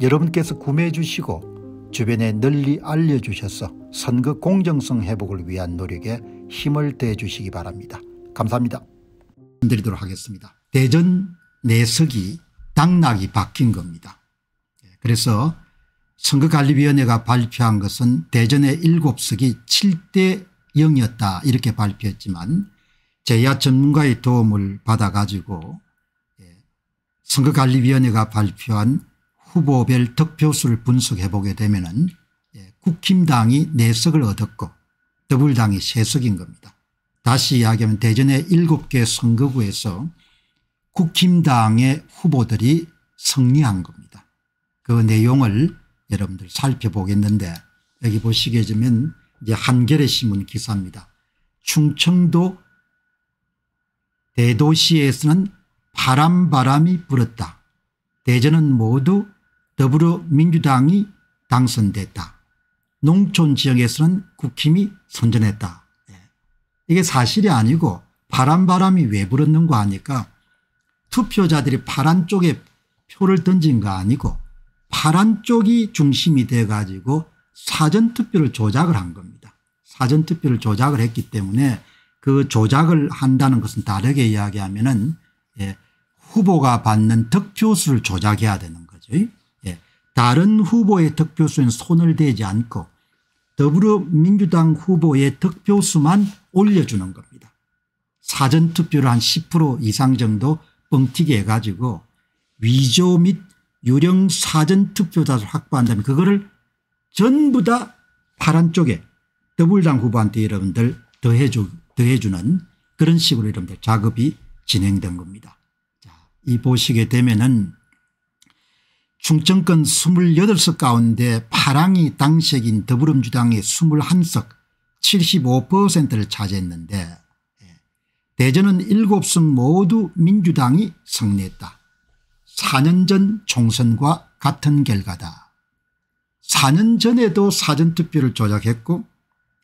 여러분께서 구매해 주시고 주변에 널리 알려주셔서 선거 공정성 회복을 위한 노력에 힘을 대 주시기 바랍니다. 감사합니다. 드리도록 하겠습니다. 대전 내석이 당락이 바뀐 겁니다. 예, 그래서 선거관리위원회가 발표한 것은 대전의 7석이 7대 0이었다 이렇게 발표했지만 제야 전문가의 도움을 받아 가지고 예, 선거관리위원회가 발표한 후보별 득표수를 분석해 보게 되면 예, 국힘당이 4석을 얻었고 더불당이 3석인 겁니다. 다시 이야기하면 대전의 7개 선거구에서 국힘당의 후보들이 승리한 겁니다. 그 내용을 여러분들 살펴보겠는데 여기 보시게 되면 이제 한겨레 신문 기사입니다. 충청도 대도시에서는 바람바람이 불었다. 대전은 모두 더불어민주당이 당선됐다. 농촌 지역에서는 국힘이 선전했다. 예. 이게 사실이 아니고 바람 바람이 왜 불었는가 하니까 투표자들이 파란 쪽에 표를 던진 거 아니고 파란 쪽이 중심이 돼 가지고 사전투표를 조작을 한 겁니다. 사전투표를 조작을 했기 때문에 그 조작을 한다는 것은 다르게 이야기하면 은 예, 후보가 받는 득표수를 조작해야 되는 거죠. 다른 후보의 득표수는 손을 대지 않고 더불어민주당 후보의 득표수만 올려주는 겁니다. 사전투표를 한 10% 이상 정도 뻥튀기 해가지고 위조 및 유령 사전투표자를 확보한다면 그거를 전부 다 파란 쪽에 더불당 후보한테 여러분들 더해주, 더해주는 그런 식으로 여러분들 작업이 진행된 겁니다. 자, 이 보시게 되면은 중청권 28석 가운데 파랑이 당색인 더불어민주당이 21석 75%를 차지했는데 예, 대전은 7석 모두 민주당이 승리했다. 4년 전 총선과 같은 결과다. 4년 전에도 사전투표를 조작했고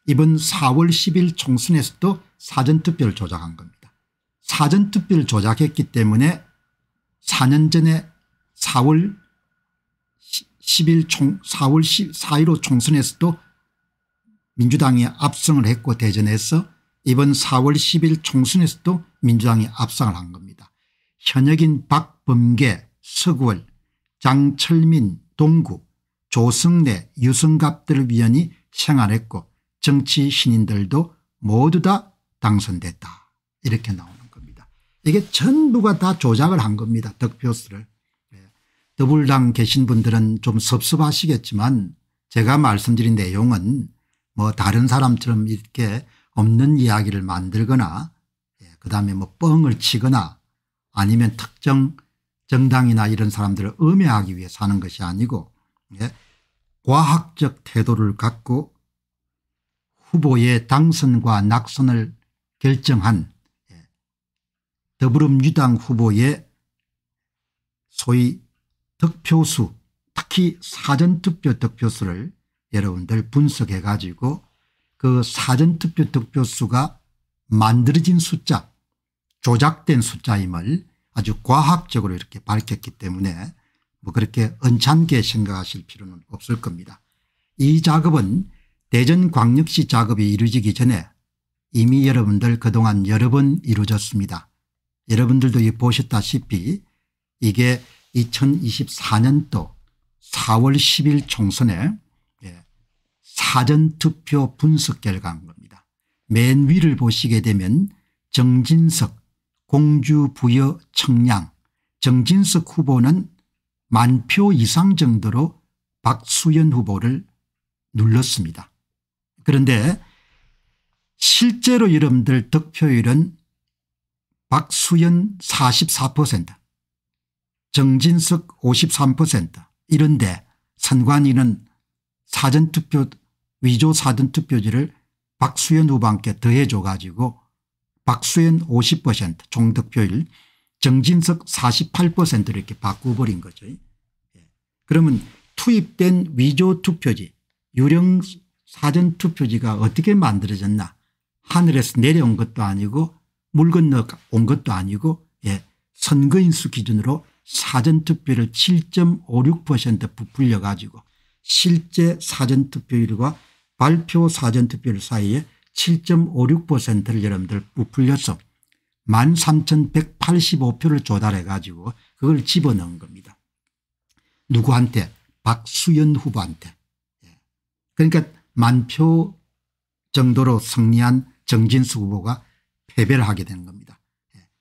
이번 4월 10일 총선에서도 사전투표를 조작한 겁니다. 사전투표를 조작했기 때문에 4년 전에 4월 10일 총 4월 1 4.15 총선에서도 민주당이 압승을 했고 대전에서 이번 4월 10일 총선에서도 민주당이 압승을 한 겁니다. 현역인 박범계, 서구월, 장철민, 동구, 조승래, 유승갑들 위원이 생활했고 정치 신인들도 모두 다 당선됐다 이렇게 나오는 겁니다. 이게 전부가 다 조작을 한 겁니다. 득표수를. 더불당 계신 분들은 좀 섭섭하시겠지만 제가 말씀드린 내용은 뭐 다른 사람처럼 이렇게 없는 이야기를 만들거나 예, 그다음에 뭐 뻥을 치거나 아니면 특정 정당이나 이런 사람들을 음해하기 위해 사는 것이 아니고 예, 과학적 태도를 갖고 후보의 당선과 낙선을 결정한 예, 더불어민주당 후보의 소위 득표수 특히 사전투표 득표수를 여러분들 분석해 가지고 그 사전투표 득표수가 만들어진 숫자 조작된 숫자임을 아주 과학적으로 이렇게 밝혔기 때문에 뭐 그렇게 언짢게 생각하실 필요는 없을 겁니다. 이 작업은 대전광역시 작업이 이루어지기 전에 이미 여러분들 그동안 여러 번 이루어졌습니다. 여러분들도 보셨다시피 이게 2024년도 4월 10일 총선에 예, 사전투표 분석 결과인 겁니다. 맨 위를 보시게 되면 정진석 공주부여 청량 정진석 후보는 만표 이상 정도로 박수연 후보를 눌렀습니다. 그런데 실제로 여러분들 득표율은 박수연44% 정진석 53% 이런데 선관위는 사전투표 위조 사전투표지를 박수현 후반께 더해줘 가지고 박수현 50% 종득표율 정진석 48% 이렇게 바꿔버린 거죠. 예. 그러면 투입된 위조 투표지 유령 사전 투표지가 어떻게 만들어졌나 하늘에서 내려온 것도 아니고 물 건너 온 것도 아니고 예. 선거인수 기준으로 사전투표율 7.56% 부풀려 가지고 실제 사전투표율과 발표 사전투표율 사이에 7.56%를 여러분들 부풀려서 13,185표를 조달해 가지고 그걸 집어넣은 겁니다. 누구한테 박수연 후보한테 예. 그러니까 만표 정도로 승리한 정진수 후보가 패배를 하게 되는 겁니다.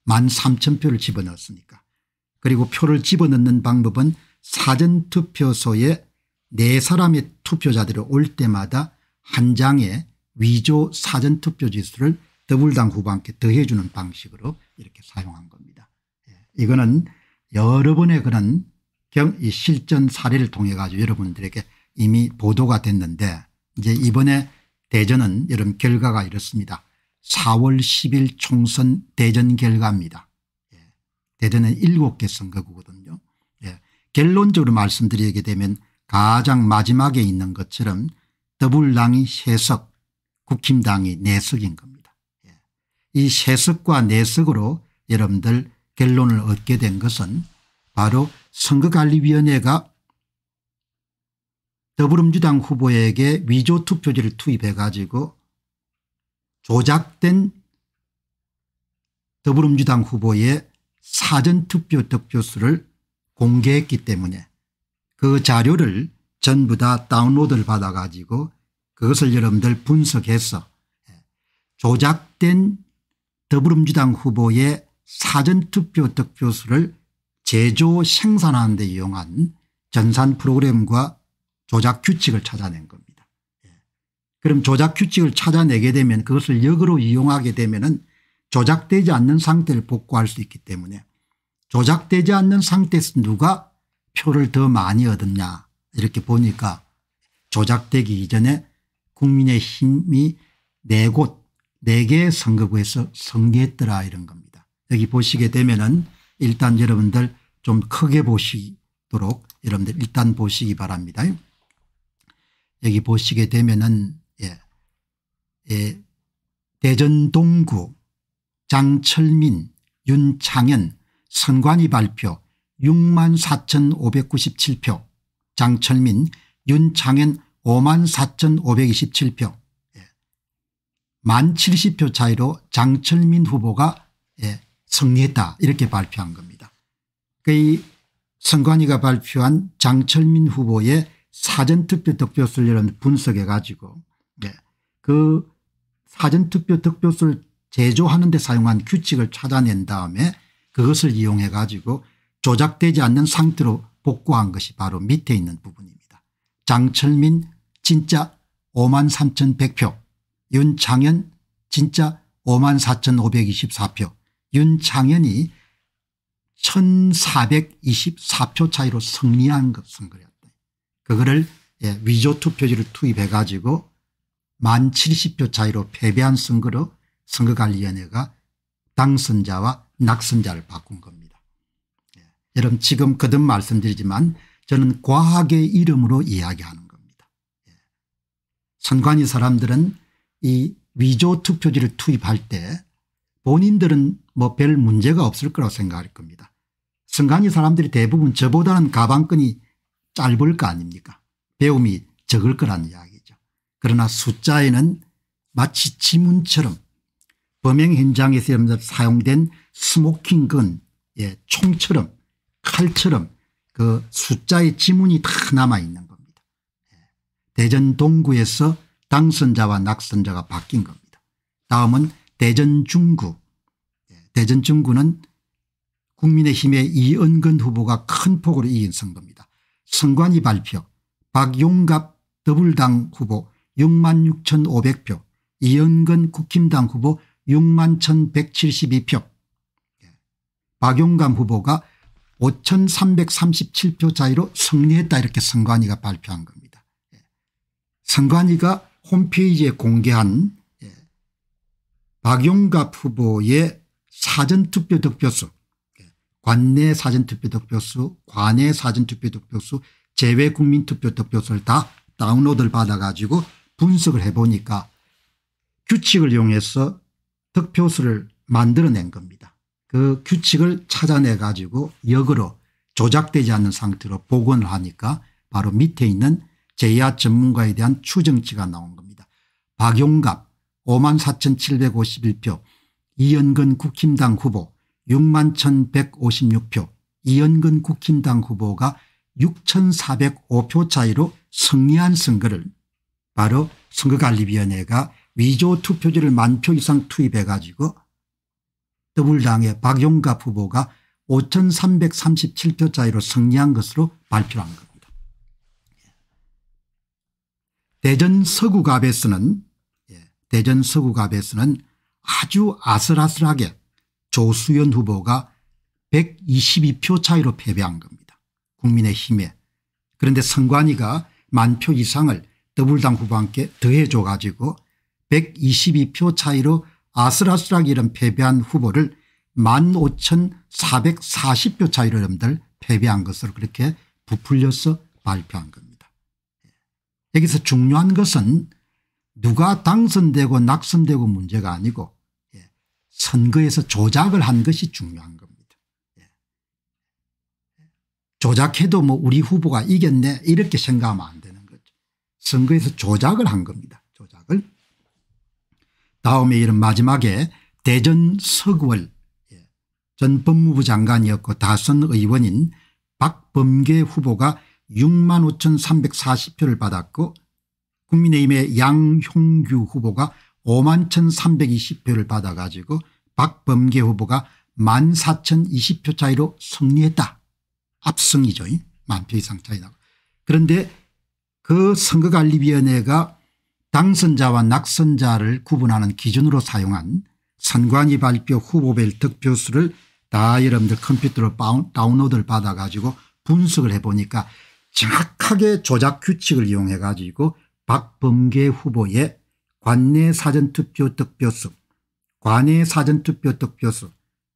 13,000표를 예. 집어넣었으니까. 그리고 표를 집어넣는 방법은 사전투표소에 네 사람의 투표자들이 올 때마다 한 장의 위조 사전투표지수를 더블당 후반께 더해주는 방식으로 이렇게 사용한 겁니다. 예, 이거는 여러 번의 그런 경, 이 실전 사례를 통해 가지고 여러분들에게 이미 보도가 됐는데 이제 이번에 대전은 여러분 결과가 이렇습니다. 4월 10일 총선 대전 결과입니다. 대전에 7개 선거구거든요. 예. 결론적으로 말씀드리게 되면 가장 마지막에 있는 것처럼 더불당이 세석 국힘당이 내석인 겁니다. 예. 이 세석과 내석으로 여러분들 결론을 얻게 된 것은 바로 선거관리위원회가 더불어민주당 후보에게 위조 투표지를 투입해 가지고 조작된 더불어민주당 후보의 사전투표 득표수를 공개했기 때문에 그 자료를 전부 다 다운로드를 받아 가지고 그것을 여러분들 분석해서 예, 조작된 더불어민주당 후보의 사전투표 득표수를 제조 생산하는 데 이용한 전산 프로그램과 조작 규칙을 찾아낸 겁니다. 예, 그럼 조작 규칙을 찾아내게 되면 그것을 역으로 이용하게 되면 은 조작되지 않는 상태를 복구할 수 있기 때문에 조작되지 않는 상태에서 누가 표를 더 많이 얻었냐 이렇게 보니까 조작되기 이전에 국민의힘이 네 곳 네 개 선거구에서 선계했더라 이런 겁니다. 여기 보시게 되면은 일단 여러분들 좀 크게 보시도록 여러분들 일단 보시기 바랍니다. 여기 보시게 되면은 예, 예, 대전 동구 장철민 윤창현 선관위 발표 6만 4,597표 장철민 윤창현 5만 4,527표 1만 70표 차이로 장철민 후보가 예, 승리했다 이렇게 발표한 겁니다. 그 이 선관위가 발표한 장철민 후보의 사전투표 득표수를 분석해 가지고 예, 그 사전투표 득표수를 제조하는 데 사용한 규칙을 찾아낸 다음에 그것을 이용해 가지고 조작되지 않는 상태로 복구한 것이 바로 밑에 있는 부분입니다. 장철민 진짜 5 3,100표 윤창현 진짜 5 4,524표 윤창현이 1,424표 차이로 승리한 것 선거였다. 그거를 예, 위조 투표지를 투입해 가지고 1,070표 차이로 패배한 선거로 선거관리위원회가 당선자와 낙선자를 바꾼 겁니다. 예. 여러분 지금 거듭 말씀드리지만 저는 과학의 이름으로 이야기하는 겁니다. 예. 선관위 사람들은 이 위조 투표지를 투입할 때 본인들은 뭐 별 문제가 없을 거라고 생각할 겁니다. 선관위 사람들이 대부분 저보다는 가방끈이 짧을 거 아닙니까 배움이 적을 거란 이야기죠. 그러나 숫자에는 마치 지문처럼 범행 현장에서 사용된 스모킹건 예, 총처럼 칼처럼 그 숫자의 지문이 다 남아있는 겁니다. 예. 대전 동구에서 당선자와 낙선자가 바뀐 겁니다. 다음은 대전 중구. 예. 대전 중구는 국민의힘의 이은근 후보가 큰 폭으로 이긴 선거입니다. 선관위 발표 박용갑 더불당 후보 6만 6,500표 이은근 국힘당 후보 6만 1172표 예. 박용감 후보가 5337표 차이로 승리했다 이렇게 선관위가 발표한 겁니다. 예. 선관위가 홈페이지에 공개한 예. 박용갑 후보의 사전투표 득표수 관내 사전투표 득표수 관내 사전투표 득표수 제외 국민투표 득표수를 다 다운로드를 받아가지고 분석을 해보니까 규칙을 이용해서 득표수를 만들어낸 겁니다. 그 규칙을 찾아내 가지고 역으로 조작되지 않는 상태로 복원을 하니까 바로 밑에 있는 제야 전문가에 대한 추정치가 나온 겁니다. 박용갑 54,751표 이연근 국힘당 후보 61,156표 이연근 국힘당 후보가 6,405표 차이로 승리한 선거를 바로 선거관리위원회가 위조 투표지를 만 표 이상 투입해 가지고 더불당의 박용갑 후보가 5337표 차이로 승리한 것으로 발표한 겁니다. 대전 서구갑에서는 예, 대전 서구갑에서는 아주 아슬아슬하게 조수연 후보가 122표 차이로 패배한 겁니다. 국민의힘에. 그런데 선관위가 만 표 이상을 더불당 후보한테 더해줘 가지고 122표 차이로 아슬아슬하게 이런 패배한 후보를 15,440표 차이로 여러분들 패배한 것을 그렇게 부풀려서 발표한 겁니다. 예. 여기서 중요한 것은 누가 당선되고 낙선되고 문제가 아니고 예, 선거에서 조작을 한 것이 중요한 겁니다. 예. 조작해도 뭐 우리 후보가 이겼네 이렇게 생각하면 안 되는 거죠. 선거에서 조작을 한 겁니다. 다음에 이런 마지막에 대전 서구월 예, 전 법무부 장관이었고 다선 의원인 박범계 후보가 6만 5,340표를 받았고 국민의힘의 양형규 후보가 5만 1,320표를 받아 가지고 박범계 후보가 1만 4,020표 차이로 승리했다. 압승이죠. 만 표 이상 차이 나고. 그런데 그 선거관리위원회가 당선자와 낙선자를 구분하는 기준으로 사용한 선관위 발표 후보별 득표수를 다 여러분들 컴퓨터로 다운로드를 받아 가지고 분석을 해보니까 정확하게 조작 규칙을 이용해 가지고 박범계 후보의 관내 사전투표 득표수 관내 사전투표 득표수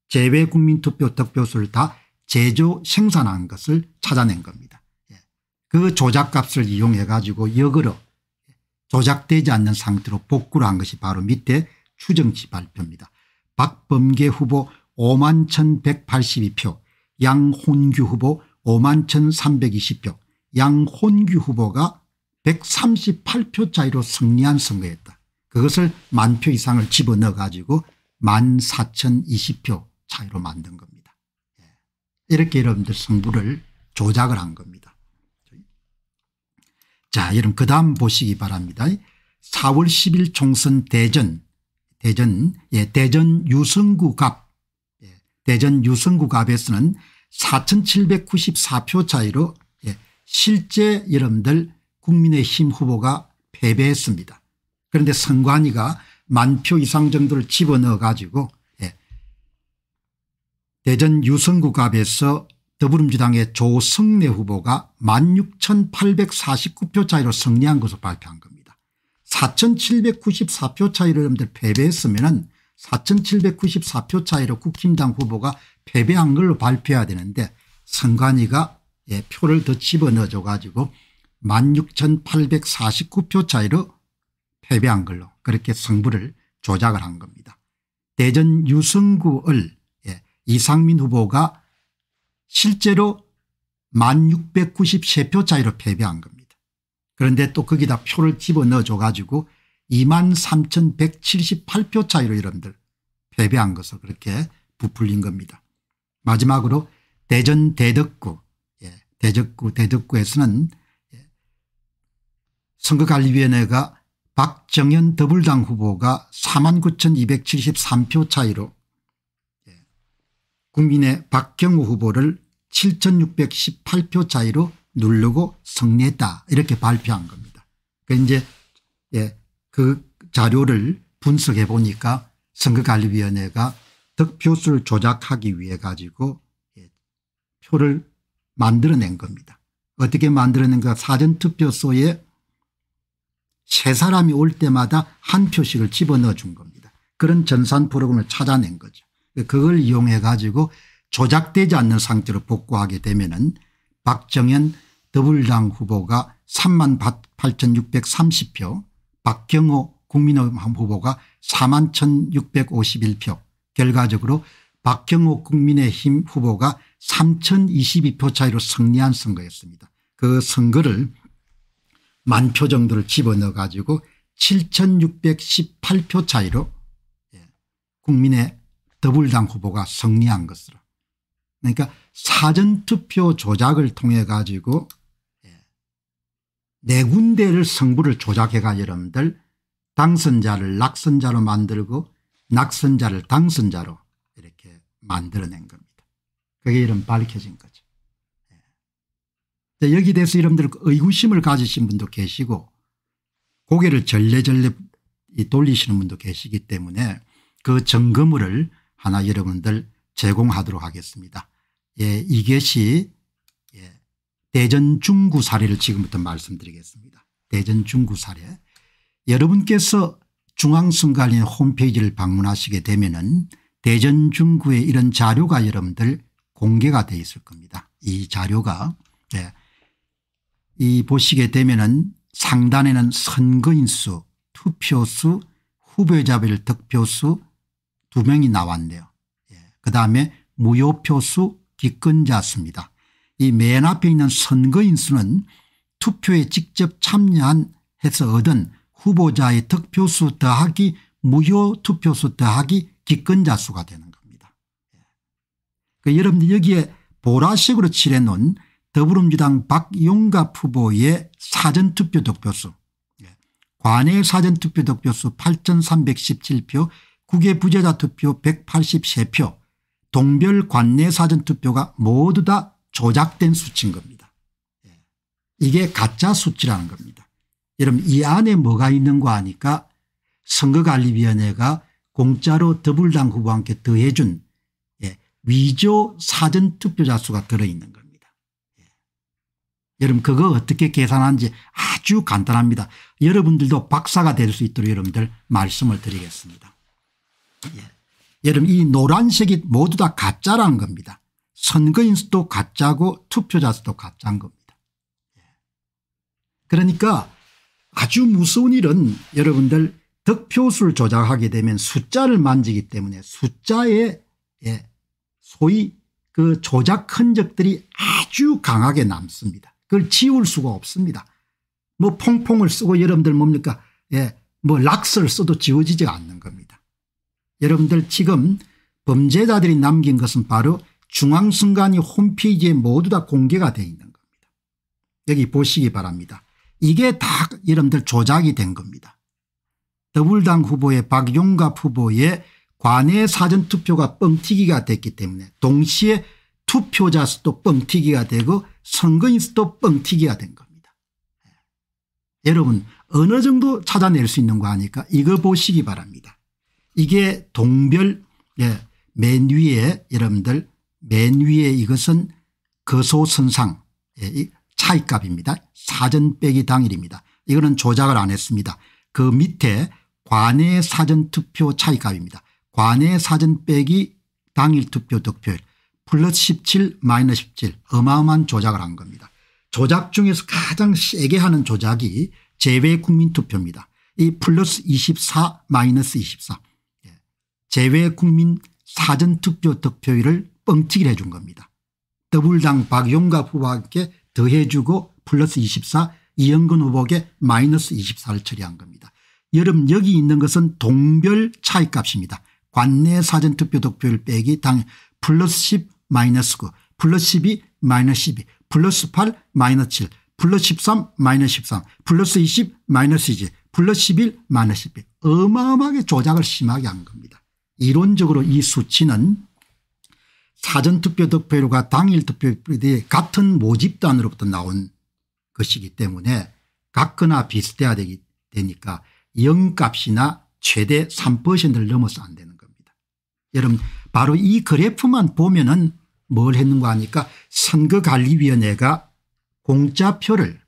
재외국민투표 득표수를 다 제조 생산한 것을 찾아낸 겁니다. 예. 그 조작값을 이용해 가지고 역으로 조작되지 않는 상태로 복구를 한 것이 바로 밑에 추정치 발표입니다. 박범계 후보 5만 1182표 양혼규 후보 5만 1320표 양혼규 후보가 138표 차이로 승리한 선거였다. 그것을 만 표 이상을 집어넣어 가지고 1만 4020표 차이로 만든 겁니다. 예. 이렇게 여러분들 승부를 조작을 한 겁니다. 자 여러분 그 다음 보시기 바랍니다. 4월 10일 총선 대전 대전 예, 대전 유성구갑 예, 대전 유성구갑에서는 4794표 차이로 예, 실제 여러분들 국민의힘 후보가 패배했습니다. 그런데 선관위가 만 표 이상 정도를 집어넣어 가지고 예, 대전 유성구갑에서 더불어민주당의 조성래 후보가 16,849표 차이로 승리한 것으로 발표한 겁니다. 4,794표 차이로 여러분들 패배했으면 은 4,794표 차이로 국힘당 후보가 패배한 걸로 발표해야 되는데 선관위가 예, 표를 더 집어넣어줘 가지고 16,849표 차이로 패배한 걸로 그렇게 승부를 조작을 한 겁니다. 대전 유성구을 예, 이상민 후보가 실제로 1693표 차이로 패배한 겁니다. 그런데 또 거기다 표를 집어넣어줘 가지고 23,178 표 차이로 여러분들 패배한 것을 그렇게 부풀린 겁니다. 마지막으로 대전 대덕구 예, 대덕구 대덕구에서는 예, 선거관리위원회가 박정현 더불당 후보가 49,273 표 차이로 국민의 박경우 후보를 7618표 차이로 누르고 승리했다 이렇게 발표한 겁니다. 그 이제 예, 그 자료를 분석해 보니까 선거관리위원회가 득표수를 조작하기 위해 가지고 예, 표를 만들어낸 겁니다. 어떻게 만들어낸가 사전투표소에 세 사람이 올 때마다 한 표씩을 집어넣어 준 겁니다. 그런 전산 프로그램을 찾아낸 거죠. 그걸 이용해 가지고 조작되지 않는 상태로 복구하게 되면은 박정현 더블당 후보가 3만 8,630표 박경호 국민의힘 후보가 4만 1,651표 결과적으로 박경호 국민의힘 후보가 3,022표 차이로 승리한 선거였습니다. 그 선거를 만 표 정도를 집어넣어 가지고 7,618표 차이로 예, 국민의 더불당 후보가 승리한 것으로 그러니까 사전투표 조작을 통해 가지고 예. 네 군데를 성부를 조작해가 여러분들 당선자를 낙선자로 만들고 낙선자를 당선자로 이렇게 만들어낸 겁니다. 그게 이런 밝혀진 거죠. 네. 여기 대해서 여러분들 그 의구심을 가지신 분도 계시고 고개를 절레절레 돌리시는 분도 계시기 때문에 그 점검을 하나 여러분들 제공하도록 하겠습니다. 예, 이것이 예, 대전 중구 사례를 지금부터 말씀드리겠습니다. 대전 중구 사례. 여러분께서 중앙선관위 홈페이지를 방문하시게 되면은 대전 중구의 이런 자료가 여러분들 공개가 돼 있을 겁니다. 이 자료가 예, 이 보시게 되면은 상단에는 선거인수, 투표수, 후보자별 득표수, 두 명이 나왔네요. 예. 그다음에 무효표 수 기권자 수입니다. 이 맨 앞에 있는 선거인 수는 투표에 직접 참여한 해서 얻은 후보자의 득표수 더하기 무효투표수 더하기 기권자 수가 되는 겁니다. 예. 그 여러분들 여기에 보라색으로 칠해놓은 더불어민주당 박용갑 후보의 사전투표 득표수 예. 관외 사전투표 득표수 8317표 국외 부재자 투표 183표 동별 관내 사전투표가 모두 다 조작된 수치인 겁니다. 예. 이게 가짜 수치라는 겁니다. 여러분 이 안에 뭐가 있는 거 아니까 선거관리위원회가 공짜로 더불당 후보한테 더해준 예, 위조 사전투표자 수가 들어있는 겁니다. 예. 여러분 그거 어떻게 계산하는지 아주 간단합니다. 여러분들도 박사가 될 수 있도록 여러분들 말씀을 드리겠습니다. 예. 여러분 이 노란색이 모두 다 가짜라는 겁니다. 선거인 수도 가짜고 투표자 수도 가짜인 겁니다. 예. 그러니까 아주 무서운 일은 여러분들 득표수를 조작하게 되면 숫자를 만지기 때문에 숫자에 예, 소위 그 조작 흔적들이 아주 강하게 남습니다. 그걸 지울 수가 없습니다. 뭐 퐁퐁을 쓰고 여러분들 뭡니까 예, 뭐 락스를 써도 지워지지 않는 겁니다. 여러분들 지금 범죄자들이 남긴 것은 바로 중앙순간이 홈페이지에 모두 다 공개가 되어 있는 겁니다. 여기 보시기 바랍니다. 이게 다 여러분들 조작이 된 겁니다. 더불당 후보의 박용갑 후보의 관내 사전투표가 뻥튀기가 됐기 때문에 동시에 투표자 수도 뻥튀기가 되고 선거인 수도 뻥튀기가 된 겁니다. 예. 여러분 어느 정도 찾아낼 수 있는 거 아니까 이거 보시기 바랍니다. 이게 동별 예, 맨 위에 여러분들 맨 위에 이것은 거소선상 예, 차이값입니다. 사전 빼기 당일입니다. 이거는 조작을 안 했습니다. 그 밑에 관외 사전 투표 차이값입니다. 관외 사전 빼기 당일 투표 득표율 플러스 17 마이너스 17 어마어마한 조작을 한 겁니다. 조작 중에서 가장 세게 하는 조작이 제외국민투표입니다이 플러스 24 마이너스 24 재외국민 사전투표 득표율을 뻥튀기를 해 준 겁니다. 더불당 박용갑 후보와 함께 더해주고 플러스 24 이영근 후보에게 마이너스 24를 처리한 겁니다. 여름 여기 있는 것은 동별 차이값입니다. 관내 사전투표 득표율 빼기 당 플러스 10 마이너스 9 플러스 12 마이너스 12 플러스 8 마이너스 7 플러스 13 마이너스 13 플러스 20 마이너스 20 플러스 11 마이너스 11 어마어마하게 조작을 심하게 한 겁니다. 이론적으로 이 수치는 사전투표 득표율과 당일투표율에 대해 같은 모집단으로부터 나온 것이기 때문에 같거나 비슷해야 되기, 되니까 0값이나 최대 3%를 넘어서 안 되는 겁니다. 여러분 바로 이 그래프만 보면 은뭘 했는가 하니까 선거관리위원회가 공짜표를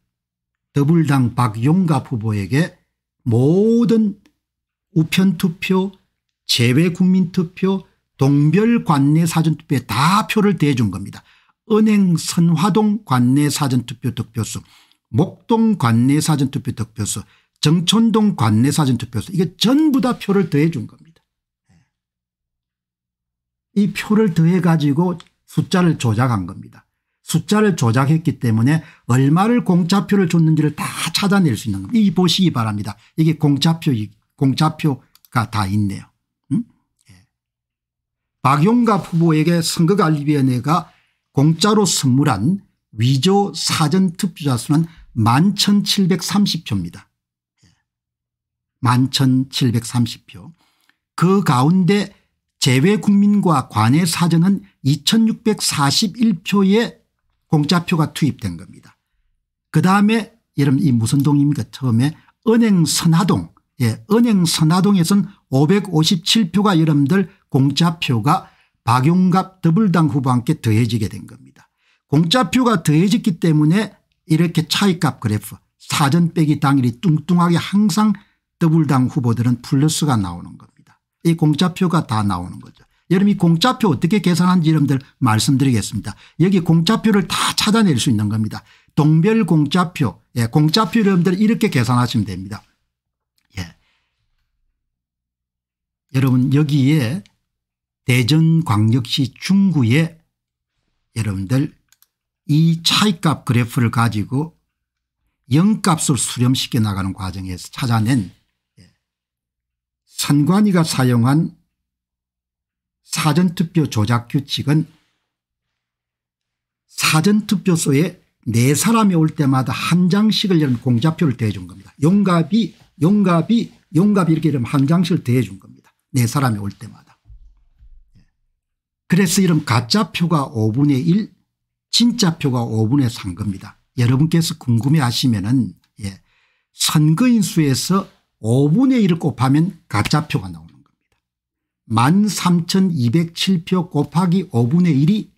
더불당 박용갑 후보에게 모든 우편투표 재외 국민투표 동별 관내 사전투표에 다 표를 대준 겁니다. 은행 선화동 관내 사전투표 득표수 목동 관내 사전투표 득표수 정촌동 관내 사전투표수 이게 전부 다 표를 더해준 겁니다. 이 표를 더해 가지고 숫자를 조작한 겁니다. 숫자를 조작했기 때문에 얼마를 공짜표를 줬는지를 다 찾아낼 수 있는 겁니다. 이 보시기 바랍니다. 이게 공짜표 공짜표가 다 있네요. 박용갑 후보에게 선거관리위원회가 공짜로 선물한 위조 사전 투표자 수는 11,730표입니다. 11,730표. 그 가운데 제외국민과 관외 사전은 2641표의 공짜표가 투입된 겁니다. 그 다음에 여러분 이 무슨 동입니까 처음에 은행 선화동 예, 은행 선화동에선 557표가 여러분들 공짜표가 박용갑 더블당 후보 함께 더해지게 된 겁니다. 공짜표가 더해졌기 때문에 이렇게 차이값 그래프 사전 빼기 당일이 뚱뚱하게 항상 더블당 후보들은 플러스가 나오는 겁니다. 이 공짜표가 다 나오는 거죠. 여러분 이 공짜표 어떻게 계산하는지 여러분들 말씀드리겠습니다. 여기 공짜표를 다 찾아낼 수 있는 겁니다. 동별 공짜표 예, 공짜표 여러분들 이렇게 계산하시면 됩니다. 예. 여러분 여기에 대전광역시 중구에 여러분들 이 차이값 그래프를 가지고 영값을 수렴시켜 나가는 과정에서 찾아낸 예, 선관위가 사용한 사전투표 조작 규칙은 사전투표소에 네 사람이 올 때마다 한 장씩을 이런 공자표를 대준 겁니다. 용갑이 용갑이 용갑이 이렇게 이러면 한 장씩을 대준 겁니다. 네 사람이 올 때마다. 그래서 이런 가짜표가 5분의 1 진짜표가 5분의 3 겁니다. 여러분께서 궁금해하시면 은 예, 선거인수에서 5분의 1을 곱하면 가짜표가 나오는 겁니다. 13,207표 곱하기 5분의 1이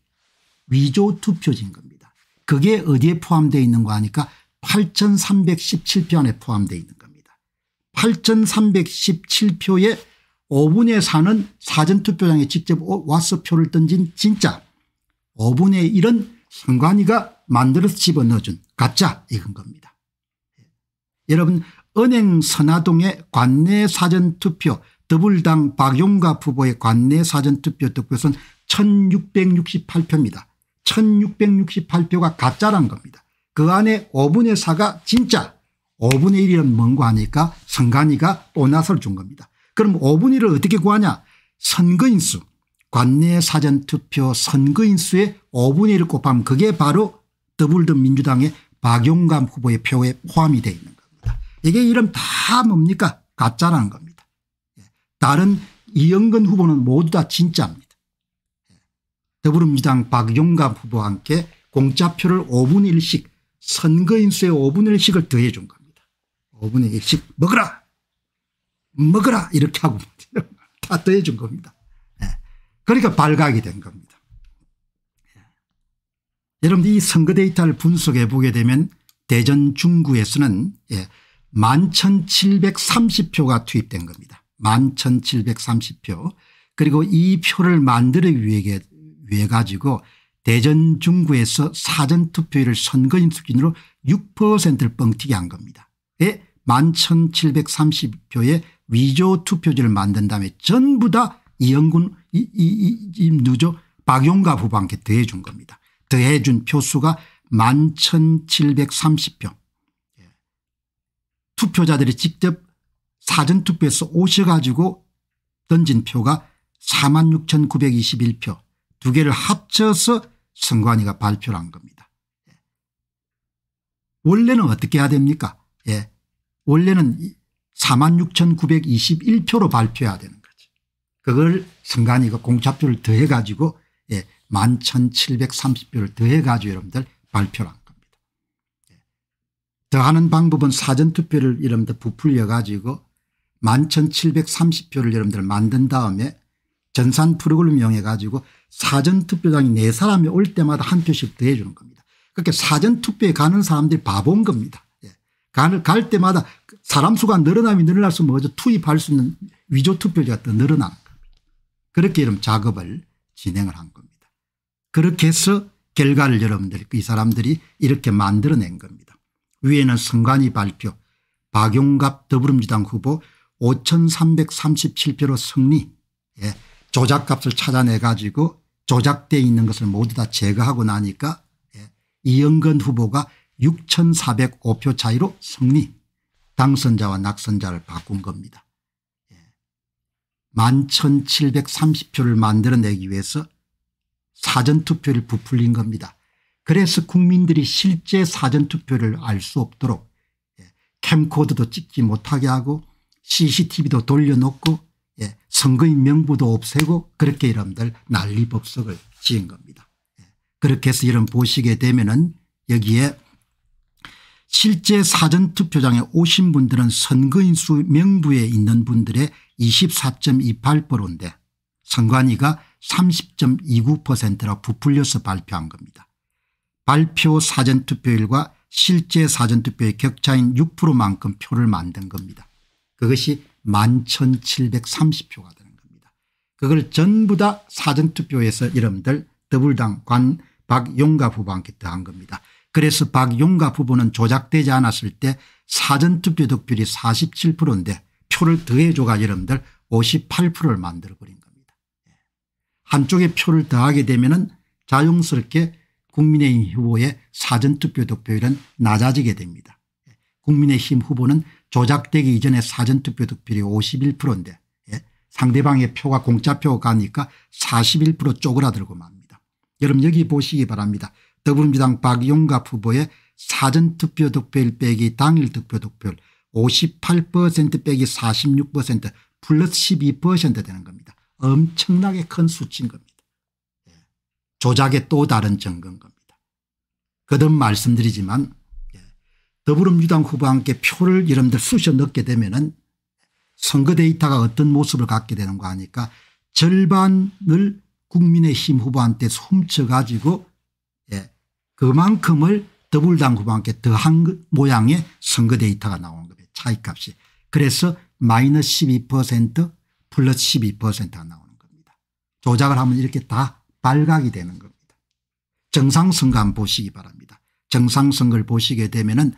위조투표진 겁니다. 그게 어디에 포함되어 있는 거 하니까 8,317표 안에 포함되어 있는 겁니다. 8,317표에 5분의 4는 사전투표장에 직접 와서 표를 던진 진짜 5분의 1은 선관위가 만들어서 집어넣어준 가짜 이건 겁니다. 예. 여러분 은행 선화동의 관내 사전투표 더불당 박용갑 후보의 관내 사전투표 득표수 1668표입니다. 1668표가 가짜란 겁니다. 그 안에 5분의 4가 진짜 5분의 1이란 뭔고 하니까 선관위가 오나설 준 겁니다. 그럼 5분위를 어떻게 구하냐 선거인수 관내 사전투표 선거인수의 5분위를 곱하면 그게 바로 더블드 민주당의 박용감 후보의 표에 포함이 되어 있는 겁니다. 이게 이름 다 뭡니까 가짜라는 겁니다. 예. 다른 이영근 후보는 모두 다 진짜입니다. 예. 더불어민주당 박용감 후보와 함께 공짜표를 5분의 1씩 선거인수의 5분의 1씩을 더해 준 겁니다. 5분의 1씩 먹으라 먹어라 이렇게 하고 다떠해준 겁니다. 예. 그러니까 발각이 된 겁니다. 예. 여러분들 이 선거 데이터를 분석해 보게 되면 대전 중구에서는 예, 11,730표가 투입된 겁니다. 11,730표 그리고 이 표를 만들기 위해, 가지고 대전 중구에서 사전투표율을 선거인 수준으로 6%를 뻥튀기 한 겁니다. 예, 11,730표에 위조 투표지를 만든 다음에 전부 다 이영군 이, 이, 이, 누조 박용갑 후보한테 더해준 겁니다. 더해준 표수가 11,730표. 예. 투표자들이 직접 사전투표에서 오셔가지고 던진 표가 46,921표 두 개를 합쳐서 선관위가 발표를 한 겁니다. 예. 원래는 어떻게 해야 됩니까? 예. 원래는 46,921표로 발표해야 되는 거지. 그걸 선관위가 그 공차표를 더해 가지고 예, 11,730표를 더해 가지고 여러분들 발표를 한 겁니다. 예. 더하는 방법은 사전투표를 여러분들 부풀려 가지고 11,730표를 여러분들 만든 다음에 전산 프로그램 이용해 가지고 사전투표장에 네 사람이 올 때마다 한 표씩 더해 주는 겁니다. 그렇게 사전투표에 가는 사람들이 바보 겁니다. 예. 갈 때마다 사람 수가 늘어나면 늘어날수록 먼저 투입할 수 있는 위조 투표자가 더늘어난 겁니다. 그렇게 이런 작업을 진행을 한 겁니다. 그렇게 해서 결과를 여러분들 이 사람들이 이렇게 만들어낸 겁니다. 위에는 선관위 발표 박용갑 더불어민주당 후보 5337표로 승리 예. 조작값을 찾아내 가지고 조작돼 있는 것을 모두 다 제거하고 나니까 예. 이영건 후보가 6405표 차이로 승리 당선자와 낙선자를 바꾼 겁니다. 11,730표를 예. 만들어내기 위해서 사전투표를 부풀린 겁니다. 그래서 국민들이 실제 사전투표를 알 수 없도록 예, 캠코드도 찍지 못하게 하고 cctv도 돌려놓고 예, 선거인 명부도 없애고 그렇게 여러분들 난리법석을 지은 겁니다. 그렇게 해서 여러분 보시게 되면 은 여기에 실제 사전투표장에 오신 분들은 선거인수 명부에 있는 분들의 24.28%인데 선관위가 30.29%라 부풀려서 발표한 겁니다. 발표 사전투표율과 실제 사전투표의 격차인 6%만큼 표를 만든 겁니다. 그것이 11,730표가 되는 겁니다. 그걸 전부 다 사전투표에서 이름들 더불당 관 박용갑 후보한테 더한 겁니다. 그래서 박용갑 후보는 조작되지 않았을 때 사전투표 득표율이 47%인데 표를 더해줘가 여러분들 58%를 만들어버린 겁니다. 예. 한쪽에 표를 더하게 되면 은 자연스럽게 국민의힘 후보의 사전투표 득표율은 낮아지게 됩니다. 예. 국민의힘 후보는 조작되기 이전에 사전투표 득표율이 51%인데 예. 상대방의 표가 공짜표가 가니까 41% 쪼그라들고 맙니다. 여러분 여기 보시기 바랍니다. 더불어민주당 박용갑 후보의 사전투표 득표율 빼기 당일 득표 득표율 58% 빼기 46% 플러스 12% 되는 겁니다. 엄청나게 큰 수치인 겁니다. 예. 조작의 또 다른 증거인 겁니다. 거듭 말씀드리지만 예. 더불어민주당 후보와 함께 표를 여러분들 쑤셔 넣게 되면 은 선거 데이터가 어떤 모습을 갖게 되는 거 아니까 절반을 국민의힘 후보한테 훔쳐가지고 그만큼을 더불당 후보한테 더한 그 모양의 선거 데이터가 나오는 겁니다. 차이값이. 그래서 마이너스 12% 플러스 12%가 나오는 겁니다. 조작을 하면 이렇게 다 발각이 되는 겁니다. 정상선거 한 보시기 바랍니다. 정상선거를 보시게 되면 은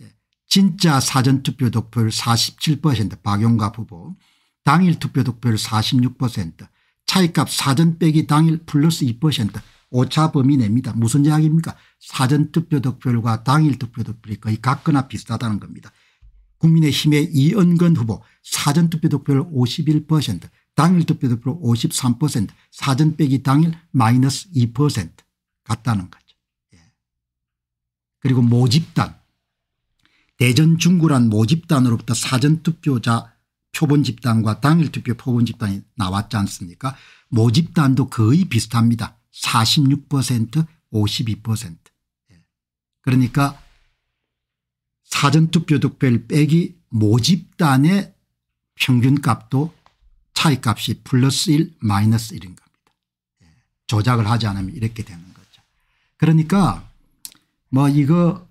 예, 진짜 사전투표 득표율 47% 박용갑 후보 당일 투표 득표율 46% 차이값 사전 빼기 당일 플러스 2% 오차 범위 내입니다. 무슨 이야기입니까 사전투표 득표율과 당일 투표 득표율이 거의 같거나 비슷하다는 겁니다. 국민의힘의 이은근 후보 사전투표 득표율 51% 당일 투표 득표율 53% 사전 빼기 당일 마이너스 2% 같다는 거죠. 예. 그리고 모집단 대전 중구란 모집단으로부터 사전투표자 표본 집단과 당일 투표 표본 집단이 나왔지 않습니까 모집단도 거의 비슷합니다. 46% 52% 예. 그러니까 사전투표 득표율 빼기 모집단의 평균값도 차이값이 플러스 1 마이너스 1인 겁니다. 예. 조작을 하지 않으면 이렇게 되는 거죠. 그러니까 뭐 이거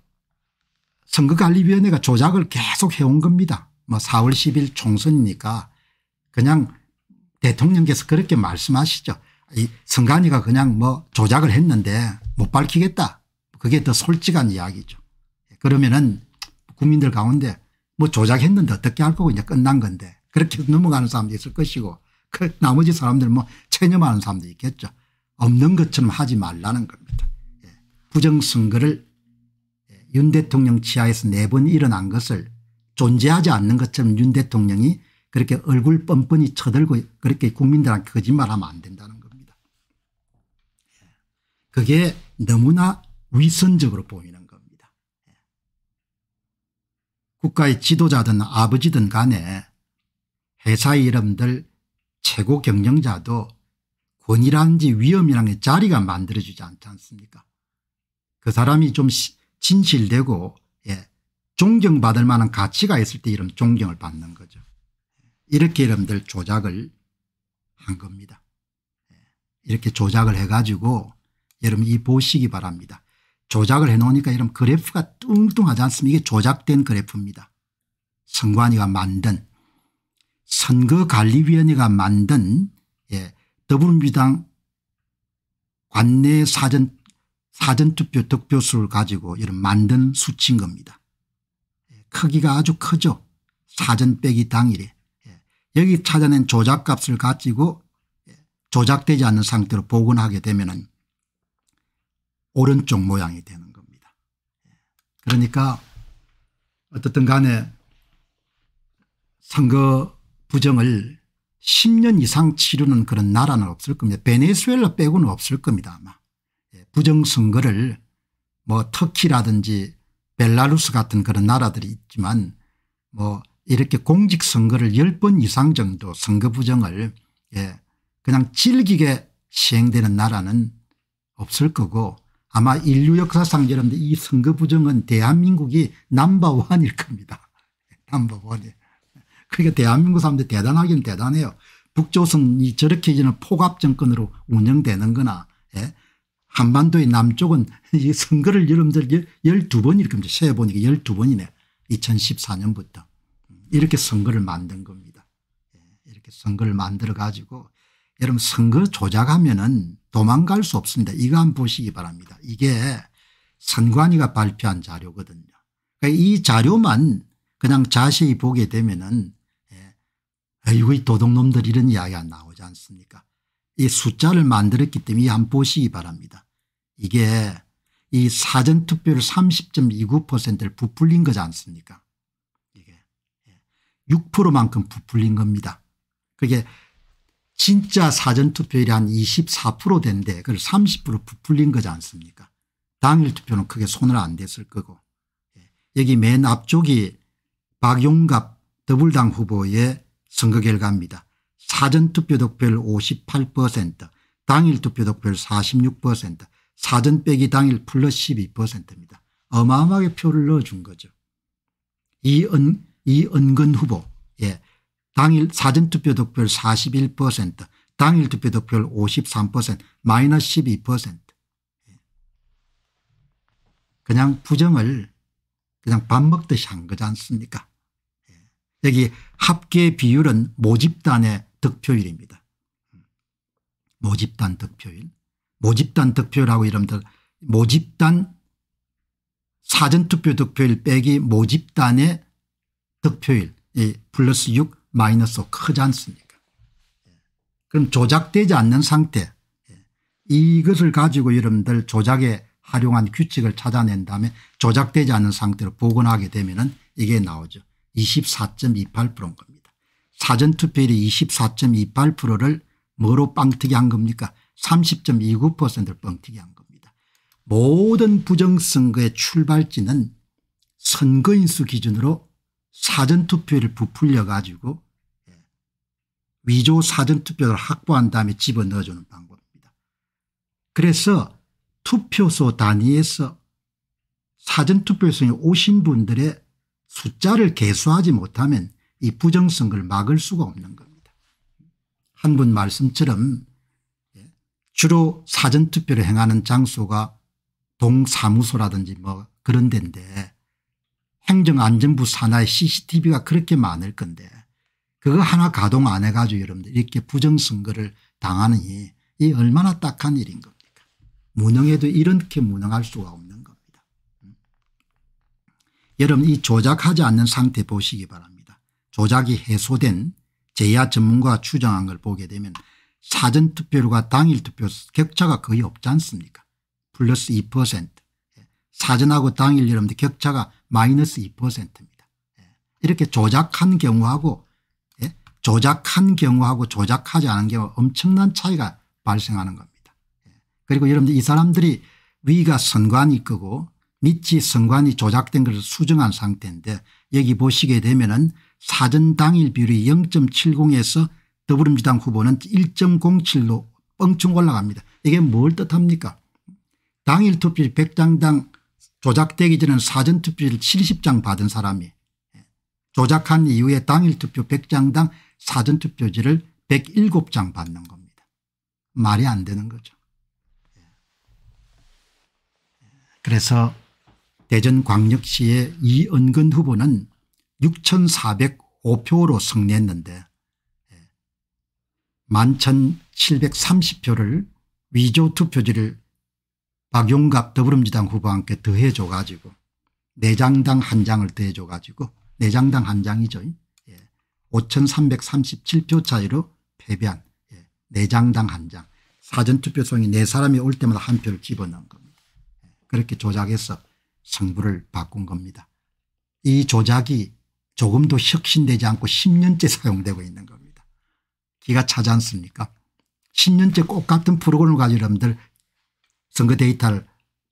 선거관리위원회가 조작을 계속 해온 겁니다. 뭐 4월 10일 총선이니까 그냥 대통령께서 그렇게 말씀하시죠. 이성관이가 그냥 뭐 조작을 했는데 못 밝히겠다. 그게 더 솔직한 이야기죠. 그러면은 국민들 가운데 뭐 조작했는데 어떻게 할 거고 이제 끝난 건데 그렇게 넘어가는 사람도 있을 것이고 그 나머지 사람들 은뭐 체념하는 사람도 있겠죠. 없는 것처럼 하지 말라는 겁니다. 예. 부정선거를 예, 윤 대통령 치하에서 네 번 일어난 것을 존재하지 않는 것처럼 윤 대통령이 그렇게 얼굴 뻔뻔히 쳐들고 그렇게 국민들한테 거짓말하면 안 된다는 그게 너무나 위선적으로 보이는 겁니다. 국가의 지도자든 아버지든 간에 회사 이름들 최고 경영자도 권위라는지 위험이라는 게 자리가 만들어지지 않지 않습니까 그 사람이 좀 진실되고 예, 존경받을 만한 가치가 있을 때 이런 존경을 받는 거죠. 이렇게 이름들 조작을 한 겁니다. 예, 이렇게 조작을 해가지고 여러분 이 보시기 바랍니다. 조작을 해놓으니까 여러분 그래프가 뚱뚱하지 않습니까 이게 조작된 그래프입니다. 선관위가 만든 선거관리위원회가 만든 예, 더불어민주당 관내 사전 사전투표 득표수를 가지고 이런 만든 수치인 겁니다. 예, 크기가 아주 크죠. 사전 빼기 당일에 예, 여기 찾아낸 조작값을 가지고 예, 조작되지 않는 상태로 복원하게 되면 오른쪽 모양이 되는 겁니다. 그러니까 어떻든 간에 선거 부정을 10년 이상 치르는 그런 나라는 없을 겁니다. 베네수엘라 빼고는 없을 겁니다 아마. 예, 부정선거를 뭐 터키라든지 벨라루스 같은 그런 나라들이 있지만 뭐 이렇게 공직선거를 10번 이상 정도 선거 부정을 예 그냥 질기게 시행되는 나라는 없을 거고 아마 인류 역사상 여러분들 이 선거 부정은 대한민국이 남바원일 겁니다. 남바원이. 그러니까 대한민국 사람들 대단하긴 대단해요. 북조선이 저렇게 이제는 포갑정권으로 운영되는 거나 예? 한반도의 남쪽은 이 선거를 여러분들 12번 이렇게 세보니까 12번이네. 2014년부터. 이렇게 선거를 만든 겁니다. 예, 이렇게 선거를 만들어 가지고 여러분 선거 조작하면은 도망갈 수 없습니다. 이거 한번 보시기 바랍니다. 이게 선관위가 발표한 자료거든요. 그러니까 이 자료만 그냥 자세히 보게 되면은 에이 예, 도둑놈들 이런 이야기가 나오지 않습니까 이 숫자를 만들었기 때문에 한번 보시기 바랍니다. 이게 이 사전투표율 30.29%를 부풀린 거지 않습니까 이게 6%만큼 예, 부풀린 겁니다. 그게 진짜 사전투표율이 한 24% 된데 그걸 30% 부풀린 거지 않습니까 당일 투표는 크게 손을 안 댔을 거고 예. 여기 맨 앞쪽이 박용갑 더불당 후보의 선거 결과입니다. 사전투표 득표율 58% 당일 투표 득표율 46% 사전 빼기 당일 플러스 12%입니다. 어마어마하게 표를 넣어준 거죠. 이, 은, 이 은근 후보 예. 당일 사전투표 득표율 41% 당일 투표 득표율 53% 마이너스 12% 그냥 부정을 그냥 밥 먹듯이 한 거지 않습니까 여기 합계 비율은 모집단의 득표율입니다. 모집단 득표율. 모집단 득표율하고 여러분들 모집단 사전투표 득표율 빼기 모집단의 득표율 이 플러스 6 마이너스가 크지 않습니까 그럼 조작되지 않는 상태 이것을 가지고 여러분들 조작에 활용한 규칙을 찾아낸 다음에 조작되지 않은 상태로 복원하게 되면 이게 나오죠. 24.28%인 겁니다. 사전투표율이 24.28%를 뭐로 빵튀기 한 겁니까 30.29%를 뻥튀기 한 겁니다. 모든 부정선거의 출발지는 선거인수 기준으로 사전투표를 부풀려 가지고 예, 위조 사전투표를 확보한 다음에 집어넣어주는 방법입니다. 그래서 투표소 단위에서 사전투표소에 오신 분들의 숫자를 개수하지 못하면 이 부정선거를 막을 수가 없는 겁니다. 한 분 말씀처럼 예, 주로 사전투표를 행하는 장소가 동사무소라든지 뭐 그런 데인데 행정안전부 산하의 cctv가 그렇게 많을 건데 그거 하나 가동 안 해가지고 여러분들 이렇게 부정선거를 당하니 느이 얼마나 딱한 일인 겁니까 무능해도 이렇게 무능할 수가 없는 겁니다. 음. 여러분 이 조작하지 않는 상태 보시기 바랍니다. 조작이 해소된 제야 전문가가 추정한 걸 보게 되면 사전투표율과 당일투표 격차가 거의 없지 않습니까 플러스 2% 예. 사전하고 당일 여러분들 격차가 마이너스 2%입니다. 예. 이렇게 조작한 경우하고 예? 조작한 경우하고 조작하지 않은 경우 엄청난 차이가 발생하는 겁니다. 예. 그리고 여러분들 이 사람들이 위가 선관이 끄고 밑이 선관이 조작된 것을 수정한 상태인데 여기 보시게 되면 은 사전 당일 비율이 0.70에서 더불어민주당 후보는 1.07로 뻥충 올라갑니다. 이게 뭘 뜻합니까 당일 투표 100장당 조작되기 전에 사전투표를 70장 받은 사람이 예, 조작한 이후에 당일투표 100장당 사전투표지를 107장 받는 겁니다. 말이 안 되는 거죠. 예. 예. 그래서 대전광역시의 이은근 후보는 6,405표로 승리했는데 11,730표를 위조 투표지를 박용갑 더불어민주당 후보와 함께 더해 줘 가지고 내장당 한 장을 더해 줘 가지고 내장당 한 장이죠. 예. 5337표 차이로 패배한 예. 내장당 한 장. 사전투표송이네 사람이 올 때마다 한 표를 집어넣은 겁니다. 예. 그렇게 조작해서 승부를 바꾼 겁니다. 이 조작이 조금도 혁신되지 않고 10년째 사용되고 있는 겁니다. 기가 차지 않습니까 10년째 꼭같은 프로그램을 가진 여러분들 선거 데이터를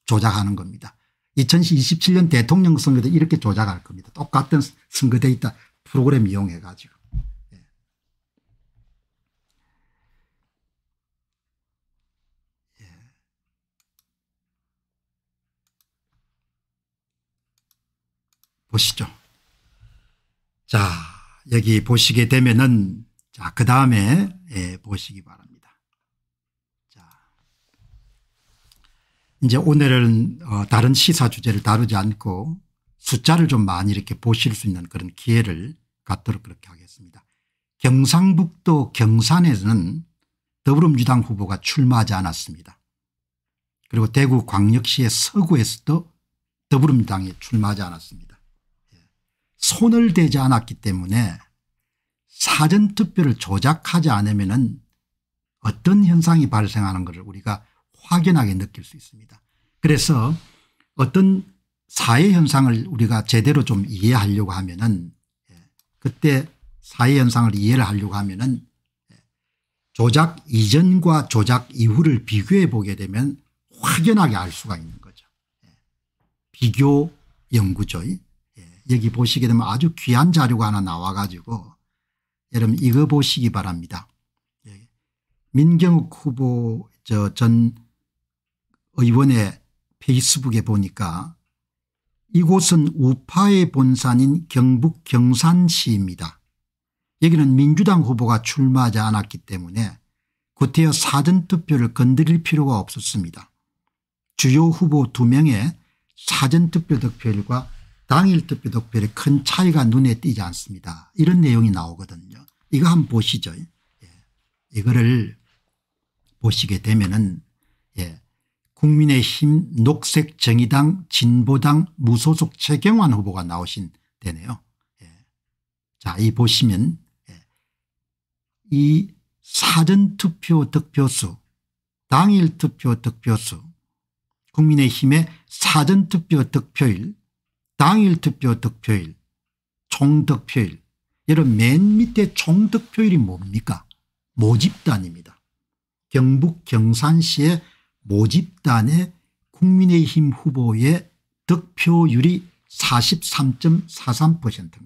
조작하는 겁니다. 2027년 대통령 선거도 이렇게 조작할 겁니다. 똑같은 선거 데이터 프로그램 이용해 가지고. 예. 예. 보시죠. 자 여기 보시게 되면은 자그 다음에 예, 보시기 바랍니다. 이제 오늘은 어, 다른 시사 주제를 다루지 않고 숫자를 좀 많이 이렇게 보실 수 있는 그런 기회를 갖도록 그렇게 하겠습니다. 경상북도 경산에서는 더불어민주당 후보가 출마하지 않았습니다. 그리고 대구 광역시의 서구에서도 더불어민주당이 출마하지 않았습니다. 예. 손을 대지 않았기 때문에 사전투표를 조작하지 않으면 어떤 현상이 발생하는 것을 우리가 확연하게 느낄 수 있습니다. 그래서 어떤 사회 현상을 우리가 제대로 좀 이해하려고 하면은 예, 그때 사회 현상을 이해를 하려고 하면은 예, 조작 이전과 조작 이후를 비교해 보게 되면 확연하게 알 수가 있는 거죠. 예, 비교 연구죠. 여기 보시게 되면 아주 귀한 자료가 하나 나와 가지고 여러분 이거 보시기 바랍니다. 민경욱 후보 저전 의원의 어, 페이스북에 보니까 이곳은 우파의 본산인 경북 경산시입니다. 여기는 민주당 후보가 출마하지 않았기 때문에 구태여 사전투표를 건드릴 필요가 없었습니다. 주요 후보 2명의 사전투표 득표율과 당일투표 득표율의 큰 차이가 눈에 띄지 않습니다. 이런 내용이 나오거든요. 이거 한번 보시죠. 예. 이거를 보시게 되면 은 국민의힘 녹색정의당 진보당 무소속 최경환 후보가 나오신 데네요. 예. 자, 이 보시면 예. 이 사전투표 득표수 당일 투표 득표수 국민의힘의 사전투표 득표일 당일 투표 득표일 총득표일 여러분 맨 밑에 총득표일이 뭡니까 모집단입니다. 경북 경산시의 모집단의 국민의힘 후보의 득표율이 4 3 4 3입니다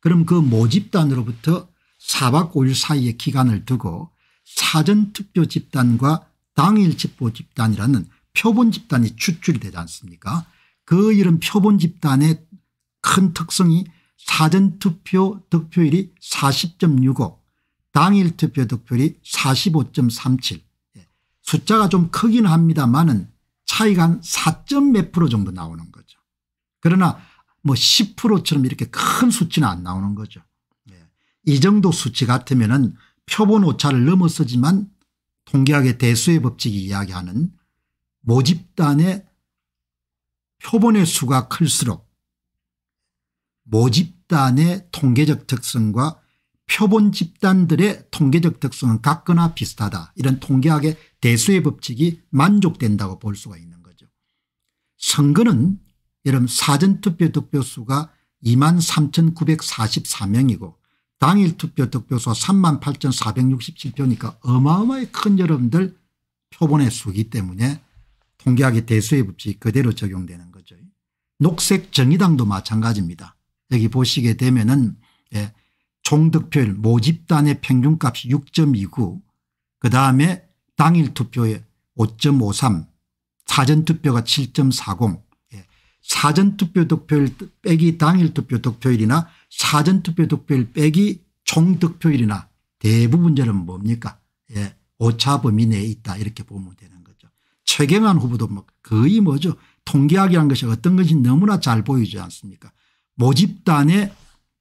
그럼 그 모집단으로부터 4박 5일 사이의 기간을 두고 사전투표 집단과 당일 집보 집단이라는 표본 집단이 추출이 되지 않습니까 그 이런 표본 집단의 큰 특성이 사전투표 득표율이 40.65 당일 투표 득표율이 45.37 숫자가 좀 크긴 합니다만은 차이가 한 4점 몇 프로 정도 나오는 거죠. 그러나 뭐 10%처럼 이렇게 큰 수치는 안 나오는 거죠. 예. 이 정도 수치 같으면 은 표본 오차를 넘어서지만 통계학의 대수의 법칙이 이야기하는 모집단의 표본의 수가 클수록 모집단의 통계적 특성과 표본 집단들의 통계적 특성은 같거나 비슷하다. 이런 통계학의 대수의 법칙이 만족된다고 볼 수가 있는 거죠. 선거는 여러분 사전투표 득표수가 2만 3,944명이고 당일 투표 득표수가 3만 8,467표니까 어마어마히 큰 여러분들 표본의 수기 때문에 통계학의 대수의 법칙이 그대로 적용되는 거죠. 녹색 정의당도 마찬가지입니다. 여기 보시게 되면은 예, 총득표율 모집단의 평균값이 6.29 그다음에 당일 투표에 5.53 사전투표가 7.40 예. 사전투표 득표율 빼기 당일 투표 득표율이나 사전투표 득표율 빼기 총득표율이나 대부분 저는 뭡니까 예, 오차 범위 내에 있다 이렇게 보면 되는 거죠. 최경환 후보도 뭐 거의 뭐죠 통계학이라는 것이 어떤 것이 너무나 잘 보이지 않습니까 모집단의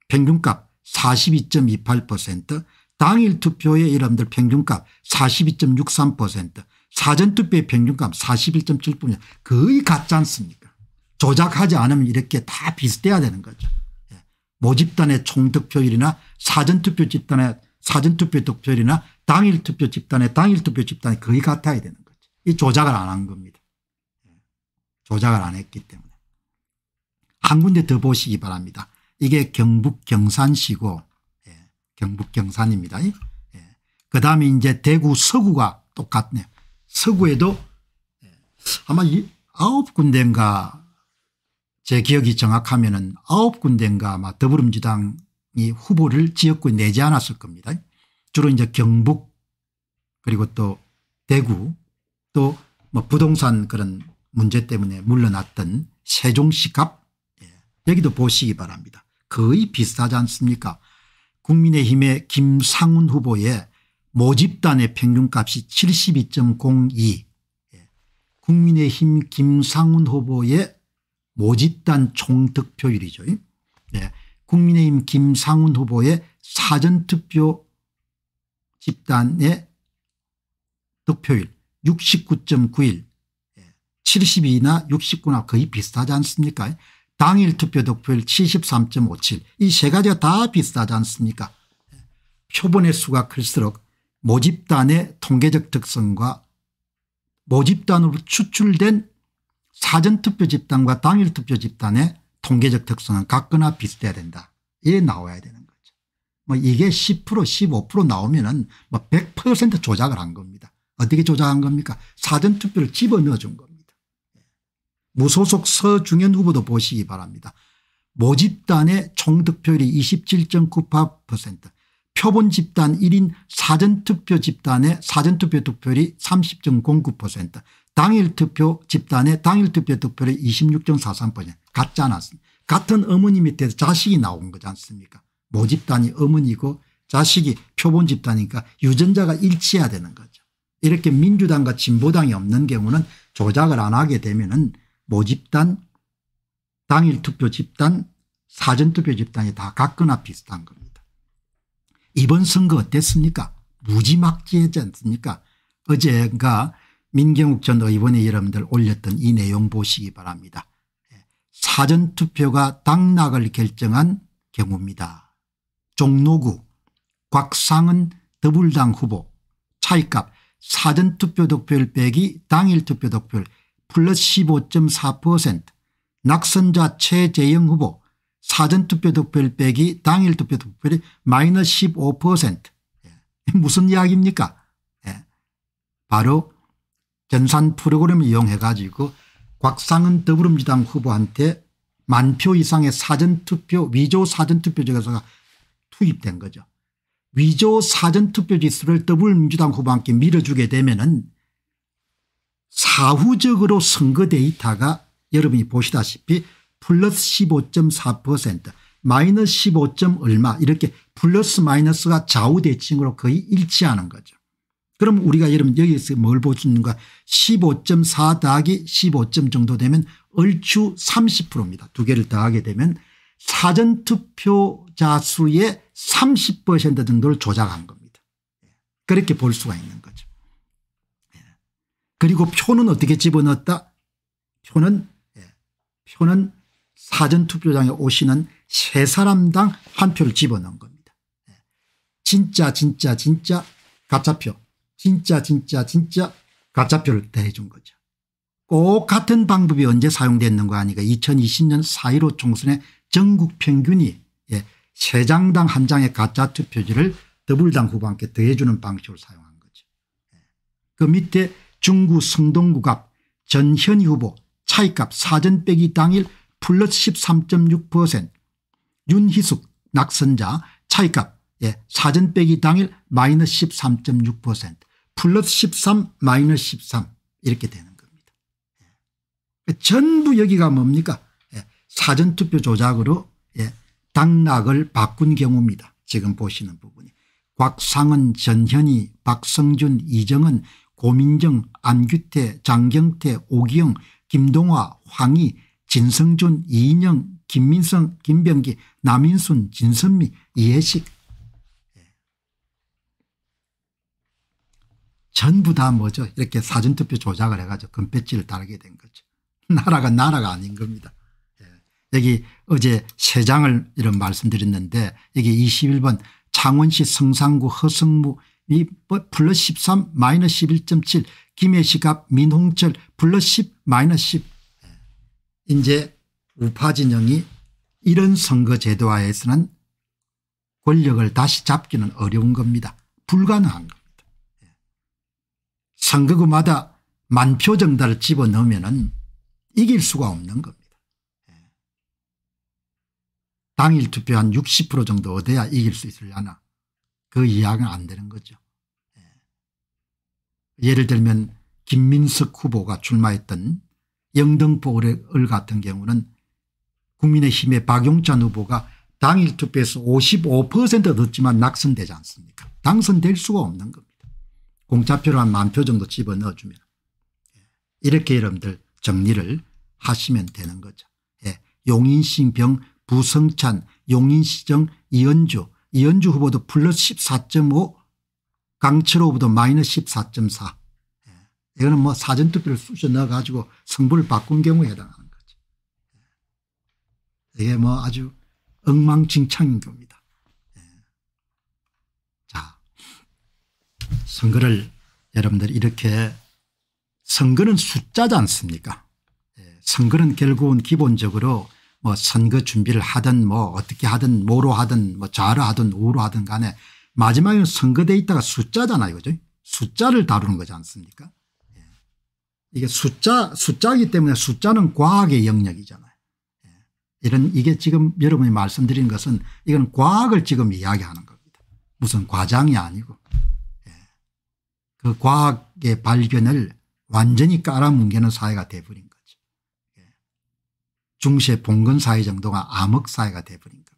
평균값 42.28% 당일 투표의 여러분들 평균값 42.63% 사전투표의 평균값 41.7% 거의 같지 않습니까 조작하지 않으면 이렇게 다 비슷해야 되는 거죠. 예. 모집단의 총득표율이나 사전투표 집단의 사전투표 득표율이나 당일투표 집단의 당일투표 집단이 거의 같아야 되는 거죠. 이 조작을 안 한 겁니다. 예. 조작을 안 했기 때문에. 한 군데 더 보시기 바랍니다. 이게 경북 경산시고 예. 경북 경산입니다. 예. 그 다음에 이제 대구 서구가 똑같네요. 서구에도 예, 아마 이 아홉 군데인가 제 기억이 정확하면 은 아홉 군데인가 아마 더불어민주당이 후보를 지역구에 내지 않았을 겁니다. 주로 이제 경북 그리고 또 대구 또뭐 부동산 그런 문제 때문에 물러났던 세종시갑 예. 여기도 보시기 바랍니다. 거의 비슷하지 않습니까 국민의힘의 김상훈 후보의 모집단의 평균값이 72.02 예. 국민의힘 김상훈 후보의 모집단 총득표율이죠. 네. 국민의힘 김상훈 후보의 사전투표 집단의 득표율 69.91 72나 69나 거의 비슷하지 않습니까 당일 투표 득표율 73.57 이 세 가지가 다 비슷하지 않습니까 표본의 수가 클수록 모집단의 통계적 특성과 모집단으로 추출된 사전투표 집단과 당일투표 집단의 통계적 특성은 같거나 비슷해야 된다. 이게 나와야 되는 거죠. 뭐 이게 10% 15% 나오면은 뭐 100% 조작을 한 겁니다. 어떻게 조작한 겁니까 사전투표를 집어넣어 준 겁니다. 무소속 서중현 후보도 보시기 바랍니다. 모집단의 총득표율이 27.98% 표본 집단 1인 사전투표 집단의 사전투표 득표율이 30.09% 당일투표 집단의 당일투표 득표율이 26.43% 같지 않았습니다. 같은 어머니 밑에서 자식이 나온 거지 않습니까 모집단이 어머니고 자식이 표본 집단이니까 유전자가 일치해야 되는 거죠. 이렇게 민주당과 진보당이 없는 경우는 조작을 안 하게 되면 은 모집단 뭐 당일 투표 집단 사전투표 집단이 다 같거나 비슷한 겁니다. 이번 선거 어땠습니까 무지막지했지 않습니까 어제가 민경욱 전 의원이 여러분들 올렸던 이 내용 보시기 바랍니다. 예, 사전투표가 당락을 결정한 경우입니다. 종로구 곽상은 더불당 후보 차이값 사전투표 득표율 빼기 당일 투표 득표율 플러스 15.4% 낙선자 최재영 후보 사전투표 득표율 빼기 당일 투표 득표율이 마이너스 15% 예. 무슨 이야기입니까 예. 바로 전산 프로그램을 이용해 가지고 곽상은 더불어민주당 후보한테 만 표 이상의 사전투표 위조 사전투표제가 투입된 거죠. 위조 사전투표 지수를 더불어민주당 후보한테 밀어주게 되면 은 사후적으로 선거 데이터가 여러분이 보시다시피 플러스 15.4% 마이너스 15. 얼마 이렇게 플러스 마이너스가 좌우대칭으로 거의 일치하는 거죠. 그럼 우리가 여러분 여기서 뭘 볼수는가15.4 더하기 1 5 정도 되면 얼추 30%입니다. 두 개를 더하게 되면 사전투표자 수의 30% 정도를 조작한 겁니다. 예. 그렇게 볼 수가 있는 거죠. 그리고 표는 어떻게 집어넣었다 표는 예, 표는 사전투표장에 오시는 세 사람당 한 표를 집어넣은 겁니다. 예. 진짜 진짜 진짜 가짜표 진짜 진짜 진짜 가짜표를 대해준 거죠. 꼭 같은 방법이 언제 사용됐는가 하니까 2020년 4.15 총선의 전국 평균이 예, 장당 1장의 가짜 투표지를 더불당 후보한테 더해주는 방식으로 사용한 거죠. 예. 그 밑에 중구 성동구 갑 전현희 후보 차이값 사전 빼기 당일 플러스 13.6% 윤희숙 낙선자 차이값 예, 사전 빼기 당일 마이너스 13.6% 플러스 13 마이너스 13 이렇게 되는 겁니다. 예. 전부 여기가 뭡니까 예, 사전투표 조작으로 예, 당락을 바꾼 경우입니다. 지금 보시는 부분이. 곽상은 전현희 박성준 이정은 고민정, 안규태, 장경태, 오기영, 김동화, 황희, 진성준, 이인영, 김민성, 김병기, 남인순, 진선미, 이해식 예. 전부 다 뭐죠 이렇게 사전투표 조작을 해가지고 금패치를 달게 된 거죠. 나라가 나라가 아닌 겁니다. 예. 여기 어제 세 장을 이런 말씀드렸는데 여기 21번 창원시 성산구 허성무 이 뭐 플러스 13 마이너스 11.7 김혜식합 민홍철 플러스 10 마이너스 10 이제 우파 진영이 이런 선거 제도화에서는 권력을 다시 잡기는 어려운 겁니다. 불가능한 겁니다. 선거구마다 만표 정당을 집어넣으면 이길 수가 없는 겁니다. 당일 투표 한 60% 정도 얻어야 이길 수 있으려나 그 이야기는 안 되는 거죠. 예. 예를 들면 김민석 후보가 출마했던 영등포을 같은 경우는 국민의힘의 박용찬 후보가 당일 투표에서 55%얻지만 낙선되지 않습니까 당선될 수가 없는 겁니다. 공짜표를 한만 표 정도 집어넣어주면 예. 이렇게 여러분들 정리를 하시면 되는 거죠. 예. 용인신병 부성찬 용인시정 이은주 이현주 후보도 플러스 14.5 강철 후보도 마이너스 14.4 예. 이거는 뭐 사전투표를 쑤셔 넣어가지고 성부를 바꾼 경우에 해당하는 거죠. 예. 이게 뭐 아주 엉망진창인 겁니다. 예. 자 선거를 여러분들 이렇게 선거는 숫자지 않습니까 선거는 결국은 기본적으로 뭐 선거 준비를 하든 뭐 어떻게 하든 뭐로 하든 뭐 좌로 하든 우로 하든 간에 마지막에는 선거 데이터가 숫자잖아요. 그죠? 숫자를 다루는 거지 않습니까? 예. 이게 숫자, 숫자이기 때문에 숫자는 과학의 영역이잖아요. 예. 이런, 이게 지금 여러분이 말씀드린 것은 이건 과학을 지금 이야기하는 겁니다. 무슨 과장이 아니고. 예. 그 과학의 발견을 완전히 깔아뭉개는 사회가 돼버린 중세 봉건사회 정도가 암흑사회가 돼버린 겁니다.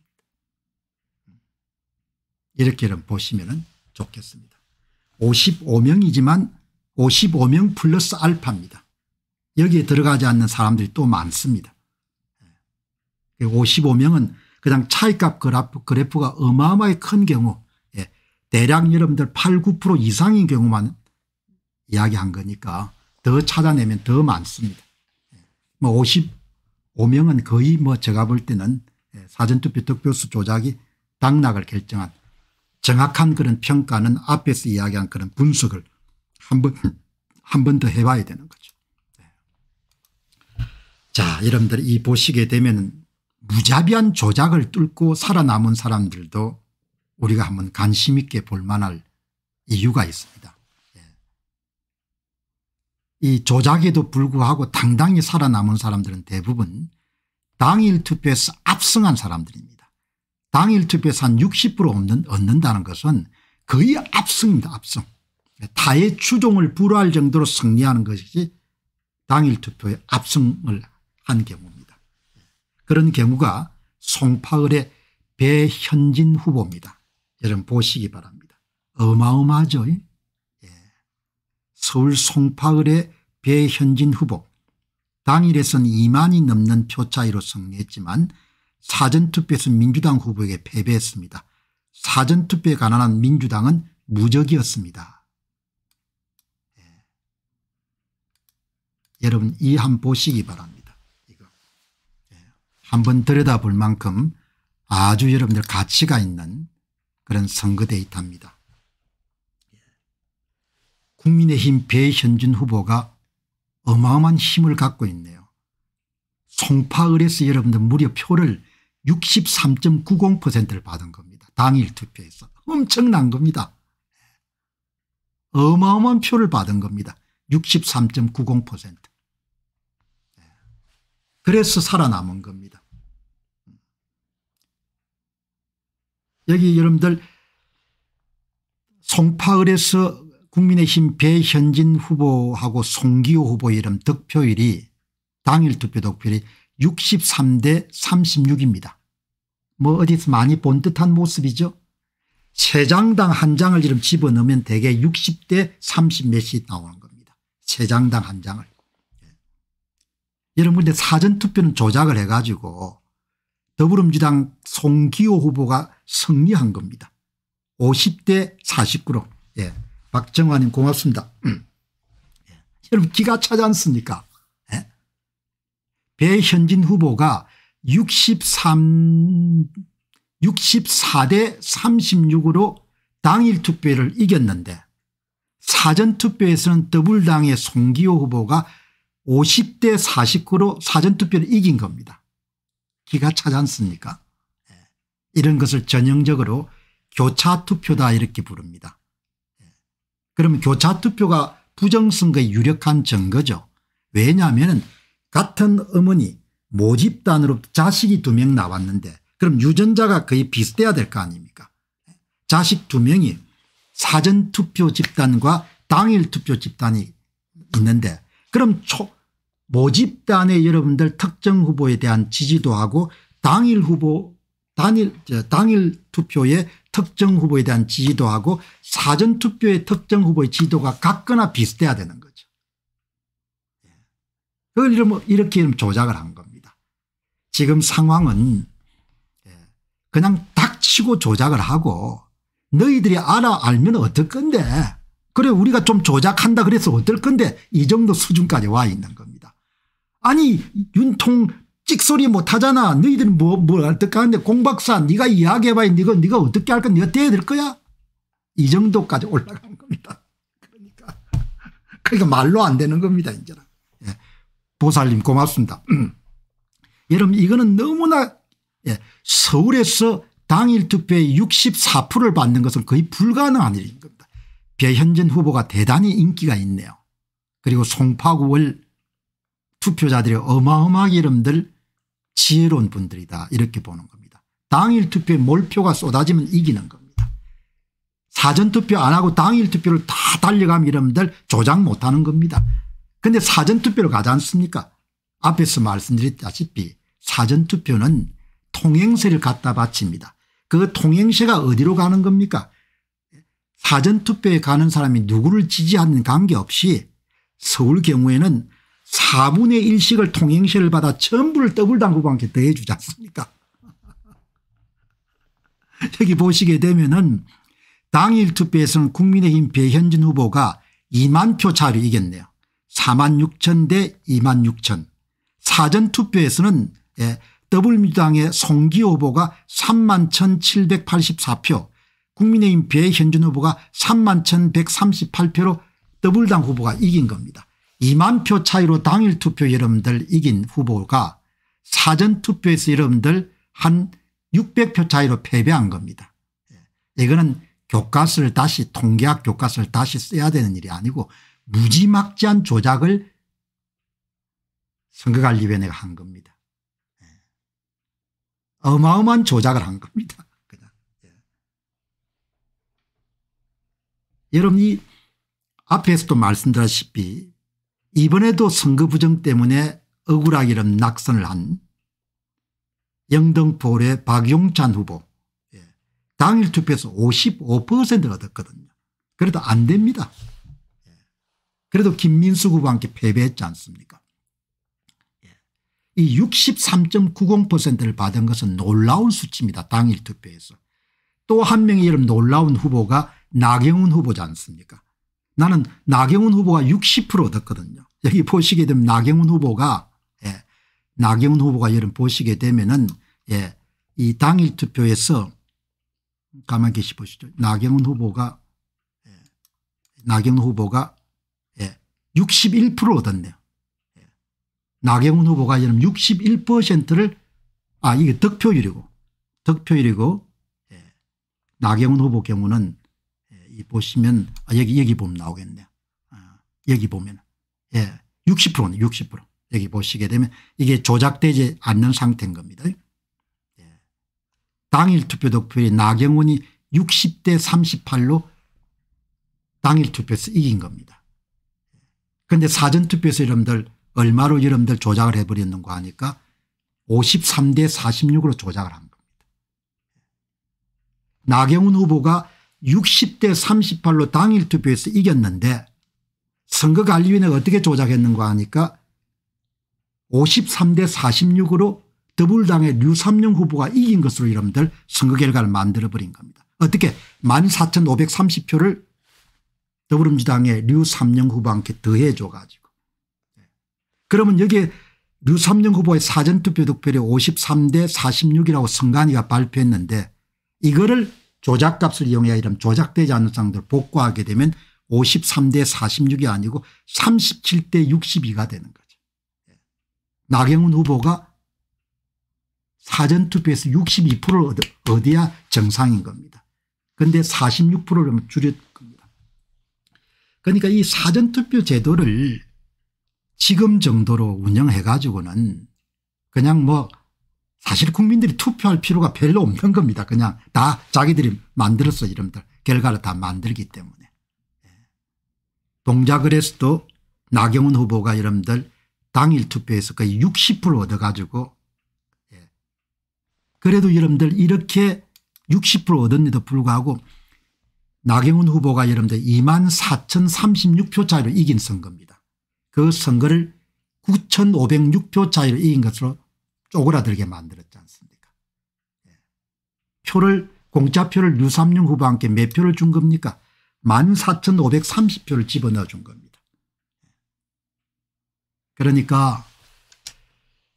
이렇게 좀 보시면 좋겠습니다. 55명이지만 55명 플러스 알파입니다. 여기에 들어가지 않는 사람들이 또 많습니다. 55명은 예. 그 그냥 차익값 그래프, 가 어마어마하게 큰 경우 예, 대략 여러분들 8 9% 이상인 경우만 이야기한 거니까 더 찾아내면 더 많습니다. 예, 뭐 50, 5명은 거의 뭐 제가 볼 때는 예, 사전투표 득표수 조작이 당락을 결정한 정확한 그런 평가는 앞에서 이야기한 그런 분석을 한 번 한 번 더 해봐야 되는 거죠. 예. 자 여러분들 이 보시게 되면 무자비한 조작을 뚫고 살아남은 사람들도 우리가 한 번 관심 있게 볼 만할 이유가 있습니다. 이 조작에도 불구하고 당당히 살아남은 사람들은 대부분 당일 투표에서 압승한 사람들입니다. 당일 투표에서 한 60% 얻는다는 것은 거의 압승입니다. 압승. 타의 추종을 불허할 정도로 승리하는 것이 당일 투표에 압승을 한 경우입니다. 그런 경우가 송파을의 배현진 후보입니다. 여러분 보시기 바랍니다. 어마어마하죠. 서울 송파을의 배현진 후보 당일에선 2만이 넘는 표 차이로 승리했지만 사전투표에서 민주당 후보에게 패배했습니다. 사전투표에 가난한 민주당은 무적이었습니다. 예. 여러분 이 한 보시기 바랍니다. 이거 예. 한번 들여다볼 만큼 아주 여러분들 가치가 있는 그런 선거 데이터입니다. 국민의힘 배현진 후보가 어마어마한 힘을 갖고 있네요. 송파을에서 여러분들 무려 표를 63.90%를 받은 겁니다. 당일 투표에서. 엄청난 겁니다. 어마어마한 표를 받은 겁니다. 63.90%. 그래서 살아남은 겁니다. 여기 여러분들 송파을에서 국민의힘 배현진 후보하고 송기호 후보 이름 득표율이 당일 투표 득표율이 63대 36입니다. 뭐 어디서 많이 본 듯한 모습이죠. 세 장당 한 장을 지금 집어넣으면 대개 60대 30 몇이 나오는 겁니다. 세 장당 한 장을. 예. 여러분들 사전투표는 조작을 해가지고 더불어민주당 송기호 후보가 승리한 겁니다. 50대 49로. 예. 박정환님 고맙습니다. 음. 예. 여러분 기가 차지 않습니까? 예? 배현진 후보가 63, 64대 36으로 당일 투표를 이겼는데 사전투표에서는 더블당의 송기호 후보가 50대 49로 사전투표를 이긴 겁니다. 기가 차지 않습니까? 예. 이런 것을 전형적으로 교차투표다 이렇게 부릅니다. 그러면 교차투표가 부정선거의 유력한 증거죠. 왜냐하면 같은 어머니 모집단으로 자식이 두 명 나왔는데 그럼 유전자가 거의 비슷해야 될 거 아닙니까 자식 두명이 사전투표 집단과 당일투표 집단이 있는데 그럼 초 모집단의 여러분들 특정 후보에 대한 지지도 하고 당일 후보 단일 당일 투표에 특정 후보에 대한 지지도하고 사전 투표에 특정 후보의 지지도가 같거나 비슷해야 되는 거죠. 예. 그걸 이렇게 조작을 한 겁니다. 지금 상황은 예, 그냥 닥치고 조작을 하고 너희들이 알아 알면 어떨 건데 그래 우리가 좀 조작한다 그래서 어떨 건데 이 정도 수준까지 와 있는 겁니다. 아니 윤통 찍소리 못하잖아. 너희들은 뭐, 뭘알듯하는데 공박사 네가 이야기해봐야 네가, 네가 어떻게 할건야 네가 떼야 될 거야. 이 정도까지 올라간 겁니다. 그러니까 그러니까 말로 안 되는 겁니다. 이제는. 예. 보살님 고맙습니다. 음. 여러분 이거는 너무나 예. 서울에서 당일 투표의 64%를 받는 것은 거의 불가능한 일인 겁니다. 배현진 후보가 대단히 인기가 있네요. 그리고 송파구월 투표자들의어마어마한 이름들 지혜로운 분들이다 이렇게 보는 겁니다. 당일 투표에 몰표가 쏟아지면 이기는 겁니다. 사전투표 안 하고 당일 투표를 다 달려가면 이러분들 조작 못하는 겁니다. 그런데 사전투표를 가지 않습니까 앞에서 말씀드렸다시피 사전투표는 통행세를 갖다 바칩니다. 그 통행세가 어디로 가는 겁니까 사전투표에 가는 사람이 누구를 지지하는 관계없이 서울 경우에는 4분의 1씩을 통행시를 받아 전부를 더블당국한테 더해주지 않습니까 여기 보시게 되면 은 당일 투표에서는 국민의힘 배현진 후보가 2만 표 차로 이겼네요. 4만 6천 대 2만 6천. 사전투표에서는 예, 더불민주당의 송기호 후보가 3만 1784표 국민의힘 배현준 후보가 3만 1138표로 더불당 후보가 이긴 겁니다. 2만 표 차이로 당일 투표 여러분들 이긴 후보가 사전투표에서 여러분들 한 600표 차이로 패배한 겁니다. 예. 이거는 교과서를 다시 통계학 교과서를 다시 써야 되는 일이 아니고 무지막지한 조작을 선거관리위원회가 한 겁니다. 예. 어마어마한 조작을 한 겁니다. 그냥. 예. 여러분 이 앞에서도 말씀드렸다시피 이번에도 선거 부정 때문에 억울하기름 낙선을 한 영등포의 박용찬 후보 예. 당일 투표에서 55%를 얻었거든요. 그래도 안 됩니다. 예. 그래도 김민수 후보와 함께 패배했지 않습니까 예. 이 63.90%를 받은 것은 놀라운 수치입니다. 당일 투표에서. 또 한 명의 이름 놀라운 후보가 나경원 후보지 않습니까 나는 나경원 후보가 60% 얻었거든요. 여기 보시게 되면 나경원 후보가 예, 나경원 후보가 여러분 보시게 되면은 예, 이 당일 투표에서 가만 계시 보시죠. 나경원 후보가 예, 나경원 후보가 예, 61% 얻었네요. 예, 나경원 후보가 여러분 61%를 아 이게 득표율이고 득표율이고 예, 나경원 후보 경우는 여기 보시면 아, 여기 여기 보면 나오겠네요. 아, 여기 보면 예 60%는 60% 여기 보시게 되면 이게 조작되지 않는 상태인 겁니다. 예. 당일 투표 득표율이 나경원이 60대 38로 당일 투표에서 이긴 겁니다. 그런데 사전투표에서 여러분들 얼마로 여러분들 조작을 해버렸는가 하니까 53대 46으로 조작을 한 겁니다. 나경원 후보가 60대 38로 당일 투표에서 이겼는데 선거관리위원회가 어떻게 조작했는가 하니까 53대 46으로 더불당의 류삼룡 후보가 이긴 것으로 여러분들 선거 결과를 만들어버린 겁니다. 어떻게 14,530표를 더불어민주당의 류삼룡 후보와 함 더해줘 가지고 그러면 여기에 류삼룡 후보의 사전투표 득표율이 53대 46이라고 선관위가 발표했는데 이거를 조작값을 이용해야 이런 조작되지 않은 쌍들 을 복구하게 되면 53대 46이 아니고 37대 62가 되는 거죠. 예. 나경원 후보가 사전투표에서 62%를 얻어, 얻야 정상인 겁니다. 그런데 46%를 줄였 겁니다. 그러니까 이 사전투표 제도를 지금 정도로 운영해 가지고는 그냥 뭐 사실 국민들이 투표할 필요가 별로 없는 겁니다. 그냥 다 자기들이 만들었어 이름들 결과를 다 만들기 때문에. 예. 동작을해서도 나경원 후보가 여러분들 당일 투표에서 거의 60% 얻어가지고 예. 그래도 여러분들 이렇게 60% 얻었는데도 불구하고 나경원 후보가 여러분들 2만 4,036표 차이로 이긴 선거입니다. 그 선거를 9,506표 차이로 이긴 것으로 쪼그라들게 만들었지 않습니까 예. 표를 공짜표를 유삼룡 후보한테 몇 표를 준 겁니까 14,530표를 집어넣어 준 겁니다 예. 그러니까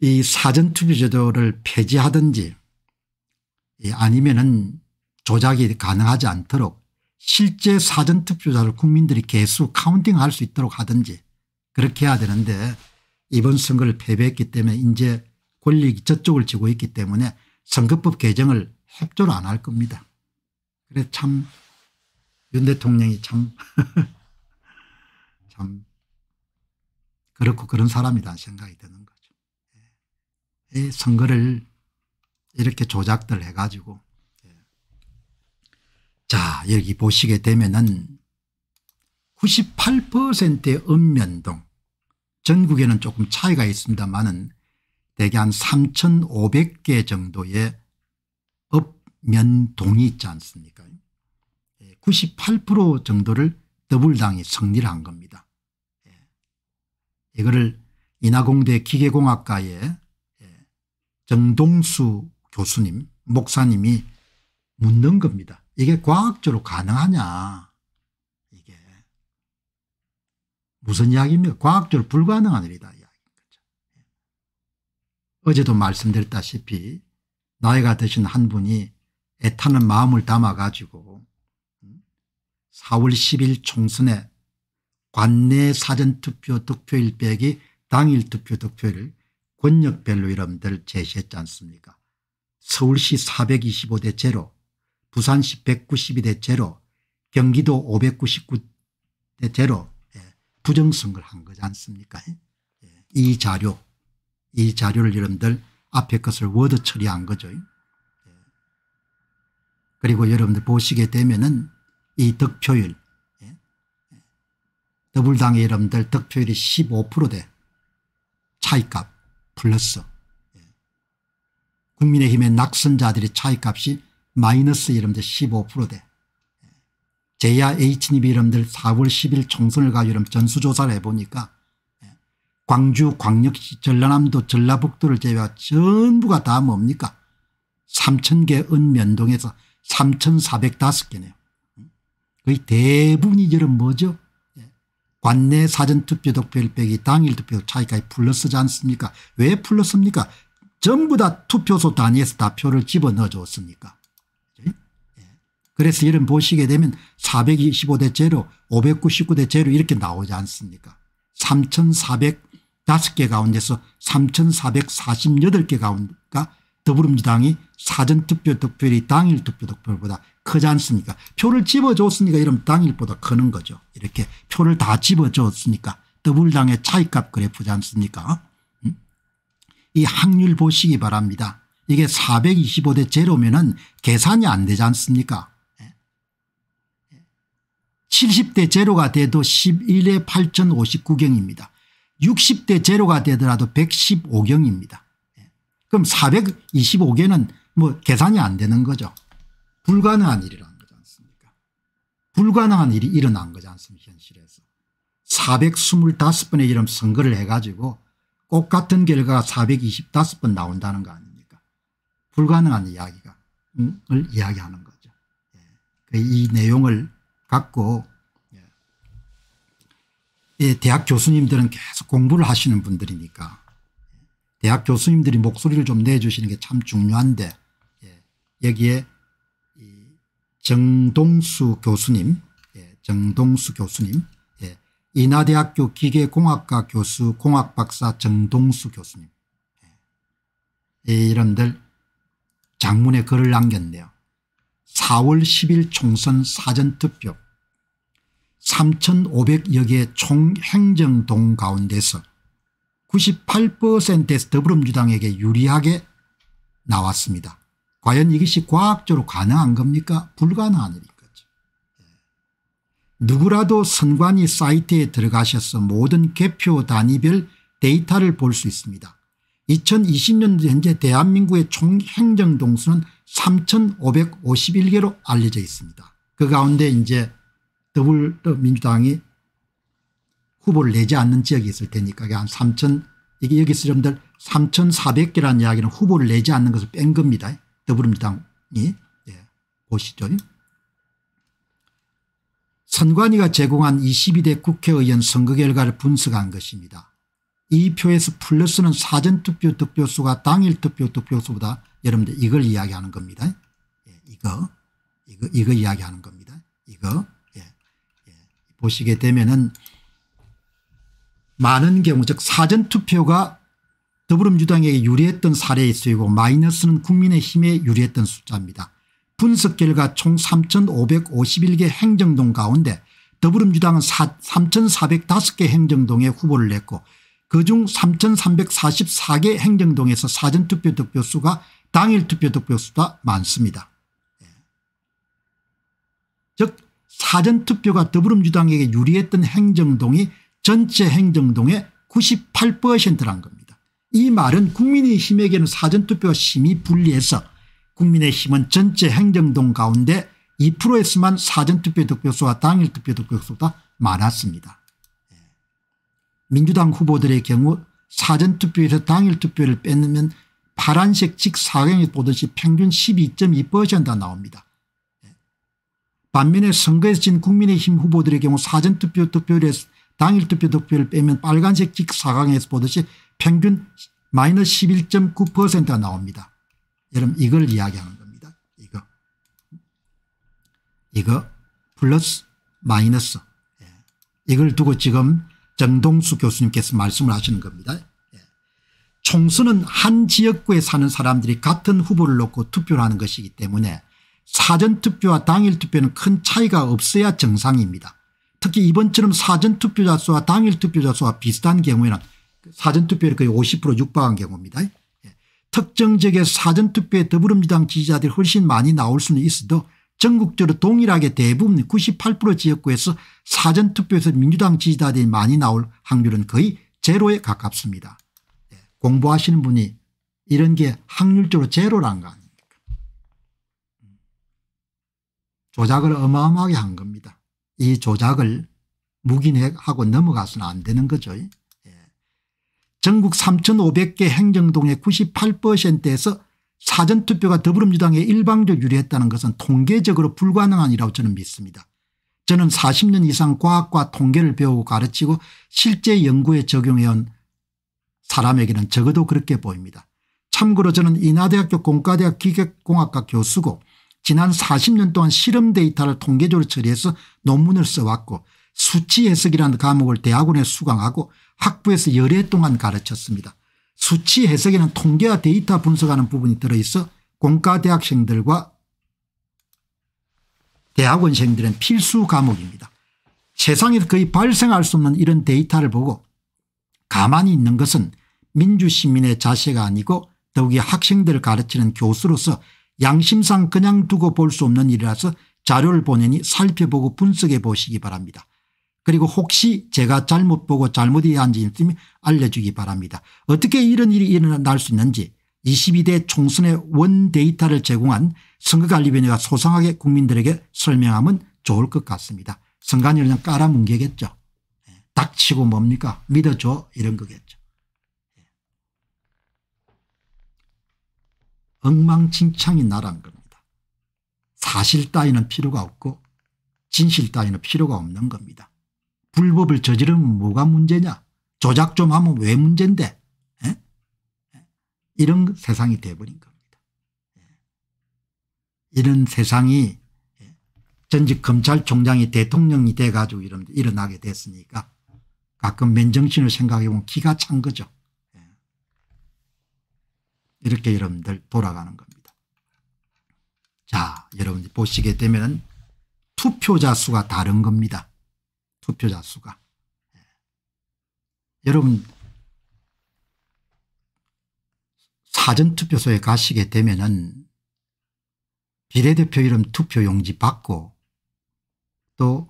이 사전투표 제도를 폐지하든지 예, 아니면은 조작이 가능하지 않도록 실제 사전투표자를 국민들이 개수 카운팅할 수 있도록 하든지 그렇게 해야 되는데 이번 선거를 패배했기 때문에 이제 권력이 저쪽을 지고 있기 때문에 선거법 개정을 협조를 안 할 겁니다. 그래 참윤 대통령이 참, 참 그렇고 그런 사람이다 생각이 드는 거죠. 예. 이 선거를 이렇게 조작들 해가지고 예. 자 여기 보시게 되면은 98%의 읍면동 전국에는 조금 차이가 있습니다만은 대개 한 3,500개 정도의 업면동이 있지 않습니까 98% 예, 정도를 더불당이 승리를 한 겁니다. 예. 이거를 인하공대 기계공학과의 예, 정동수 교수님 목사님이 묻는 겁니다. 이게 과학적으로 가능하냐 이게 무슨 이야기입니까 과학적으로 불가능한 일이다. 어제도 말씀드렸다시피 나이가 드신 한 분이 애타는 마음을 담아가지고 4월 음, 10일 총선에 관내 사전투표 득표일 빼기 당일 투표 득표를 권역별로 이름들 제시했지 않습니까 서울시 425대 제로 부산시 192대 제로 경기도 599대 제로 예, 부정선거를 한 거지 않습니까 예, 이 자료 이 자료를 여러분들 앞에 것을 워드 처리한 거죠. 예. 그리고 여러분들 보시게 되면은 이 득표율 예. 예. 더불당의 여러분들 득표율이 15%대 차이값 플러스 국민의힘의 낙선자들의 차이값이 마이너스 여러분들 15%대 제야 H님이 여러분들 4월 10일 총선을 가지고 전수조사를 해보니까 광주 광역시 전라남도 전라북도를 제외한 전부가 다 뭡니까 3000개 은면동에서 3405개네요. 거의 대부분이 이런 뭐죠 예. 관내 사전투표 득표율 빼기 당일 투표 차이까지 플러스지 않습니까 왜 플러스입니까 전부 다 투표소 단위에서 다 표를 집어넣어 줬으니까 예. 그래서 이런 보시게 되면 425대 제 599대 제 이렇게 나오지 않습니까 3400 5개 가운데서 3448개 가운데가 더불어민주당이 사전투표 득표율이 당일 투표 득표율보다 크지 않습니까 표를 집어줬으니까 이러면 당일보다 크는 거죠. 이렇게 표를 다 집어줬으니까 더불당의 차이값 그래프지 않습니까 어? 음? 이 확률 보시기 바랍니다. 이게 425대 제로면 은 계산이 안 되지 않습니까 70대 예. 제로가 돼도 11에 8059경입니다. 60대 제로가 되더라도 115경입니다. 예. 그럼 425개는 뭐 계산이 안 되는 거죠. 불가능한 일이라는 거지 않습니까? 불가능한 일이 일어난 거지 않습니까 현실에서. 425번의 이런 선거를 해가지고 꼭 같은 결과가 425번 나온다는 거 아닙니까? 불가능한 이야기가 을 이야기하는 거죠. 예. 그 이 내용을 갖고 예, 대학 교수님들은 계속 공부를 하시는 분들이니까 대학 교수님들이 목소리를 좀 내주시는 게 참 중요한데 예, 여기에 정동수 교수님 예, 정동수 교수님 인하대학교 기계공학과 교수 공학박사 정동수 교수님 이런들장문에 글을 남겼네요. 4월 10일 총선 사전투표 3,500여 개 총 행정동 가운데서 98%에서 더불어민주당에게 유리하게 나왔습니다. 과연 이것이 과학적으로 가능한 겁니까? 불가능한 일인 거죠. 예. 누구라도 선관위 사이트에 들어가셔서 모든 개표 단위별 데이터를 볼 수 있습니다. 2020년도 현재 대한민국의 총 행정동수는 3,551개로 알려져 있습니다. 그 가운데 이제 더불어민주당이 후보를 내지 않는 지역이 있을 테니까 한 3천 이게 여기서 여러분들 3,400개라는 이야기는 후보를 내지 않는 것을 뺀 겁니다. 더불어민주당이 예. 보시죠. 선관위가 제공한 22대 국회의원 선거 결과를 분석한 것입니다. 이 표에서 플러스는 사전투표 득표수가 당일 투표 득표수보다 여러분들 이걸 이야기하는 겁니다. 예. 이거 이거 이거 이야기하는 겁니다. 이거 보시게 되면은 많은 경우 즉 사전투표가 더불어민주당에게 유리했던 사례일수있고 마이너스는 국민의힘에 유리했던 숫자입니다. 분석 결과 총 3551개 행정동 가운데 더불어민주당은 3405개 행정동에 후보를 냈고 그중 3344개 행정동에서 사전투표 득표수가 당일 투표 득표수보 많습니다. 예. 즉 사전투표가 더불어민주당에게 유리했던 행정동이 전체 행정동의 98%란 겁니다. 이 말은 국민의힘에게는 사전투표와 심히 불리해서 국민의힘은 전체 행정동 가운데 2%에서만 사전투표 득표수와 당일투표 득표수보다 많았습니다. 예. 민주당 후보들의 경우 사전투표에서 당일투표를 빼면 파란색 직사각형이 보듯이 평균 12.2%가 나옵니다. 반면에 선거에서 진 국민의힘 후보들의 경우 사전투표 투표율에서 당일투표 투표율을 빼면 빨간색 직사강에서 보듯이 평균 마이너스 11.9%가 나옵니다. 여러분 이걸 이야기하는 겁니다. 이거. 이거 플러스 마이너스 예. 이걸 두고 지금 정동수 교수님께서 말씀을 하시는 겁니다. 예. 총선은 한 지역구에 사는 사람들이 같은 후보를 놓고 투표를 하는 것이기 때문에 사전투표와 당일투표는 큰 차이가 없어야 정상입니다. 특히 이번처럼 사전투표자 수와 당일투표자 수와 비슷한 경우에는 사전투표율 거의 50% 육박한 경우입니다. 예. 특정 지역의 사전투표에 더불어민주당 지지자들이 훨씬 많이 나올 수는 있어도 전국적으로 동일하게 대부분 98% 지역구에서 사전투표에서 민주당 지지자들이 많이 나올 확률은 거의 제로에 가깝습니다. 예. 공부하시는 분이 이런 게 확률적으로 제로란 거 조작을 어마어마하게 한 겁니다. 이 조작을 묵인하고 넘어가서는 안 되는 거죠. 예. 전국 3,500개 행정동의 98%에서 사전투표가 더불어민주당에 일방적 유리했다는 것은 통계적으로 불가능한 이라고 저는 믿습니다. 저는 40년 이상 과학과 통계를 배우고 가르치고 실제 연구에 적용해온 사람에게는 적어도 그렇게 보입니다. 참고로 저는 인하대학교 공과대학 기계공학과 교수고 지난 40년 동안 실험 데이터를 통계적으로 처리해서 논문을 써왔고 수치 해석이라는 과목을 대학원에 수강하고 학부에서 열흘 동안 가르쳤습니다. 수치 해석에는 통계와 데이터 분석하는 부분이 들어있어 공과대학생들과 대학원생들은 필수 과목입니다. 세상에서 거의 발생할 수 없는 이런 데이터를 보고 가만히 있는 것은 민주시민의 자세가 아니고 더욱이 학생들을 가르치는 교수로서 양심상 그냥 두고 볼 수 없는 일이라서 자료를 보내니 살펴보고 분석해 보시기 바랍니다. 그리고 혹시 제가 잘못 보고 잘못 이해한 점 있으면 알려주기 바랍니다. 어떻게 이런 일이 일어날 수 있는지 22대 총선의 원 데이터를 제공한 선거관리위원회가 소상하게 국민들에게 설명하면 좋을 것 같습니다. 선관위를 깔아뭉개겠죠. 예, 닥치고 뭡니까 믿어줘 이런 거겠죠. 엉망진창이 나란 겁니다. 사실 따위는 필요가 없고 진실 따위는 필요가 없는 겁니다. 불법을 저지르면 뭐가 문제냐 조작 좀 하면 왜 문제인데 에? 예? 예? 이런 세상이 돼버린 겁니다. 예. 이런 세상이 전직 검찰총장이 대통령이 돼가지고 이런 일어나게 됐으니까 가끔 맨정신을 생각해보면 기가 찬 거죠. 이렇게 여러분들 돌아가는 겁니다. 자 여러분들 보시게 되면 투표자 수가 다른 겁니다. 투표자 수가. 예. 여러분 사전투표소에 가시게 되면은 비례대표 이름 투표용지 받고 또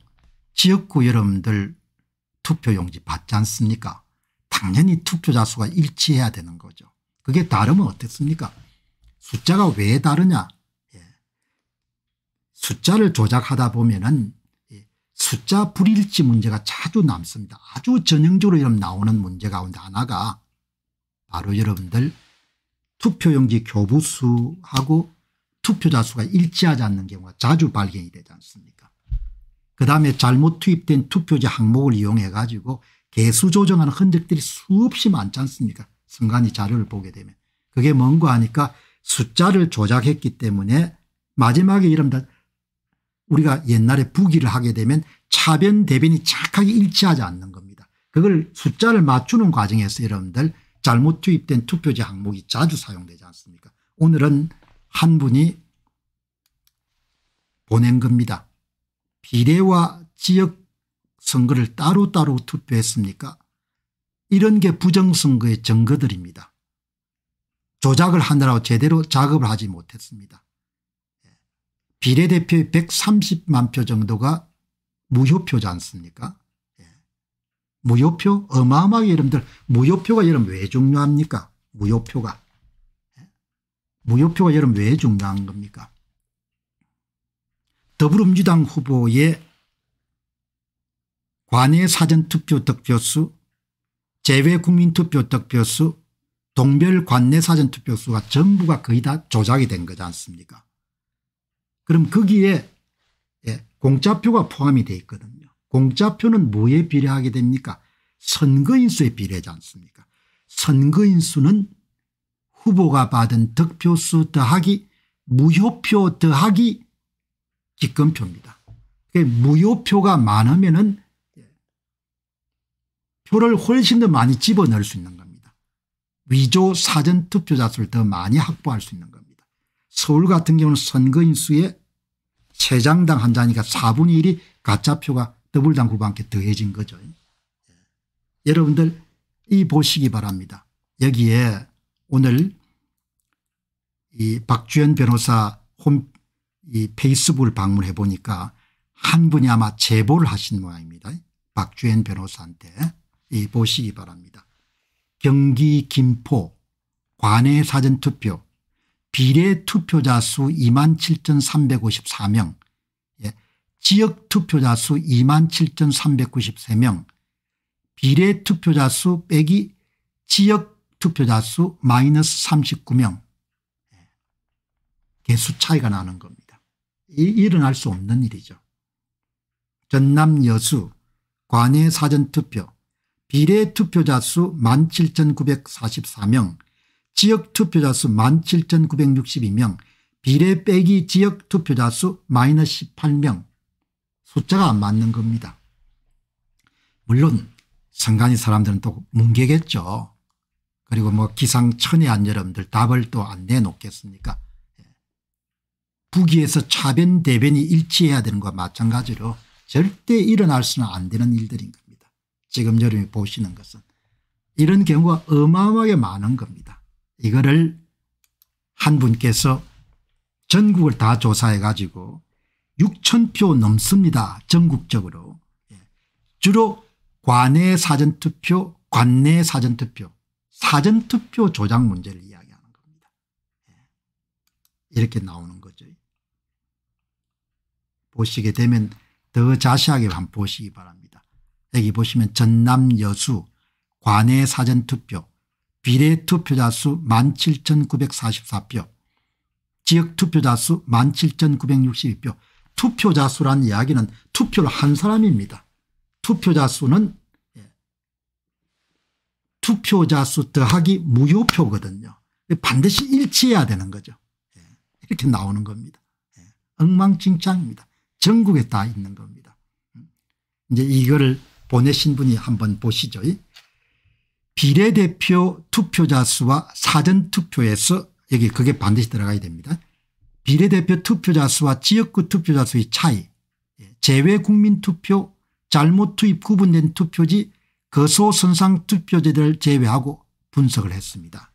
지역구 여러분들 투표용지 받지 않습니까 당연히 투표자 수가 일치해야 되는 거죠. 그게 다르면 어떻습니까? 숫자가 왜 다르냐? 예. 숫자를 조작하다 보면은 예, 숫자 불일치 문제가 자주 남습니다. 아주 전형적으로 이런 나오는 문제 가운데 하나가 바로 여러분들 투표용지 교부수하고 투표자 수가 일치하지 않는 경우가 자주 발견이 되지 않습니까? 그 다음에 잘못 투입된 투표지 항목을 이용해 가지고 개수 조정하는 흔적들이 수없이 많지 않습니까? 순간이 자료를 보게 되면 그게 뭔가 하니까 숫자를 조작했기 때문에 마지막에 이른다 우리가 옛날에 부기를 하게 되면 차변 대변이 착하게 일치하지 않는 겁니다. 그걸 숫자를 맞추는 과정에서 여러분들 잘못 투입된 투표지 항목이 자주 사용되지 않습니까 오늘은 한 분이 보낸 겁니다. 비례와 지역 선거를 따로따로 투표했습니까 이런 게 부정선거의 증거들입니다. 조작을 하느라고 제대로 작업을 하지 못했습니다. 예. 비례대표의 130만 표 정도가 무효표지 않습니까 예. 무효표 어마어마하게 여러분들 무효표가 여러분 왜 중요합니까 무효표가 예. 무효표가 여러분 왜 중요한 겁니까 더불어민주당 후보의 관외 사전투표 득표수 재외 국민투표 득표수 동별 관내 사전투표수가 전부가 거의 다 조작이 된 거지 않습니까 그럼 거기에 예, 공짜표가 포함이 돼 있거든요. 공짜표는 뭐에 비례하게 됩니까 선거인수에 비례하지 않습니까 선거인수는 후보가 받은 득표수 더하기 무효표 더하기 기권표입니다. 무효표가 많으면 은 표를 훨씬 더 많이 집어넣을 수 있는 겁니다. 위조 사전 투표자 수를 더 많이 확보할 수 있는 겁니다. 서울 같은 경우는 선거인 수에 세장당 한 자니까 4분의 1이 가짜표가 더블당 후반께 더해진 거죠. 예. 여러분들 이 보시기 바랍니다. 여기에 오늘 이 박주현 변호사 홈, 이 페이스북을 방문해 보니까 한 분이 아마 제보를 하신 모양입니다. 박주현 변호사한테. 보시기 바랍니다. 경기 김포 관내 사전투표 비례투표자 수 27,354명 예. 지역투표자 수 27,393명 비례투표자 수 빼기 지역투표자 수 마이너스 39명 예. 개수 차이가 나는 겁니다. 이, 일어날 수 없는 일이죠. 전남 여수 관내 사전투표 비례투표자 수 17,944명 지역투표자 수 17,962명 비례 빼기 지역투표자 수 마이너스 18명 숫자가 안 맞는 겁니다. 물론 선관위 사람들은 또 뭉개겠죠. 그리고 뭐 기상천외한 여러분들 답을 또 안 내놓겠습니까 북위에서 차변 대변이 일치해야 되는 것과 마찬가지로 절대 일어날 수는 안 되는 일들인 것 지금 여러분이 보시는 것은 이런 경우가 어마어마하게 많은 겁니다. 이거를 한 분께서 전국을 다 조사해 가지고 6천표 넘습니다. 전국적으로. 예. 주로 관내 사전투표 관내 사전투표 사전투표 조작 문제를 이야기하는 겁니다. 예. 이렇게 나오는 거죠. 보시게 되면 더 자세하게 한번 보시기 바랍니다. 여기 보시면 전남 여수 관내 사전투표 비례 투표자 수 17,944표 지역 투표자 수 17,962표 투표자 수라는 이야기는 투표를 한 사람입니다. 투표자 수는 예, 투표자 수 더하기 무효표거든요. 반드시 일치해야 되는 거죠. 예, 이렇게 나오는 겁니다. 예, 엉망진창입니다. 전국에 다 있는 겁니다. 음, 이제 이거를 보내신 분이 한번 보시죠. 비례대표 투표자 수와 사전투표에서 여기 그게 반드시 들어가야 됩니다. 비례대표 투표자 수와 지역구 투표자 수의 차이 예, 제외국민투표 잘못 투입 구분된 투표지 거소선상 투표제를 제외하고 분석을 했습니다.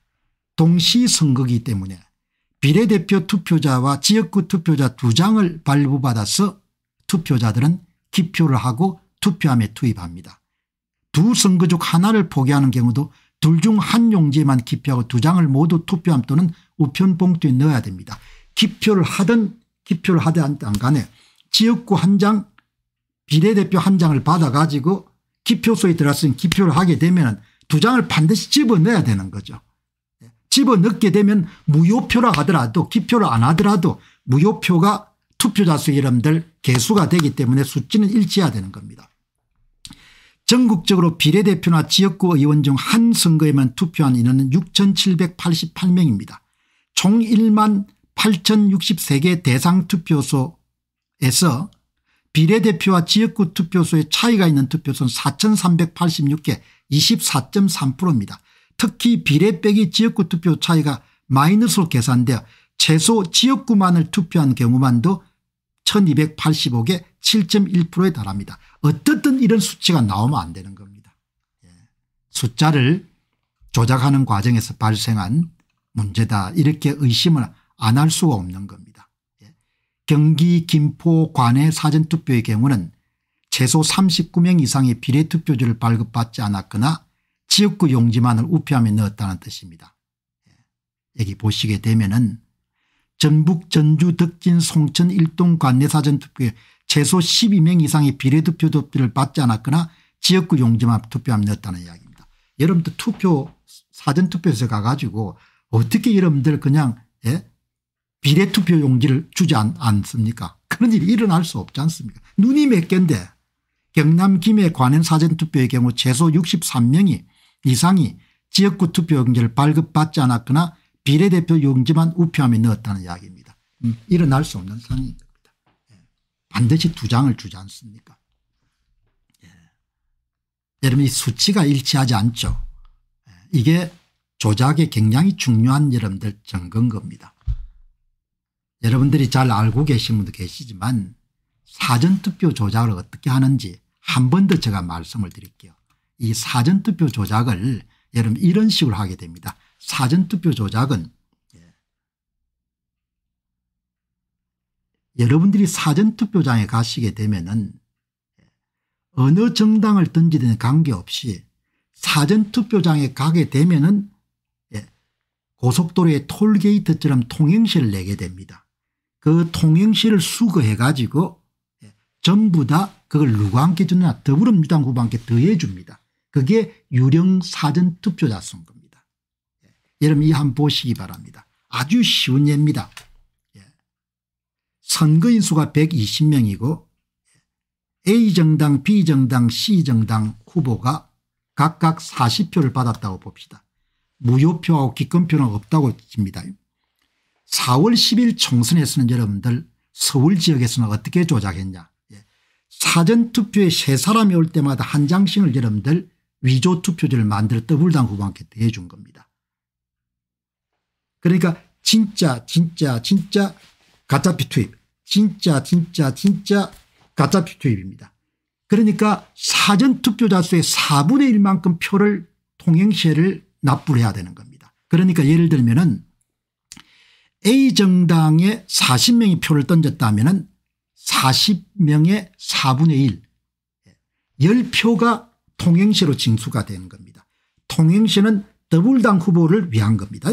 동시 선거기 때문에 비례대표 투표자와 지역구 투표자 두 장을 발부받아서 투표자들은 기표를 하고 투표함에 투입합니다. 두 선거족 하나를 포기하는 경우도 둘 중 한 용지에만 기표하고 두 장을 모두 투표함 또는 우편 봉투에 넣어야 됩니다. 기표를 하든 기표를 하든 간에 지역구 한 장 비례대표 한 장을 받아가지고 기표소에 들어갔으니 기표를 하게 되면 두 장을 반드시 집어넣어야 되는 거죠. 집어넣게 되면 무효표라 하더라도 기표를 안 하더라도 무효표가 투표자 수 여러분들 개수가 되기 때문에 수치는 일치해야 되는 겁니다. 전국적으로 비례대표나 지역구 의원 중 한 선거에만 투표한 인원은 6,788명입니다. 총 1만 8,063개 대상 투표소에서 비례대표와 지역구 투표소의 차이가 있는 투표소는 4,386개 24.3%입니다. 특히 비례 빼기 지역구 투표 차이가 마이너스로 계산되어 최소 지역구만을 투표한 경우만도 1 2 8 5개 7.1%에 달합니다. 어떻든 이런 수치가 나오면 안 되는 겁니다. 예. 숫자를 조작하는 과정에서 발생한 문제다 이렇게 의심을 안 할 수가 없는 겁니다. 예. 경기 김포 관의 사전투표의 경우는 최소 39명 이상의 비례투표지를 발급받지 않았거나 지역구 용지만을 우표함에 넣었다는 뜻입니다. 예. 여기 보시게 되면 은 전북 전주 덕진 송천 일동 관내사전투표에 최소 12명 이상의 비례투표 투표를 받지 않았거나 지역구 용지만 투표함이 었다는 이야기입니다. 여러분들 투표 사전투표에서 가가지고 어떻게 여러분들 그냥 예? 비례투표 용지를 주지 않, 않습니까 그런 일이 일어날 수 없지 않습니까 눈이 몇개데 경남 김해 관행 사전투표의 경우 최소 63명이 이상이 지역구 투표 용지를 발급받지 않았거나 비례대표 용지만 우표함에 넣었다는 이야기입니다. 음, 일어날 수 없는 상황입니다. 예. 반드시 두 장을 주지 않습니까? 예. 여러분 이 수치가 일치하지 않죠. 예. 이게 조작의 굉장히 중요한 여러분들 증거인 겁니다. 여러분들이 잘 알고 계신 분도 계시지만 사전투표 조작을 어떻게 하는지 한 번 더 제가 말씀을 드릴게요. 이 사전투표 조작을 여러분 이런 식으로 하게 됩니다. 사전투표 조작은 예. 여러분들이 사전투표장에 가시게 되면은 어느 정당을 던지든 관계없이 사전투표장에 가게 되면은 예, 고속도로의 톨게이트처럼 통행시를 내게 됩니다. 그 통행시를 수거해 가지고 예, 전부 다 그걸 누구 함께 주느냐 더불어민주당 후보한테 더해 줍니다. 그게 유령 사전투표자 선거 입니다 여러분 이 한번 보시기 바랍니다. 아주 쉬운 예입니다. 예. 선거인 수가 120명이고 예. A정당, B정당, C정당 후보가 각각 40표를 받았다고 봅시다. 무효표하고 기권표는 없다고 칩니다. 4월 10일 총선에서는 여러분들 서울 지역에서는 어떻게 조작했냐. 예. 사전투표에 세 사람이 올 때마다 한 장씩을 여러분들 위조투표지를 만들어 더블당 후보한테 대준 겁니다. 그러니까 진짜 진짜 진짜 가짜피 투입 진짜 진짜 진짜 가짜피 투입입니다. 그러니까 사전투표자 수의 4분의 1만큼 표를 통행시를 납부를 해야 되는 겁니다. 그러니까 예를 들면 은 A정당에 40명이 표를 던졌다면 은 40명의 4분의 1 10표가 통행시로 징수가 되는 겁니다. 통행시는 더블당 후보를 위한 겁니다.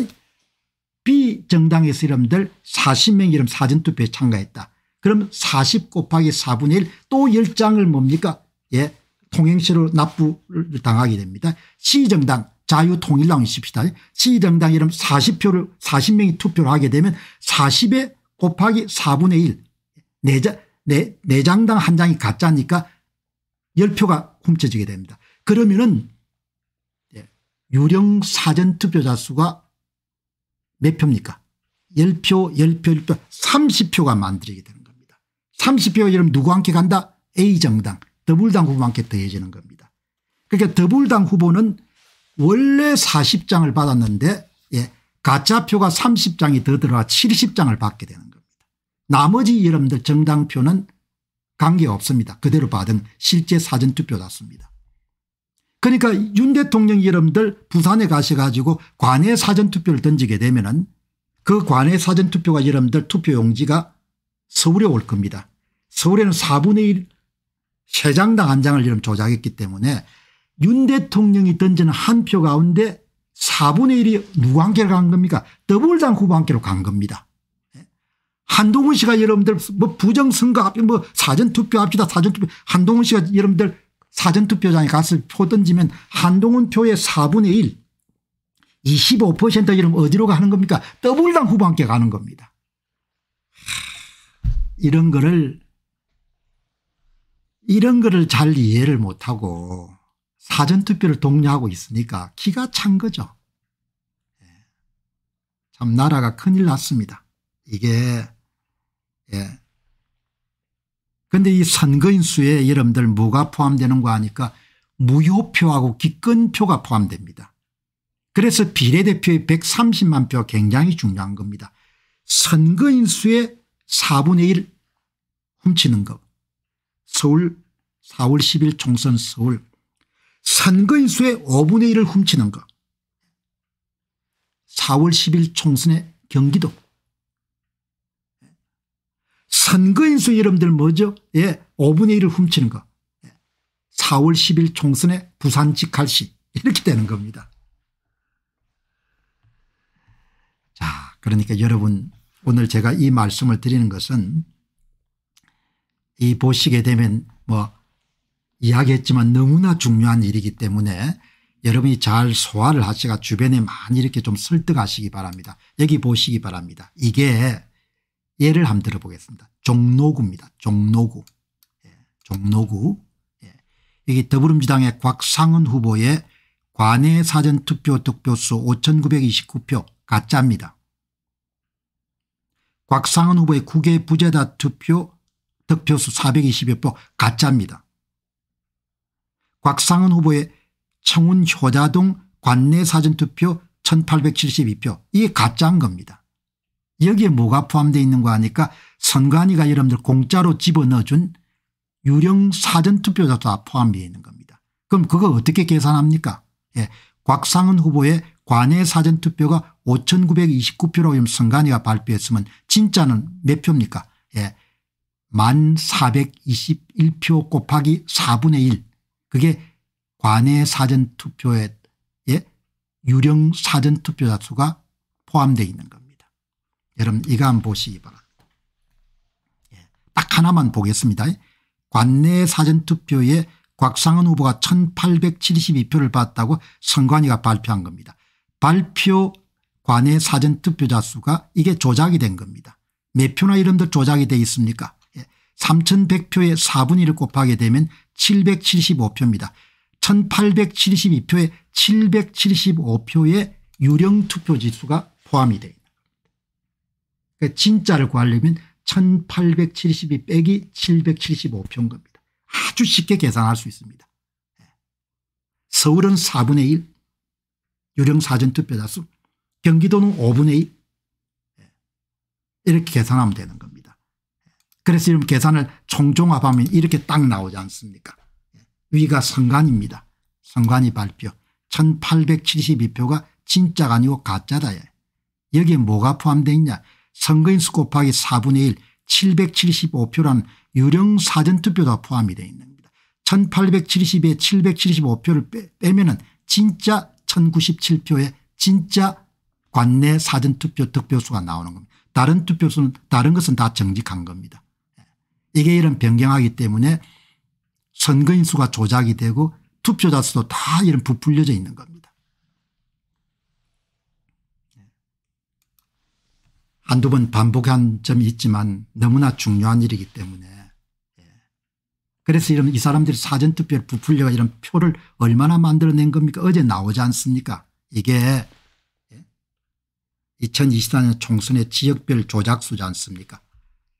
B 정당에서 이름들 40명 이름 사전투표에 참가했다. 그럼 40 곱하기 4분의 1또 10장을 뭡니까 예 통행시로 납부를 당하게 됩니다. C 정당 자유통일당 십시다. C 정당 이름 40표를 40명이 투표를 하게 되면 40에 곱하기 4분의 1 내장, 내, 내장당 한 장이 가짜니까 10표가 훔쳐지게 됩니다. 그러면은 예, 유령 사전투표자 수가 몇 표입니까 10표 10표 1표 0 30표가 만들게 되는 겁니다. 30표가 이러면 누구와 함께 간다 A정당 더불당 후보와 함께 더해지는 겁니다. 그러니까 더불당 후보는 원래 40장을 받았는데 예, 가짜표가 30장이 더 들어와 70장을 받게 되는 겁니다. 나머지 여러분들 정당표는 관계없습니다. 그대로 받은 실제 사전투표 같습니다. 그러니까 윤대통령 여러분들 부산에 가셔가지고 관외 사전투표를 던지게 되면은 그 관외 사전투표가 여러분들 투표용지가 서울에 올 겁니다. 서울에는 4분의 1 3장당 한 장을 이름 조작했기 때문에 윤 대통령이 던지는 한 표 가운데 4분의 1이 누구 한계로 간 겁니까 더블당 후보 한계로 간 겁니다. 예? 한동훈 씨가 여러분들 뭐 부정선거 앞에 뭐 사전투표 합시다 사전투표 한동훈 씨가 여러분들 사전투표장에 갔을 표 던지면 한동훈 표의 4분의 1 25%이름면 어디로 가는 겁니까 더블당 후보한테 가는 겁니다. 이런 거를 이런 거를 잘 이해를 못하고 사전투표를 독려하고 있으니까 기가 찬 거죠. 예. 참 나라가 큰일 났습니다. 이게 예. 그런데 이 선거인 수에 여러분들 뭐가 포함되는 거아니까 무효표하고 기권표가 포함됩니다. 그래서 비례대표의 130만 표가 굉장히 중요한 겁니다. 선거인 수의 4분의 1 훔치는 것. 서울 4월 10일 총선 서울 선거인 수의 5분의 1을 훔치는 것. 4월 10일 총선의 경기도 선거인수 여러분들 뭐죠? 예, 5분의 1을 훔치는 거. 4월 예. 10일 총선에 부산직 할시 이렇게 되는 겁니다. 자 그러니까 여러분 오늘 제가 이 말씀을 드리는 것은 이 보시게 되면 뭐 이야기했지만 너무나 중요한 일이기 때문에 여러분이 잘 소화를 하시가 주변에 많이 이렇게 좀 설득하시기 바랍니다. 여기 보시기 바랍니다. 이게 예를 한번 들어보겠습니다. 종로구입니다. 종로구. 예, 종로구. 예. 여기 더불어민주당의 곽상은 후보의 관내 사전투표 득표수 5929표 가짜입니다. 곽상은 후보의 국외 부재다 투표 득표수 420여 표 가짜입니다. 곽상은 후보의 청운 효자동 관내 사전투표 1872표 이게 가짜인 겁니다. 여기에 뭐가 포함되어 있는 거 아니까 선관위가 여러분들 공짜로 집어넣어준 유령 사전투표자 도 포함되어 있는 겁니다. 그럼 그거 어떻게 계산합니까 예. 곽상은 후보의 관외 사전투표가 5929표로 선관위가 발표했으면 진짜는 몇 표입니까 예. 1421표 곱하기 4분의 1 그게 관외 사전투표에 예? 유령 사전투표자 수가 포함되어 있는 겁니다. 여러분 이거 한번 보시기 바랍니다. 예, 딱 하나만 보겠습니다. 관내 사전투표에 곽상은 후보가 1872표를 받았다고 선관위가 발표한 겁니다. 발표 관내 사전투표자 수가 이게 조작이 된 겁니다. 몇 표나 이름들 조작이 돼 있습니까 3100표에 4분의 1을 곱하게 되면 775표입니다. 1872표에 775표의 유령 투표지수가 포함이 됩니 그 진짜를 구하려면 1872 빼기 775표인 겁니다. 아주 쉽게 계산할 수 있습니다. 예. 서울은 4분의 1 유령사전투표자수 경기도는 5분의 1 예. 이렇게 계산하면 되는 겁니다. 예. 그래서 이런 계산을 총종합하면 이렇게 딱 나오지 않습니까 위가 선관입니다. 선관이 발표 1872표가 진짜가 아니고 가짜다. 여기에 뭐가 포함되어 있냐 선거인수 곱하기 4분의 1 775표란 유령 사전투표 가 포함이 되어 있는 겁니다. 1870에 775표를 빼면 은 진짜 1 0 9 7표에 진짜 관내 사전투표 득표수가 나오는 겁니다. 다른 투표수는 다른 것은 다 정직한 겁니다. 예. 이게 이런 변경하기 때문에 선거인수가 조작이 되고 투표자 수도 다 이런 부풀려져 있는 겁니다. 한두 번 반복한 점이 있지만 너무나 중요한 일이기 때문에 예. 그래서 이런 이 사람들이 사전투표를 부풀려 가 이런 표를 얼마나 만들어낸 겁니까 어제 나오지 않습니까 이게 2024년 예. 총선의 지역별 조작수지 않습니까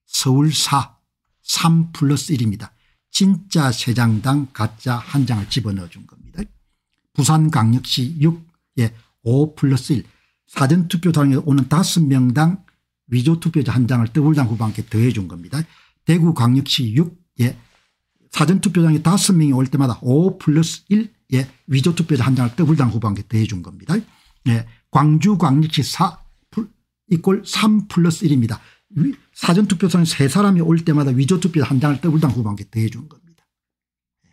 서울 4 3 플러스 1입니다 진짜 세장당 가짜 한 장을 집어넣어 준 겁니다 부산강력시6 예, 5 플러스 1 사전투표 당에 오는 5 명당 위조 투표자 한 장을 더불당 후보한테 더해 준 겁니다. 대구광역시 6 예. 사전투표장에 다 명이올 때마다 5 플러스 1 예. 위조 투표자 한 장을 더불당 후보한테 더해 준 겁니다. 예. 광주 광역시 4 이꼴 3 플러스 1입니다. 사전투표장에 세 사람이 올 때마다 위조 투표자 한 장을 더불당 후보한테 더해 준 겁니다. 예.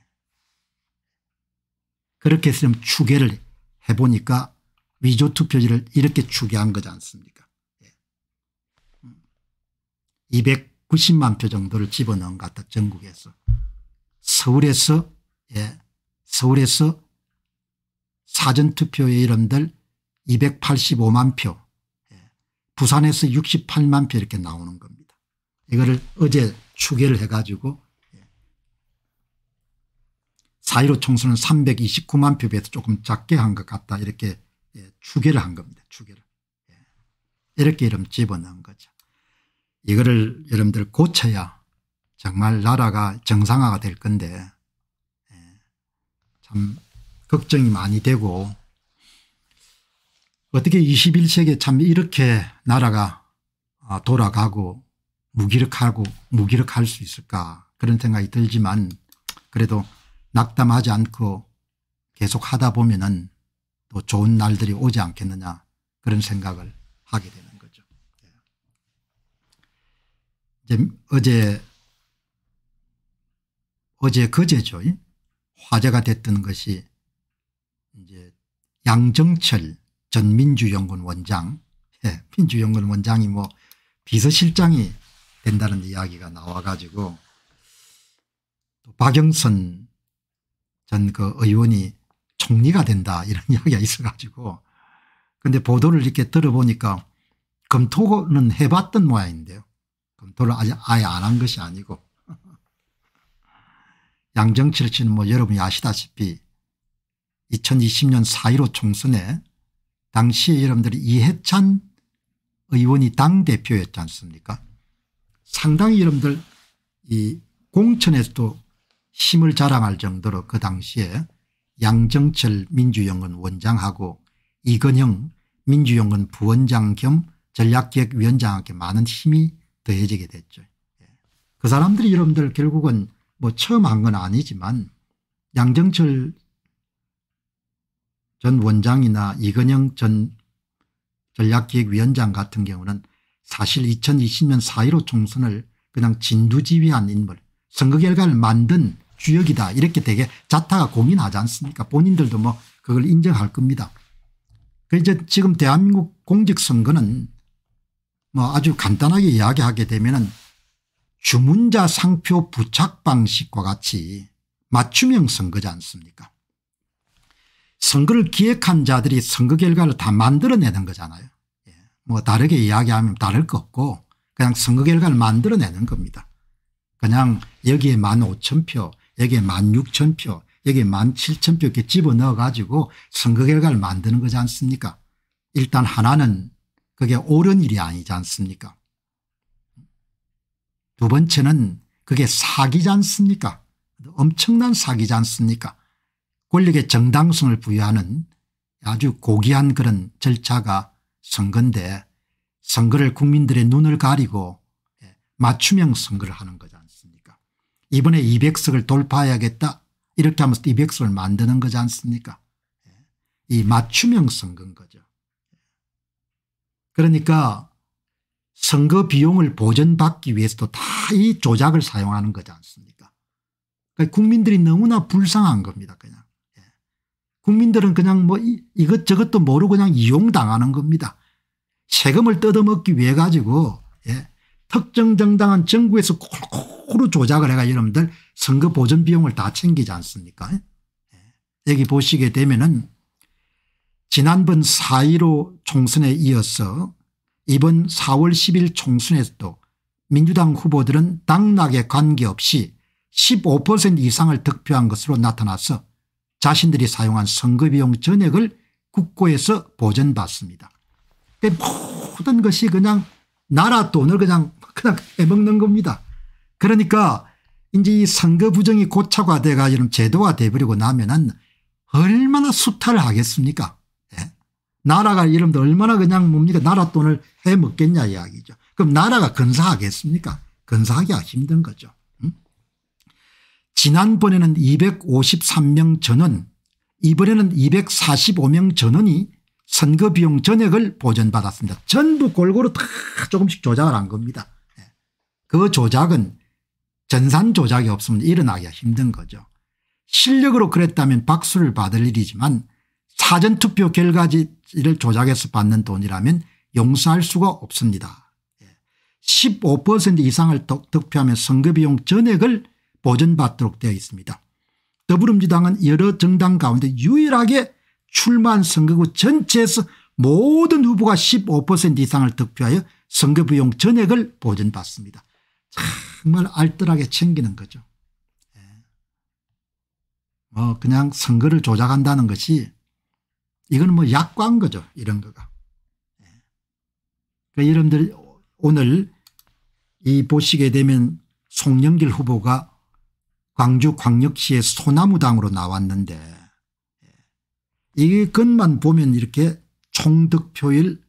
그렇게 해서 좀 추계를 해보니까 위조 투표지를 이렇게 추계한 거지 않습니까 290만 표 정도를 집어넣은 것 같다 전국에서. 서울에서 예, 서울에서 사전투표의 이름들 285만 표 예, 부산에서 68만 표 이렇게 나오는 겁니다. 이거를 어제 추계를 해가지고 예, 4.15 총선은 329만 표 배에서 조금 작게 한 것 같다 이렇게 예, 추계를 한 겁니다. 추계를. 예, 이렇게 이름 집어넣은 거죠. 이거를 여러분들 고쳐야 정말 나라가 정상화가 될 건데 예, 참 걱정이 많이 되고 어떻게 21세기에 참 이렇게 나라가 아, 돌아가고 무기력하고 무기력할 수 있을까 그런 생각이 들지만 그래도 낙담하지 않고 계속 하다 보면은 또 좋은 날들이 오지 않겠느냐 그런 생각을 하게 됩니다. 어제 어제 그제죠. 화제가 됐던 것이 이제 양정철 전 민주연구원 원장 예, 민주연구원 원장이 뭐 비서실장이 된다는 이야기가 나와 가지고 또 박영선 전 그 의원이 총리가 된다 이런 이야기가 있어 가지고 근데 보도를 이렇게 들어보니까 검토는 해봤던 모양인데요. 검토를 아예 안 한 것이 아니고 양정치를 치는 뭐 여러분이 아시다시피 2020년 4.15 총선에 당시 여러분들이 이해찬 의원이 당대표였지 않습니까 상당히 여러분들 이 공천에서도 힘을 자랑할 정도로 그 당시에 양정철 민주연구원 원장하고 이건영 민주연구원 부원장 겸 전략기획위원장에게 많은 힘이 더해지게 됐죠. 예. 그 사람들이 여러분들 결국은 뭐 처음 한 건 아니지만 양정철 전 원장이나 이건영 전 전략기획위원장 같은 경우는 사실 2020년 4.15 총선을 그냥 진두지휘한 인물 선거 결과를 만든 주역이다 이렇게 되게 자타가 공인하지 않습니까 본인들도 뭐 그걸 인정할 겁니다. 그래서 지금 대한민국 공직선거는 뭐 아주 간단하게 이야기하게 되면 주문자 상표 부착 방식과 같이 맞춤형 선거지 않습니까 선거를 기획한 자들이 선거 결과를 다 만들어내는 거잖아요. 예. 뭐 다르게 이야기하면 다를 거 없고 그냥 선거 결과를 만들어내는 겁니다. 그냥 여기에 만 오천 표 여기에 만 육천 표 여기에 만 칠천 표 이렇게 집어넣어 가지고 선거 결과를 만드는 거지 않습니까 일단 하나는 그게 옳은 일이 아니지 않습니까 두 번째는 그게 사기지 않습니까 엄청난 사기지 않습니까 권력의 정당성을 부여하는 아주 고귀한 그런 절차가 선거인데 선거를 국민들의 눈을 가리고 예, 맞춤형 선거를 하는 거지 않습니까 이번에 200석을 돌파해야겠다 이렇게 하면서 200석을 만드는 거지 않습니까 예, 이 맞춤형 선거인 거죠. 그러니까 선거 비용을 보전받기 위해서도 다 이 조작을 사용하는 거지 않습니까 그러니까 국민들이 너무나 불쌍한 겁니다 그냥 예. 국민들은 그냥 뭐 이, 것저것도 모르고 그냥 이용당하는 겁니다 세금을 뜯어먹기 위해 가지고 예. 특정 정당은 정부에서 골고루 조작을 해가 여러분들 선거 보전 비용을 다 챙기지 않습니까 예. 예. 여기 보시게 되면은 지난번 4.15 총선에 이어서 이번 4월 10일 총선에서도 민주당 후보들은 당락에 관계없이 15% 이상을 득표한 것으로 나타나서 자신들이 사용한 선거비용 전액을 국고에서 보전받습니다. 모든 것이 그냥 나라 돈을 그냥 그냥 해먹는 겁니다. 그러니까 이제 이 선거 부정이 고착화돼가 지금 제도화돼버리고 나면은 얼마나 수탈을 하겠습니까? 나라가 이름도 얼마나 그냥 뭡니까 나라 돈을 해먹겠냐 이야기죠. 그럼 나라가 건사하겠습니까 건사하기가 힘든 거죠. 지난번에는 253명 전원 이번에는 245명 전원이 선거비용 전액을 보전받았습니다. 전부 골고루 다 조금씩 조작을 한 겁니다. 예. 그 조작은 전산 조작이 없으면 일어나기가 힘든 거죠. 실력으로 그랬다면 박수를 받을 일이지만 사전투표 결과지를 조작해서 받는 돈이라면 용서할 수가 없습니다. 15% 예. 이상을 득표하면 선거비용 전액을 보전받도록 되어 있습니다. 더불어민주당은 여러 정당 가운데 유일하게 출마한 선거구 전체에서 모든 후보가 15% 이상을 득표하여 선거비용 전액을 보전받습니다. 정말 알뜰하게 챙기는 거죠. 예. 뭐 그냥 선거를 조작한다는 것이 이건 뭐 약관 거죠. 이런 거가. 예. 그러니까 여러분들 오늘 이 보시게 되면 송영길 후보가 광주광역시의 소나무당으로 나왔는데 예. 이것만 보면 이렇게 총득표일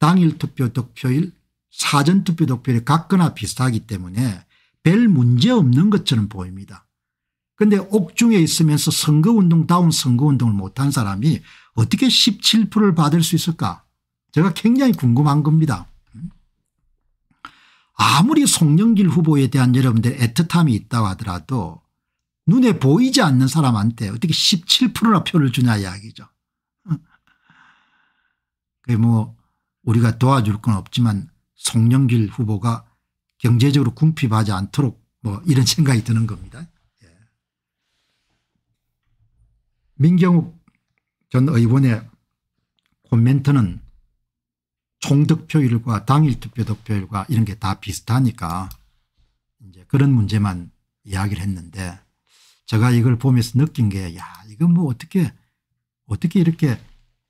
당일투표 득표일 사전투표 득표율이 같거나 비슷하기 때문에 별 문제 없는 것처럼 보입니다. 그런데 옥중에 있으면서 선거운동다운 선거운동을 못한 사람이 어떻게 17%를 받을 수 있을까 제가 굉장히 궁금한 겁니다. 아무리 송영길 후보에 대한 여러분들 애틋함이 있다고 하더라도 눈에 보이지 않는 사람한테 어떻게 17%나 표를 주냐 이야기죠. 뭐 우리가 도와줄 건 없지만 송영길 후보가 경제적으로 궁핍하지 않도록 뭐 이런 생각이 드는 겁니다. 예. 민경욱 전 의원의 코멘트는 총득표율과 당일 투표 득표율과 이런 게 다 비슷하니까 이제 그런 문제만 이야기를 했는데 제가 이걸 보면서 느낀 게 야 이거 뭐 어떻게 어떻게 이렇게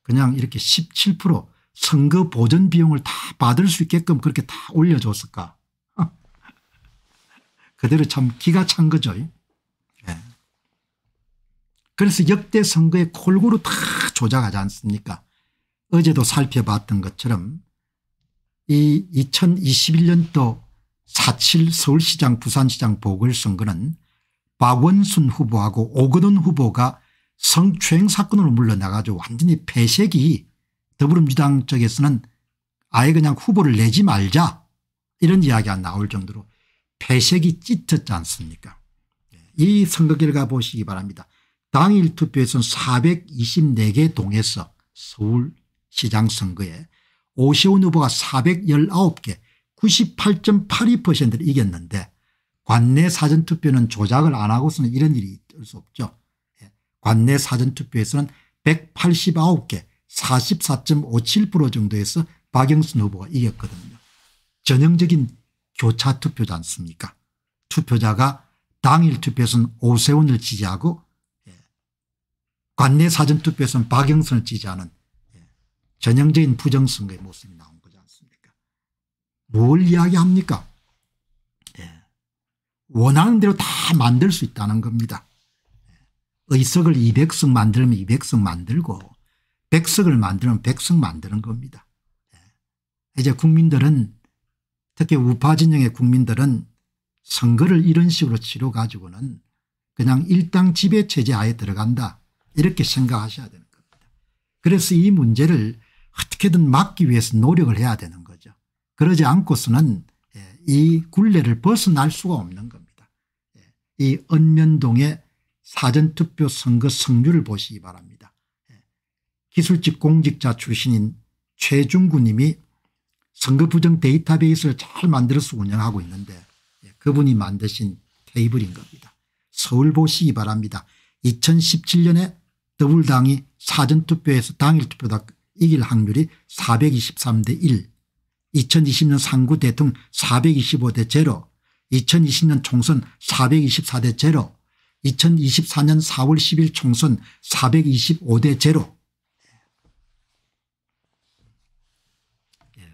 그냥 이렇게 17% 선거 보전 비용을 다 받을 수 있게끔 그렇게 다 올려줬을까 그대로 참 기가 찬 거죠. 그래서 역대 선거에 골고루 다 조작하지 않습니까 어제도 살펴봤던 것처럼 이 2021년도 4.7 서울시장 부산시장 보궐선거는 박원순 후보하고 오거돈 후보가 성추행 사건으로 물러나가지고 완전히 폐색이 더불어민주당 쪽에서는 아예 그냥 후보를 내지 말자 이런 이야기가 나올 정도로 폐색이 짙었지 않습니까 예, 이 선거 결과 보시기 바랍니다. 당일 투표에서는 424개 동에서 서울시장 선거에 오세훈 후보가 419개 98.82%를 이겼는데 관내 사전투표는 조작을 안 하고서는 이런 일이 있을 수 없죠. 예. 관내 사전투표에서는 189개 44.57% 정도에서 박영순 후보가 이겼거든요. 전형적인 교차 투표지 않습니까 투표자가 당일 투표에서는 오세훈을 지지하고 관내 사전투표에서는 박영선을 지지하는 예, 전형적인 부정선거의 모습이 나온 거지 않습니까 뭘 이야기합니까 예, 원하는 대로 다 만들 수 있다는 겁니다. 예, 의석을 200석 만들면 200석 만들고 100석을 만들면 100석 만드는 겁니다. 이제 국민들은 특히 우파 진영의 국민들은 선거를 이런 식으로 치러 가지고는 그냥 일당 지배체제 아예 들어간다. 이렇게 생각하셔야 되는 겁니다. 그래서 이 문제를 어떻게든 막기 위해서 노력을 해야 되는 거죠. 그러지 않고서는 예, 이 굴레를 벗어날 수가 없는 겁니다. 예, 이 언면동의 사전투표 선거 성률을 보시기 바랍니다. 예, 기술직 공직자 출신인 최중구 님이 선거 부정 데이터베이스를 잘 만들어서 운영하고 있는데 그분이 만드신 테이블인 겁니다. 서울 보시기 바랍니다. 2017년에 더불당이 사전투표에서 당일투표다 이길 확률이 423대 1 2020년 상구 대통 425대 0 2020년 총선 424대 0 2024년 4월 10일 총선 425대 0 예,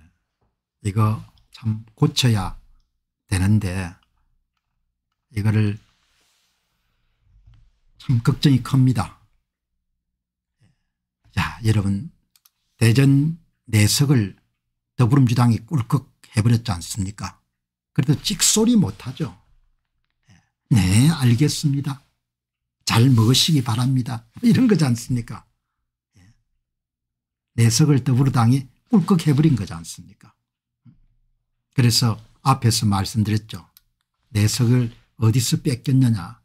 이거 참 고쳐야 되는데 이거를 참 걱정이 큽니다. 자 여러분 대전 내석을 더불어민주당이 꿀꺽 해버렸지 않습니까 그래도 찍소리 못하죠. 네 알겠습니다. 잘 먹으시기 바랍니다. 이런 거지 않습니까 네. 내석을 더불어당이 꿀꺽 해버린 거지 않습니까 그래서 앞에서 말씀드렸죠. 내석을 어디서 뺏겼느냐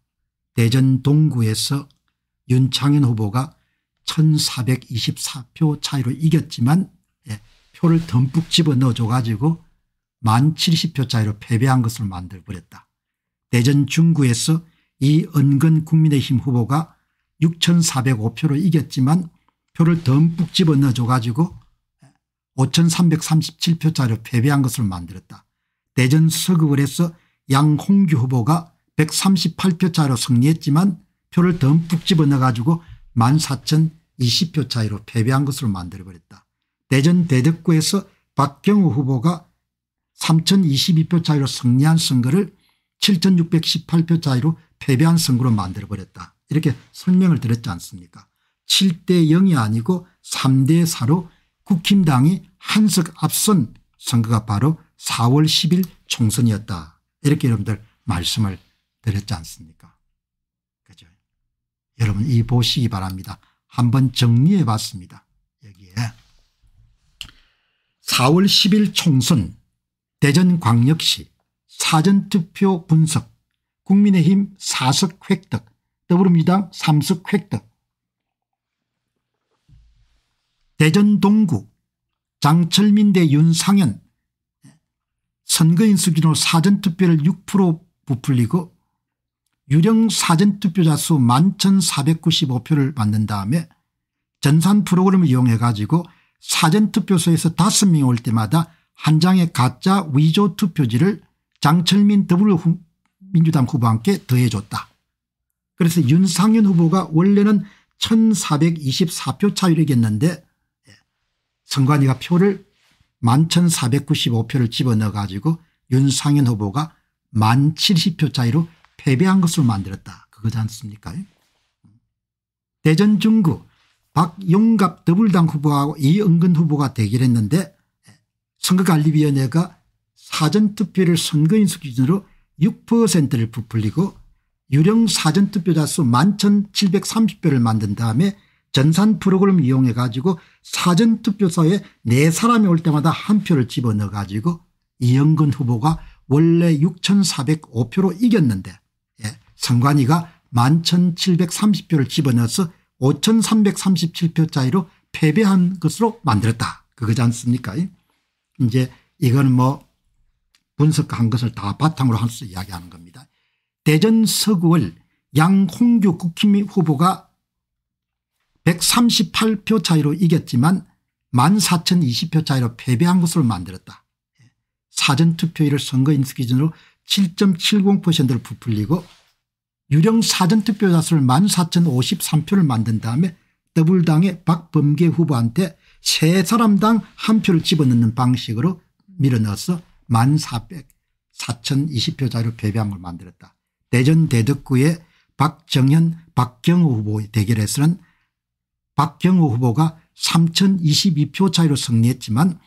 대전 동구에서 윤창현 후보가 1424표 차이로 이겼지만 예, 표를 듬뿍 집어넣어줘 가지고 1070표 차이로 패배한 것을 만들어버렸다. 대전 중구에서 이 은근 국민의힘 후보가 6405표로 이겼지만 표를 듬뿍 집어넣어줘 가지고 5 3 3 7표 차이로 패배한 것을 만들었다. 대전 서구을에서 양홍규 후보가 1 3 8표차이로 승리했지만 표를 듬뿍 집어넣어 가지고 14,000 20표 차이로 패배한 것으로 만들어버렸다. 대전 대덕구에서 박경우 후보가 3022표 차이로 승리한 선거를 7618표 차이로 패배한 선거로 만들어버렸다. 이렇게 설명을 드렸지 않습니까 7대 0이 아니고 3대 4로 국힘당이 한석 앞선 선거가 바로 4월 10일 총선이었다. 이렇게 여러분들 말씀을 드렸지 않습니까 그죠 여러분 이 보시기 바랍니다. 한번 정리해 봤습니다. 여기에 4월 10일 총선 대전광역시 사전투표 분석 국민의힘 4석 획득 더불어민주당 3석 획득 대전 동구 장철민 대 윤상현 선거인 수준으로 사전투표를 6% 부풀리고 유령 사전투표자 수 11,495표를 받는 다음에 전산 프로그램을 이용해 가지고 사전투표소에서 5명이 올 때마다 한 장의 가짜 위조 투표지를 장철민 더불어민주당 후보와 함께 더해줬다. 그래서 윤상윤 후보가 원래는 1424표 차이를 이겼는데 선관위가 표를 11,495표를 집어넣어 가지고 윤상윤 후보가 1,070표 차이로 패배한 것으로 만들었다. 그거지 않습니까? 대전 중구 박용갑 더불당 후보하고 이은근 후보가 대결했는데 선거관리위원회가 사전투표를 선거인수 기준으로 6%를 부풀리고 유령 사전투표자 수 11,730표를 만든 다음에 전산 프로그램 이용해 가지고 사전투표소에 네 사람이 올 때마다 한 표를 집어넣어 가지고 이영근 후보가 원래 6,405표로 이겼는데 선관위가 11,730표를 집어넣어서 5,337표 차이로 패배한 것으로 만들었다. 그거지 않습니까? 이제 이건뭐 분석한 것을 다 바탕으로 한서 이야기하는 겁니다. 대전 서구월 양홍규 국힘 후보가 138표 차이로 이겼지만 14,020표 차이로 패배한 것으로 만들었다. 사전투표율을 선거인수 기준으로 7.70%를 부풀리고 유령 사전투표자수를 14,053표를 만든 다음에 더블당의 박범계 후보한테 세 사람당 한 표를 집어넣는 방식으로 밀어넣어서 14,020표자를 배당을 만들었다. 대전 대덕구의 박정현 박경호 후보의 대결에서는 박경호 후보가 3,022표 차이로 승리했지만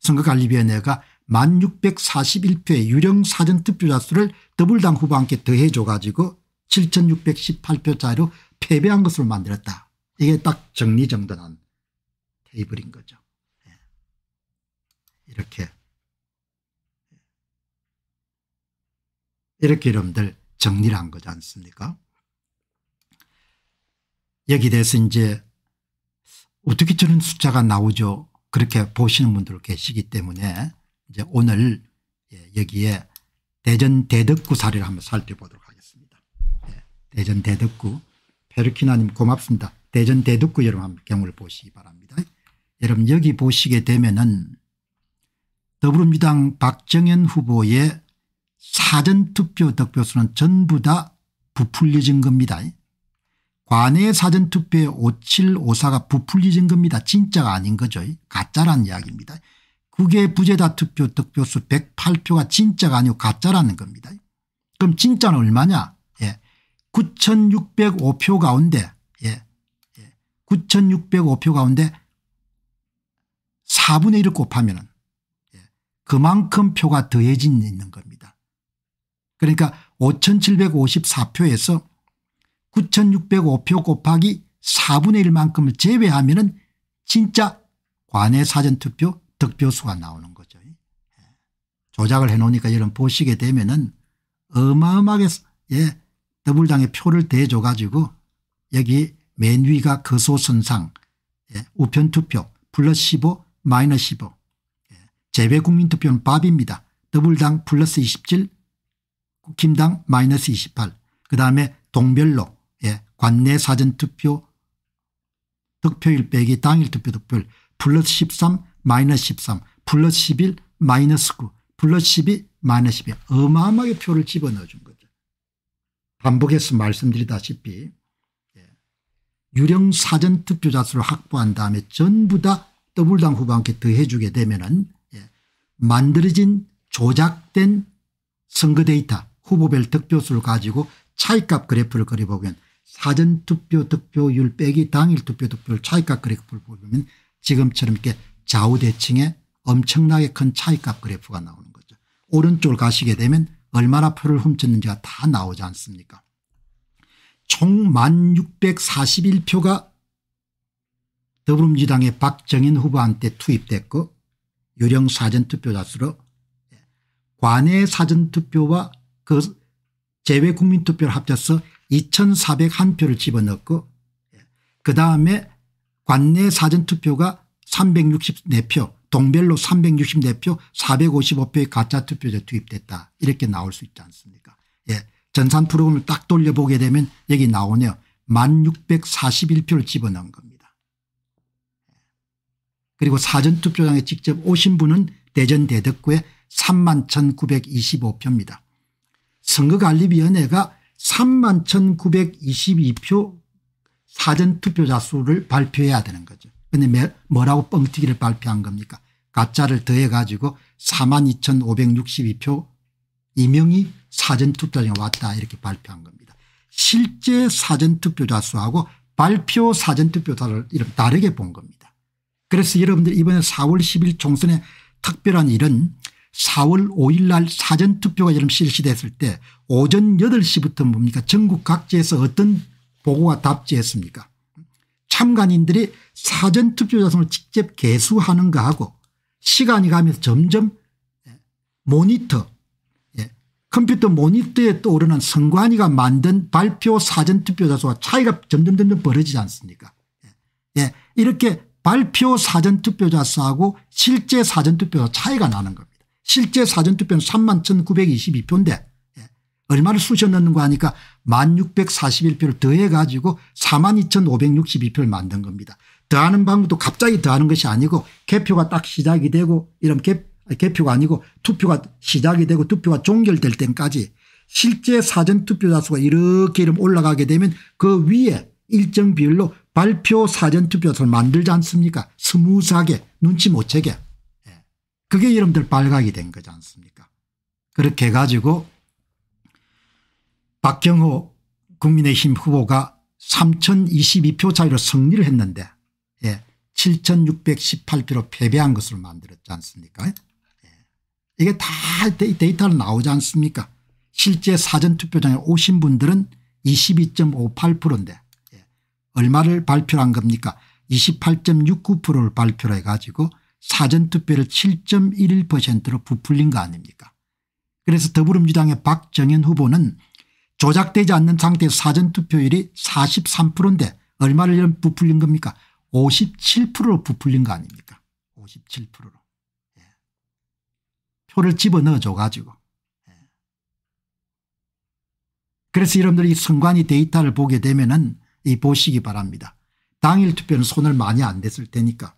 선거관리위원회가 1641표의 유령 사전투표자 수를 더블당 후보한테 더해줘 가지고 7,618표짜리로 패배한 것으로 만들었다. 이게 딱 정리정돈한 테이블인 거죠. 예. 이렇게 이렇게 여러분들 정리를 한 거지 않습니까 여기 대해서 이제 어떻게 저런 숫자가 나오죠 그렇게 보시는 분들 계시기 때문에 이제 오늘 예, 여기에 대전 대덕구 사례를 한번 살펴보도록 대전 대덕구 페르키나님 고맙습니다. 대전 대덕구 여러분 경우를 보시기 바랍니다. 여러분 여기 보시게 되면은 더불어민주당 박정현 후보의 사전투표 득표수는 전부 다 부풀려진 겁니다. 관내 사전투표에 5754가 부풀려진 겁니다. 진짜가 아닌 거죠. 가짜란 이야기입니다. 그게 부재다 투표 득표수 108표가 진짜가 아니고 가짜라는 겁니다. 그럼 진짜는 얼마냐 9,605표 가운데 예, 예, 9,605표 가운데 4분의 1을 곱하면 예, 그만큼 표가 더해진 있는 겁니다. 그러니까 5,754표에서 9,605표 곱하기 4분의 1만큼을 제외하면 은 진짜 관외 사전투표 득표수가 나오는 거죠. 예. 조작을 해놓으니까 여러분 보시게 되면 은 어마어마하게 예, 더불당의 표를 대줘 가지고 여기 맨 위가 거소선상 예, 우편투표 플러스 15 마이너스 15 예, 재배국민투표는 밥입니다. 더불당 플러스 27 국힘당 마이너스 28그 다음에 동별로 예, 관내 사전투표 득표일 빼기 당일 투표 득표일 플러스 13 마이너스 13 플러스 11 마이너스 9 플러스 12 마이너스 12 어마어마하게 표를 집어넣어줍니다. 반복해서 말씀드리다시피 예, 유령 사전 투표자수를 확보한 다음에 전부 다 더블당 후보한테 더해주게 되면 은 예, 만들어진 조작된 선거 데이터 후보별 득표수를 가지고 차이값 그래프를 그려보면 사전투표 득표율 빼기 당일 투표 득표율 차이값 그래프를 보면 지금처럼 이렇게 좌우대칭에 엄청나게 큰 차이값 그래프가 나오는 거죠. 오른쪽을 가시게 되면 얼마나 표를 훔쳤는지가 다 나오지 않습니까 총 1641표가 더불어민주당의 박정인 후보한테 투입됐고 유령 사전투표자 수로 관내 사전투표와 그 제외 국민투표를 합쳐서 2401표를 집어넣고 그 다음에 관내 사전투표가 364표 동별로 360대표 455표의 가짜 투표자 투입됐다 이렇게 나올 수 있지 않습니까 예, 전산 프로그램을 딱 돌려보게 되면 여기 나오네요. 1641표를 집어넣은 겁니다. 예. 그리고 사전투표장에 직접 오신 분은 대전 대덕구에 31,925표입니다. 선거관리위원회가 31,922표 사전투표자 수를 발표해야 되는 거죠. 그런데 뭐라고 뻥튀기를 발표한 겁니까 가짜를 더해 가지고 42,562표 이명이 사전투표장에 왔다 이렇게 발표한 겁니다. 실제 사전투표자 수하고 발표 사전투표자를 이름 다르게 본 겁니다. 그래서 여러분들 이번에 4월 10일 총선의 특별한 일은 4월 5일 날 사전투표가 이름 실시됐을 때 오전 8시부터 뭡니까 전국 각지에서 어떤 보고가 답지했습니까 참관인들이 사전투표자 수를 직접 개수하는 거하고 시간이 가면서 점점 예, 모니터 예, 컴퓨터 모니터에 떠오르는 선관위가 만든 발표 사전투표 자수와 차이가 점점 점점 벌어지지 않습니까 예, 예 이렇게 발표 사전투표 자수하고 실제 사전투표가 차이가 나는 겁니다. 실제 사전투표는 3만 1922표인데 예, 얼마를 쑤넣는거 하니까 1 641표를 더해 가지고 4만 2562표를 만든 겁니다. 더하는 방법도 갑자기 더하는 것이 아니고 개표가 딱 시작이 되고 이런 개, 개표가 아니고 투표가 시작이 되고 투표가 종결될 때까지 실제 사전투표자 수가 이렇게 이름 올라가게 되면 그 위에 일정 비율로 발표 사전투표자를 만들지 않습니까 스무스하게 눈치 못 채게 예. 그게 여러분들 발각이 된 거지 않습니까 그렇게 해가지고 박경호 국민의힘 후보가 3022표 차이로 승리를 했는데 예. 7618표로 패배한 것으로 만들었지 않습니까 예. 이게 다 데이터로 나오지 않습니까 실제 사전투표장에 오신 분들은 22.58%인데 예. 얼마를 발표한 겁니까 28.69%를 발표해 가지고 사전투표를 7.11%로 부풀린 거 아닙니까 그래서 더불어민주당의 박정현 후보는 조작되지 않는 상태의 사전투표율이 43%인데 얼마를 부풀린 겁니까 57%로 부풀린 거 아닙니까 57%로. 예. 표를 집어넣어줘 가지고. 예. 그래서 여러분들이 선관위 데이터를 보게 되면 은 보시기 바랍니다. 당일 투표는 손을 많이 안 댔을 테니까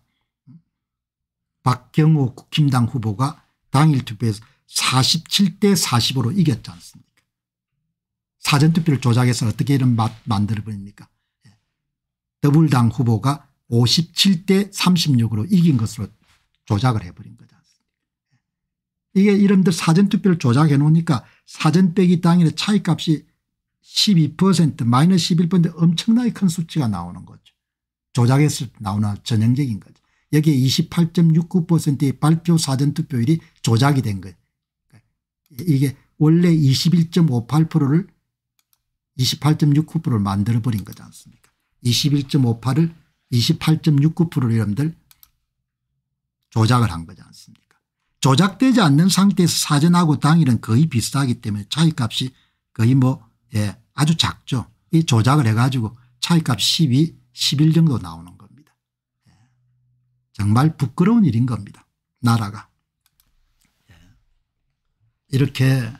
박경호 국힘당 후보가 당일 투표에서 47대 45로 이겼지 않습니까 사전투표를 조작해서 어떻게 이런 맛 만들어버립니까 예. 더불당 후보가 57대 36으로 이긴 것으로 조작을 해버린 거지 않습니까 예. 이게 이름들 사전투표를 조작해 놓으니까 사전 빼기 당일의 차이값이 12% 마이너스 11% 엄청나게 큰 수치가 나오는 거죠. 조작해서 나오는 전형적인 거죠. 여기에 28.69%의 발표 사전투표율이 조작이 된 거예요. 그러니까 이게 원래 21.58%를 28.69%를 만들어버린 거지 않습니까 21.58을 28.69%를 여러분들 조작을 한 거지 않습니까 조작되지 않는 상태에서 사전하고 당일은 거의 비슷하기 때문에 차이값이 거의 뭐 예, 아주 작죠. 이 조작을 해가지고 차이값 12, 11 정도 나오는 겁니다. 예. 정말 부끄러운 일인 겁니다. 나라가. 예. 이렇게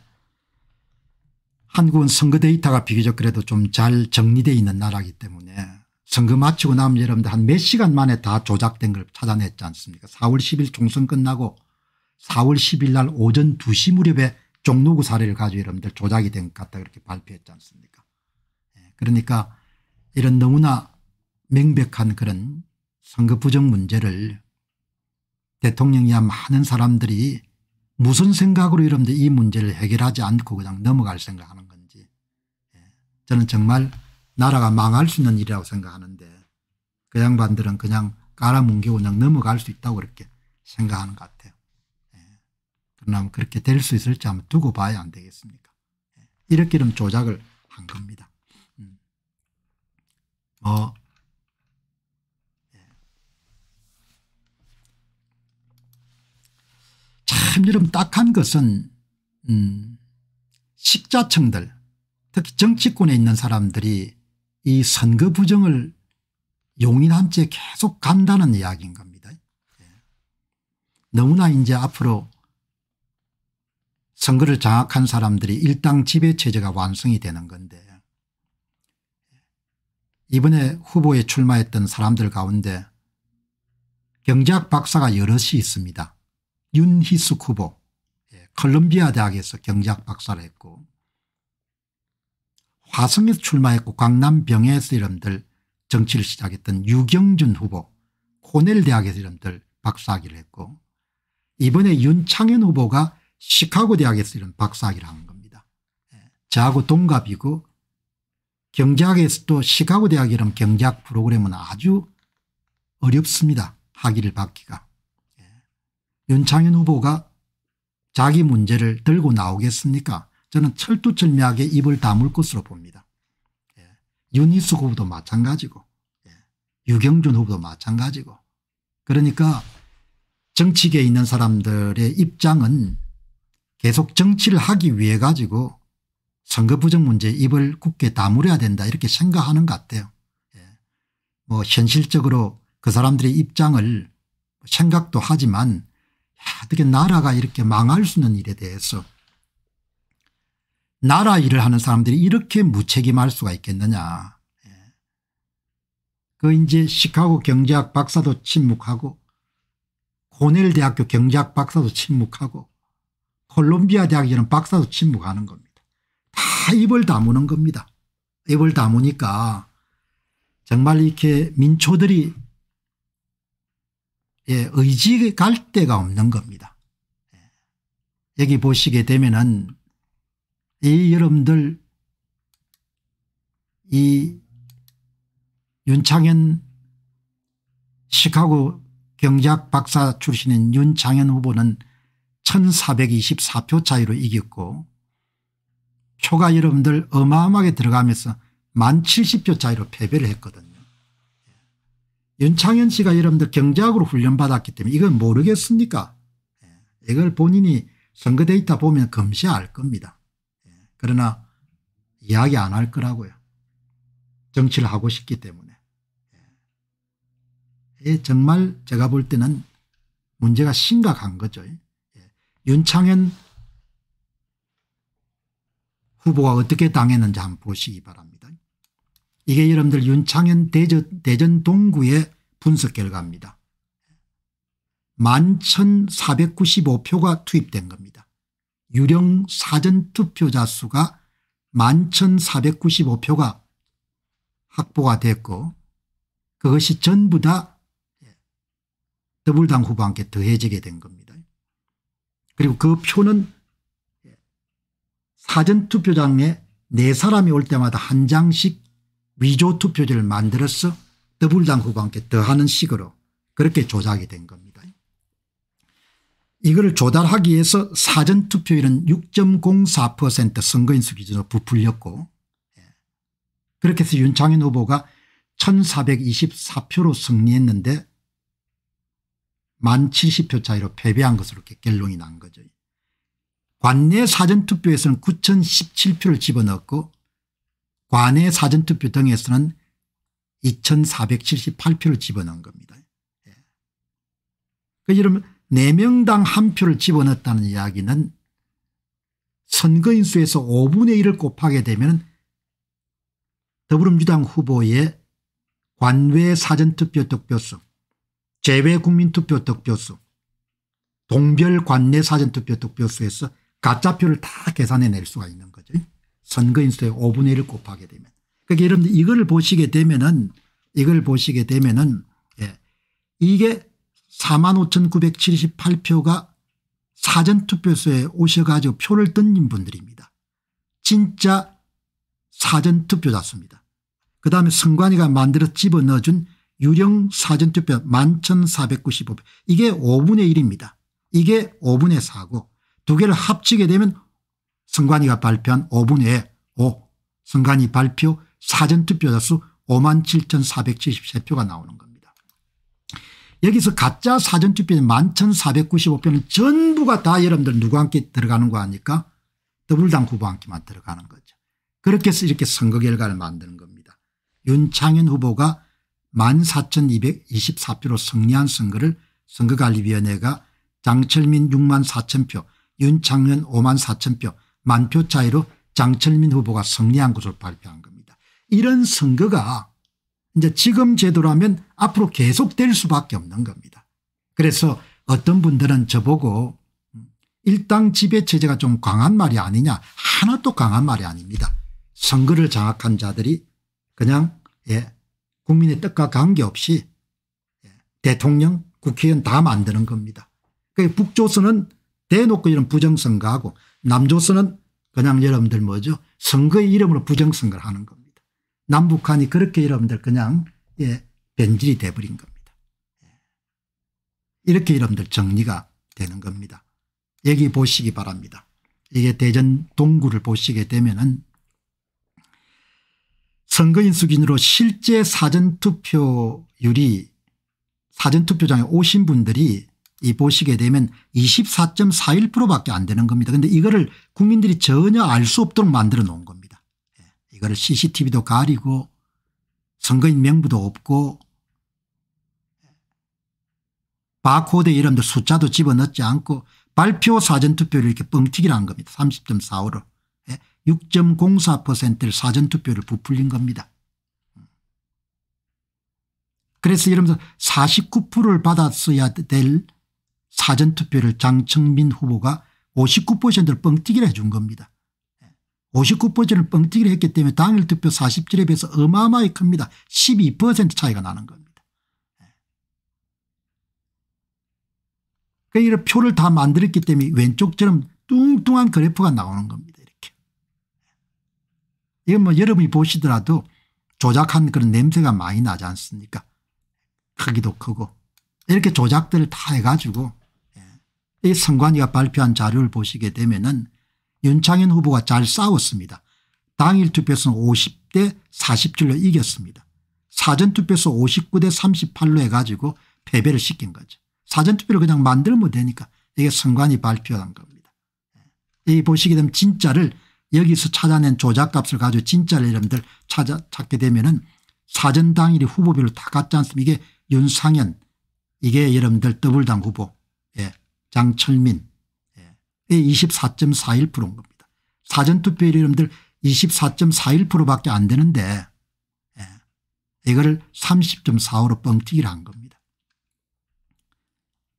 한국은 선거 데이터가 비교적 그래도 좀 잘 정리되어 있는 나라이기 때문에 선거 마치고 나면 여러분들 한 몇 시간 만에 다 조작된 걸 찾아냈지 않습니까 4월 10일 총선 끝나고 4월 10일 날 오전 2시 무렵에 종로구 사례를 가지고 여러분들 조작이 된 것 같다 그렇게 발표했지 않습니까 예, 그러니까 이런 너무나 명백한 그런 선거 부정 문제를 대통령이야 많은 사람들이 무슨 생각으로 여러분들이 문제를 해결하지 않고 그냥 넘어갈 생각하는 건지 예, 저는 정말 나라가 망할 수 있는 일이라고 생각하는데 그 양반들은 그냥 깔아뭉개고 그냥 넘어갈 수 있다고 그렇게 생각하는 것 같아요. 예. 그러나 그렇게 될 수 있을지 한번 두고 봐야 안 되겠습니까. 예. 이렇게 좀 조작을 한 겁니다. 음. 뭐 예. 참, 이런 딱한 것은, 음, 식자층들, 특히 정치권에 있는 사람들이 이 선거 부정을 용인한 채 계속 간다는 이야기인 겁니다. 예. 너무나 이제 앞으로 선거를 장악한 사람들이 일당 지배체제가 완성이 되는 건데 예. 이번에 후보에 출마했던 사람들 가운데 경제학 박사가 여럿이 있습니다. 윤희숙 후보 콜롬비아 예. 대학에서 경제학 박사를 했고 화성에서 출마했고 광남병에서 이름들 정치를 시작했던 유경준 후보 코넬 대학에서 이름들 박사학위를 했고 이번에 윤창현 후보가 시카고 대학에서 이런 박사학위를 한 겁니다. 예, 저하고 동갑이고 경제학에서도 시카고 대학 이런 경제학 프로그램은 아주 어렵습니다. 학위를 받기가. 예, 윤창현 후보가 자기 문제를 들고 나오겠습니까 저는 철두철미하게 입을 다물 것으로 봅니다. 예. 윤희숙 후보도 마찬가지고 예. 유경준 후보도 마찬가지고 그러니까 정치계에 있는 사람들의 입장은 계속 정치를 하기 위해 가지고 선거 부정 문제 입을 굳게 다물어야 된다 이렇게 생각하는 것 같아요. 예. 뭐 현실적으로 그 사람들의 입장을 생각도 하지만 어떻게 나라가 이렇게 망할 수 있는 일에 대해서 나라 일을 하는 사람들이 이렇게 무책임할 수가 있겠느냐. 예. 그 이제 시카고 경제학 박사도 침묵하고 고넬 대학교 경제학 박사도 침묵하고 콜롬비아 대학에는 박사도 침묵하는 겁니다. 다 입을 다무는 겁니다. 입을 다무니까 정말 이렇게 민초들이 예, 의지 갈 데가 없는 겁니다. 예. 여기 보시게 되면은 이 여러분들 이 윤창현 시카고 경제학 박사 출신인 윤창현 후보는 1424표 차이로 이겼고 초가 여러분들 어마어마하게 들어가면서 1070표 차이로 패배를 했거든요. 예. 윤창현 씨가 여러분들 경제학으로 훈련받았기 때문에 이건 모르겠습니까 예. 이걸 본인이 선거 데이터 보면 금시할 겁니다. 그러나 이야기 안 할 거라고요. 정치를 하고 싶기 때문에. 예, 정말 제가 볼 때는 문제가 심각한 거죠. 예. 윤창현 후보가 어떻게 당했는지 한번 보시기 바랍니다. 이게 여러분들 윤창현 대전, 대전 동구의 분석 결과입니다. 11,495표가 투입된 겁니다. 유령 사전투표자 수가 11,495표가 확보가 됐고 그것이 전부 다 예, 더불당 후보와 함께 더해지게 된 겁니다. 그리고 그 표는 예, 사전투표장에 네 사람이 올 때마다 한 장씩 위조투표지를 만들어서 더불당 후보와 함 더하는 식으로 그렇게 조작이 된 겁니다. 이걸 조달하기 위해서 사전투표율은 6.04% 선거인수 기준으로 부풀렸고 예. 그렇게 해서 윤창현 후보가 1424표로 승리했는데 1만 70표 차이로 패배한 것으로 결론이 난 거죠. 관내 사전투표에서는 9,017표를 집어넣고 관내 사전투표 등에서는 2,478표를 집어넣은 겁니다. 예. 그러면 4명당 한 표를 집어넣었다는 이야기는 선거인수에서 5분의 1을 곱하게 되면 더불어민주당 후보의 관외 사전투표 득표수, 제외 국민투표 득표수, 동별 관내 사전투표 득표수에서 가짜표를 다 계산해낼 수가 있는 거죠. 선거인수의 5분의 1을 곱하게 되면. 그러니까 여러분들 이걸 보시게 되면은 이걸 보시게 되면은 예, 이게 45,978표가 사전투표소에 오셔가지고 표를 던진 분들입니다. 진짜 사전투표자수입니다. 그 다음에 선관위가 만들어 집어넣어준 유령 사전투표 11,495표 이게 5분의 1입니다. 이게 5분의 4고 두 개를 합치게 되면 선관위가 발표한 5분의 5 선관위 발표 사전투표자수 5 7,473표가 나오는 겁니다. 여기서 가짜 사전투표지 11,495표는 전부가 다 여러분들 누구 한테 들어가는 거 아닙니까? 더불당 후보 한테만 들어가는 거죠. 그렇게 해서 이렇게 선거 결과를 만드는 겁니다. 윤창현 후보가 14,224표로 승리한 선거를 선거관리위원회가 장철민 6 4 0 0 0표 윤창현 5 4 0 0 0표 만 표 차이로 장철민 후보가 승리한 것으로 발표한 겁니다. 이런 선거가 이제 지금 제도라면 앞으로 계속될 수밖에 없는 겁니다. 그래서 어떤 분들은 저보고 음, 일당 지배체제가 좀 강한 말이 아니냐 하나도 강한 말이 아닙니다. 선거를 장악한 자들이 그냥 예, 국민의 뜻과 관계없이 예, 대통령 국회의원 다 만드는 겁니다. 그러니까 북조선은 대놓고 이런 부정선거하고 남조선은 그냥 여러분들 뭐죠 선거의 이름으로 부정선거를 하는 겁니다. 남북한이 그렇게 여러분들 그냥 예, 변질이 돼버린 겁니다. 이렇게 여러분들 정리가 되는 겁니다. 여기 보시기 바랍니다. 이게 대전 동구를 보시게 되면은 선거인 수준으로 실제 사전투표율이 사전투표장에 오신 분들이 이 보시게 되면 24.41% 밖에 안 되는 겁니다. 그런데 이거를 국민들이 전혀 알 수 없도록 만들어 놓은 겁니다. 이걸 CCTV도 가리고 선거인 명부도 없고 바코드 이름도 숫자도 집어넣지 않고 발표 사전투표를 이렇게 뻥튀기를 한 겁니다. 30.45로 6.04%를 예? 사전투표를 부풀린 겁니다. 그래서 이러면서 49%를 받았어야 될 사전투표를 장청민 후보가 59%를 뻥튀기를 해준 겁니다. 59%를 뻥튀기를 했기 때문에 당일 투표 4 7에 비해서 어마어마하게 큽니다. 12% 차이가 나는 겁니다. 예. 그러니까 이 표를 다 만들었기 때문에 왼쪽처럼 뚱뚱한 그래프가 나오는 겁니다. 이렇게. 예. 이건 뭐 여러분이 보시더라도 조작한 그런 냄새가 많이 나지 않습니까? 크기도 크고. 이렇게 조작들을 다 해가지고 예. 이 선관위가 발표한 자료를 보시게 되면은 윤창현 후보가 잘 싸웠습니다. 당일 투표에서는 50대 47로 이겼습니다. 사전투표에서 59대 38로 해가지고 패배를 시킨 거죠. 사전투표를 그냥 만들면 되니까 이게 선관위 발표한 겁니다. 예. 이 보시게 되면 진짜를 여기서 찾아낸 조작값을 가지고 진짜를 여러분들 찾아 찾게 되면은 사전 당일이 후보별로 다 같지 않습니까? 이게 윤상현, 이게 여러분들 더블당 후보, 예, 장철민, 24.41%인 겁니다. 사전투표율이 여러분들 24.41%밖에 안 되는데 예. 이거를 30.45로 뻥튀기를 한 겁니다.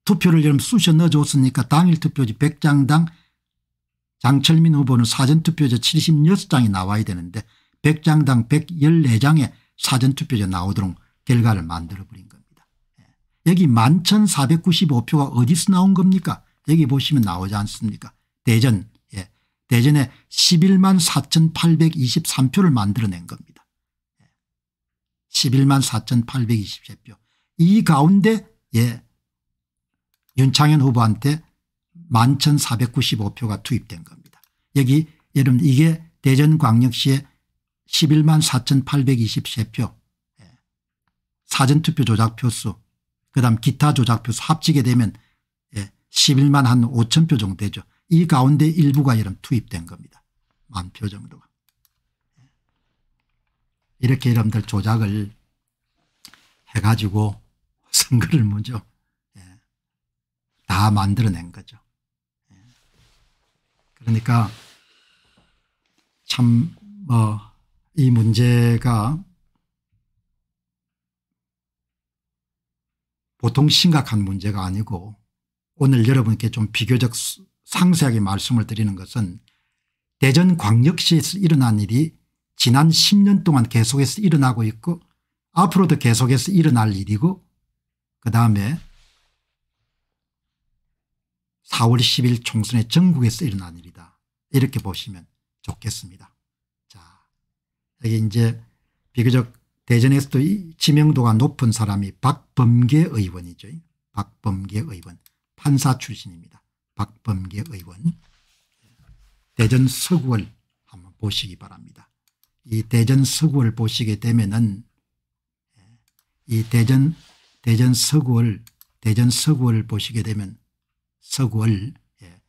투표를 여러분 쑤셔 넣어줬으니까 당일 투표지 100장당 장철민 후보는 사전투표지 76장이 나와야 되는데 100장당 114장의 사전투표자 나오도록 결과를 만들어버린 겁니다. 예, 여기 11,495표가 어디서 나온 겁니까 여기 보시면 나오지 않습니까 대전 예. 대전에 11만 4823표를 만들어낸 겁니다. 11만 예. 4823표 이 가운데 예. 윤창현 후보한테 11,495표가 투입된 겁니다. 여기 여러분 이게 대전광역시의 11만 4,823표 사전투표 조작표수 그다음 기타 조작표수 합치게 되면 11만 한 5천 표 정도 되죠. 이 가운데 일부가 이런 투입된 겁니다. 만 표 정도가. 이렇게 여러분들 조작을 해가지고 선거를 먼저 예, 다 만들어낸 거죠. 예. 그러니까 참 뭐 이 문제가 보통 심각한 문제가 아니고 오늘 여러분께 좀 비교적 상세하게 말씀을 드리는 것은 대전 광역시에서 일어난 일이 지난 10년 동안 계속해서 일어나고 있고 앞으로도 계속해서 일어날 일이고 그다음에 4월 10일 총선에 전국에서 일어난 일이다. 이렇게 보시면 좋겠습니다. 자, 여기 이제 비교적 대전에서도 지명도가 높은 사람이 박범계 의원이죠. 박범계 의원. 판사 출신입니다. 박범계 의원 대전 서구을 한번 보시기 바랍니다. 이 대전 서구을 보시게 되면은 예, 이 대전 대전 서구을 대전 서구을 보시게 되면 서구을 예,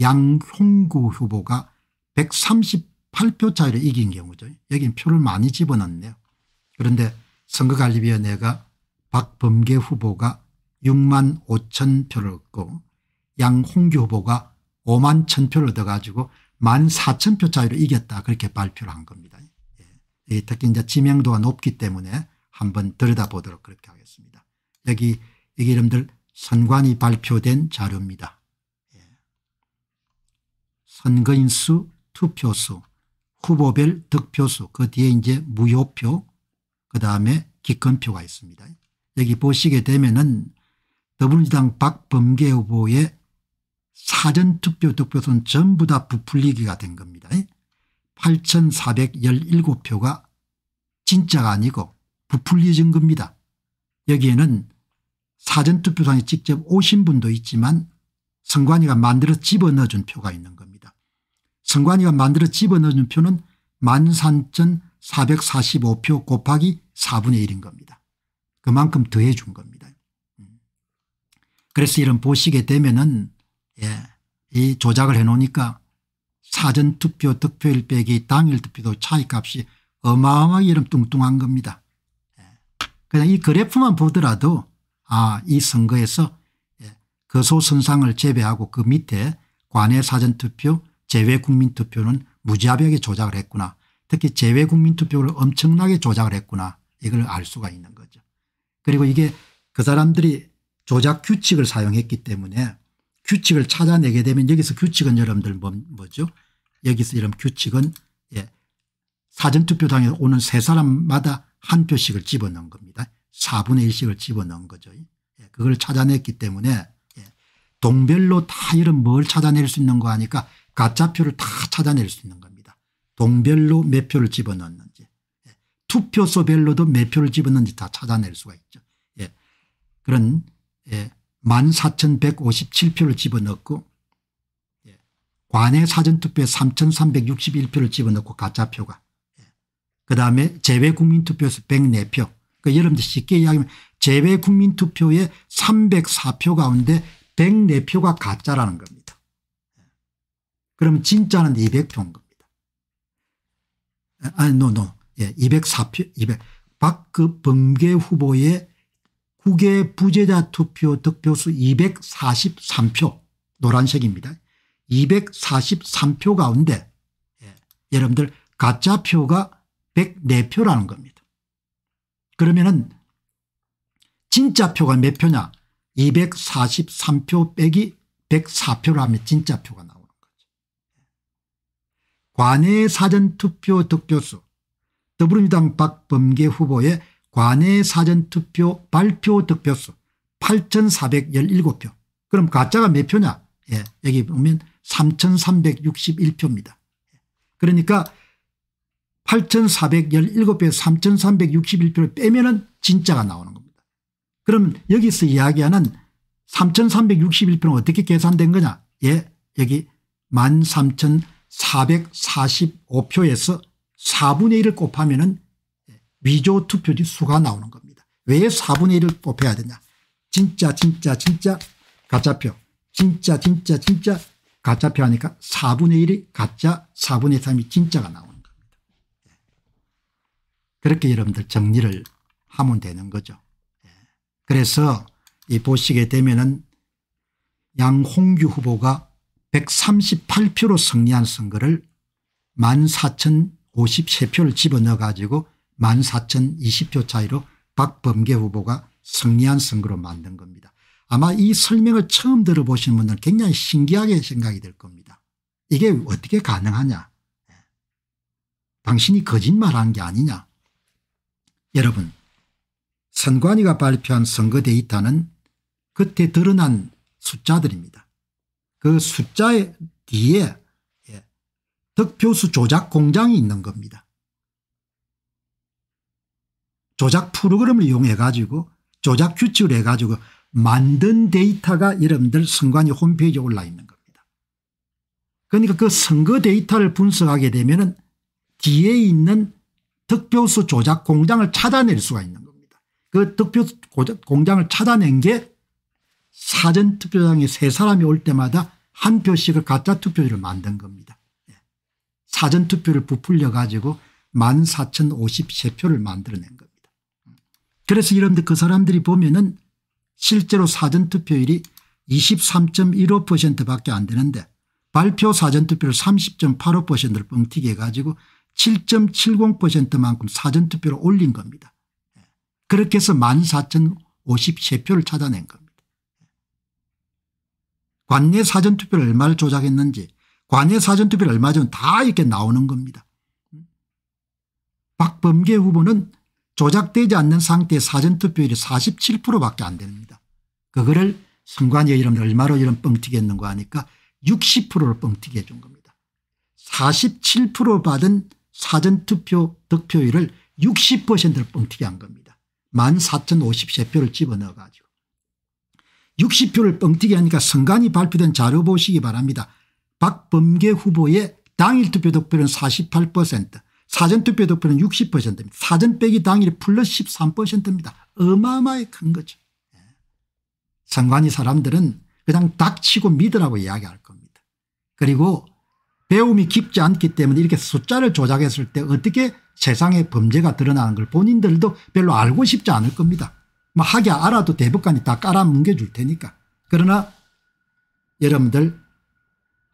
양홍구 후보가 138표 차이로 이긴 경우죠. 여긴 표를 많이 집어넣네요. 그런데 선거관리위원회가 박범계 후보가 6만 5천 표를 얻고 양홍규 후보가 5만 천 표를 얻어가지고 1만 4천 표 차이로 이겼다 그렇게 발표를 한 겁니다. 예. 예. 특히 이제 지명도가 높기 때문에 한번 들여다보도록 그렇게 하겠습니다. 여기 이게 여러분들 선관위 발표된 자료입니다. 예. 선거인수 투표수 후보별 득표수 그 뒤에 이제 무효표 그 다음에 기권표가 있습니다. 여기 보시게 되면은 더불어민주당 박범계 후보의 사전투표 득표수는 전부 다 부풀리기가 된 겁니다. 8417표가 진짜가 아니고 부풀려진 겁니다. 여기에는 사전투표상에 직접 오신 분도 있지만 선관위가 만들어 집어넣어준 표가 있는 겁니다. 선관위가 만들어 집어넣어준 표는 13,445표 곱하기 4분의 1인 겁니다. 그만큼 더해준 겁니다. 그래서 이런 보시게 되면은 예, 이 조작을 해놓으니까 사전투표 득표일 빼기 당일 투표도 차이값이 어마어마하게 이런 뚱뚱한 겁니다. 예, 그냥 이 그래프만 보더라도 아이 선거에서 예, 거소선상을 그 제외하고 그 밑에 관외 사전투표 재외국민투표는 무지하게 조작을 했구나. 특히 재외국민투표를 엄청나게 조작을 했구나. 이걸 알 수가 있는 거죠. 그리고 이게 그 사람들이 조작 규칙을 사용했기 때문에 규칙을 찾아내게 되면 여기서 규칙은 여러분들 뭐, 뭐죠 여기서 이런 규칙은 예. 사전투표장에 오는 세 사람마다 한 표씩을 집어넣은 겁니다. 4분의 1씩을 집어넣은 거죠. 예. 그걸 찾아냈기 때문에 예. 동별로 다 이런 뭘 찾아낼 수 있는 거 하니까 가짜표를 다 찾아낼 수 있는 겁니다. 동별로 몇 표를 집어넣는지 예, 투표소별로도 몇 표를 집어넣는지 다 찾아낼 수가 있죠. 예, 그런 예, 14,157표를 집어넣고 예, 관내 사전투표에 3,361표를 집어넣고 가짜표가 예, 그다음에 재외국민투표에서 104표 그 여러분들 쉽게 이야기하면 재외국민투표에 304표 가운데 104표가 가짜라는 겁니다. 예, 그러면 진짜는 200표인 겁니다. 아, 아니 노노 no, no. 예, 204표 200 박근범계 후보의 국외 부재자 투표 득표수 243표 노란색입니다. 243표 가운데 예, 여러분들 가짜 표가 104표라는 겁니다. 그러면은 진짜 표가 몇 표냐 243표 빼기 104표를 하면 진짜 표가 나오는 거죠. 관외 사전투표 득표수 더불어민주당 박범계 후보의 관외 사전투표 발표 득표수 8417표 그럼 가짜가 몇 표냐 예, 여기 보면 3361표입니다. 그러니까 8417표에 3361표를 빼면 은 진짜가 나오는 겁니다. 그럼 여기서 이야기하는 3361표는 어떻게 계산된 거냐 예, 여기 13445표에서 4분의 1을 곱하면 은 위조 투표지 수가 나오는 겁니다. 왜 4분의 1을 뽑혀야 되냐. 진짜 진짜 진짜 가짜표 진짜 진짜 진짜 가짜표 하니까 4분의 1이 가짜 4분의 3이 진짜가 나오는 겁니다. 예. 그렇게 여러분들 정리를 하면 되는 거죠. 예. 그래서 이 보시게 되면은 양홍규 후보가 138표로 승리한 선거를 14,053표를 집어넣어 가지고 14,020표 차이로 박범계 후보가 승리한 선거로 만든 겁니다. 아마 이 설명을 처음 들어보신 분들은 굉장히 신기하게 생각이 될 겁니다. 이게 어떻게 가능하냐 예. 당신이 거짓말하게 아니냐 여러분 선관위가 발표한 선거 데이터는 그때 드러난 숫자들입니다. 그 숫자의 뒤에 예, 득표수 조작 공장이 있는 겁니다. 조작 프로그램을 이용해 가지고 조작 규칙을 해 가지고 만든 데이터가 여러분들 선관위 홈페이지에 올라 있는 겁니다. 그러니까 그 선거 데이터를 분석하게 되면 뒤에 있는 특표수 조작 공장을 찾아낼 수가 있는 겁니다. 그특표수 공장을 찾아낸 게 사전투표장에 세 사람이 올 때마다 한 표씩을 가짜 투표지를 만든 겁니다. 예. 사전투표를 부풀려 가지고 14,053표를 만들어낸 겁니다. 그래서 이런데 그 사람들이 보면은 실제로 사전투표율이 23.15% 밖에 안 되는데 발표 사전투표를 30.85%를 뻥튀기 해가지고 7.70%만큼 사전투표를 올린 겁니다. 그렇게 해서 14,053표를 찾아낸 겁니다. 관내 사전투표를 얼마를 조작했는지 관내 사전투표를 얼마 전 다 이렇게 나오는 겁니다. 박범계 후보는 조작되지 않는 상태의 사전투표율이 47%밖에 안 됩니다. 그거를 선관위 이름 얼마로 이런 뻥튀기했는가 하니까 60%를 뻥튀기 해준 겁니다. 47% 받은 사전투표 득표율을 60%를 뻥튀기 한 겁니다. 14,053표를 집어넣어 가지고 60표를 뻥튀기 하니까 선관위 발표된 자료 보시기 바랍니다. 박범계 후보의 당일 투표 득표율은 48% 사전투표 득표는 60%입니다. 사전 빼기 당일이 플러스 13%입니다. 어마어마하게큰 거죠. 예. 선관위 사람들은 그냥 닥치고 믿으라고 이야기할 겁니다. 그리고 배움이 깊지 않기 때문에 이렇게 숫자를 조작했을 때 어떻게 세상에 범죄가 드러나는 걸 본인들도 별로 알고 싶지 않을 겁니다. 뭐 하기 알아도 대법관이 다 깔아뭉개 줄 테니까. 그러나 여러분들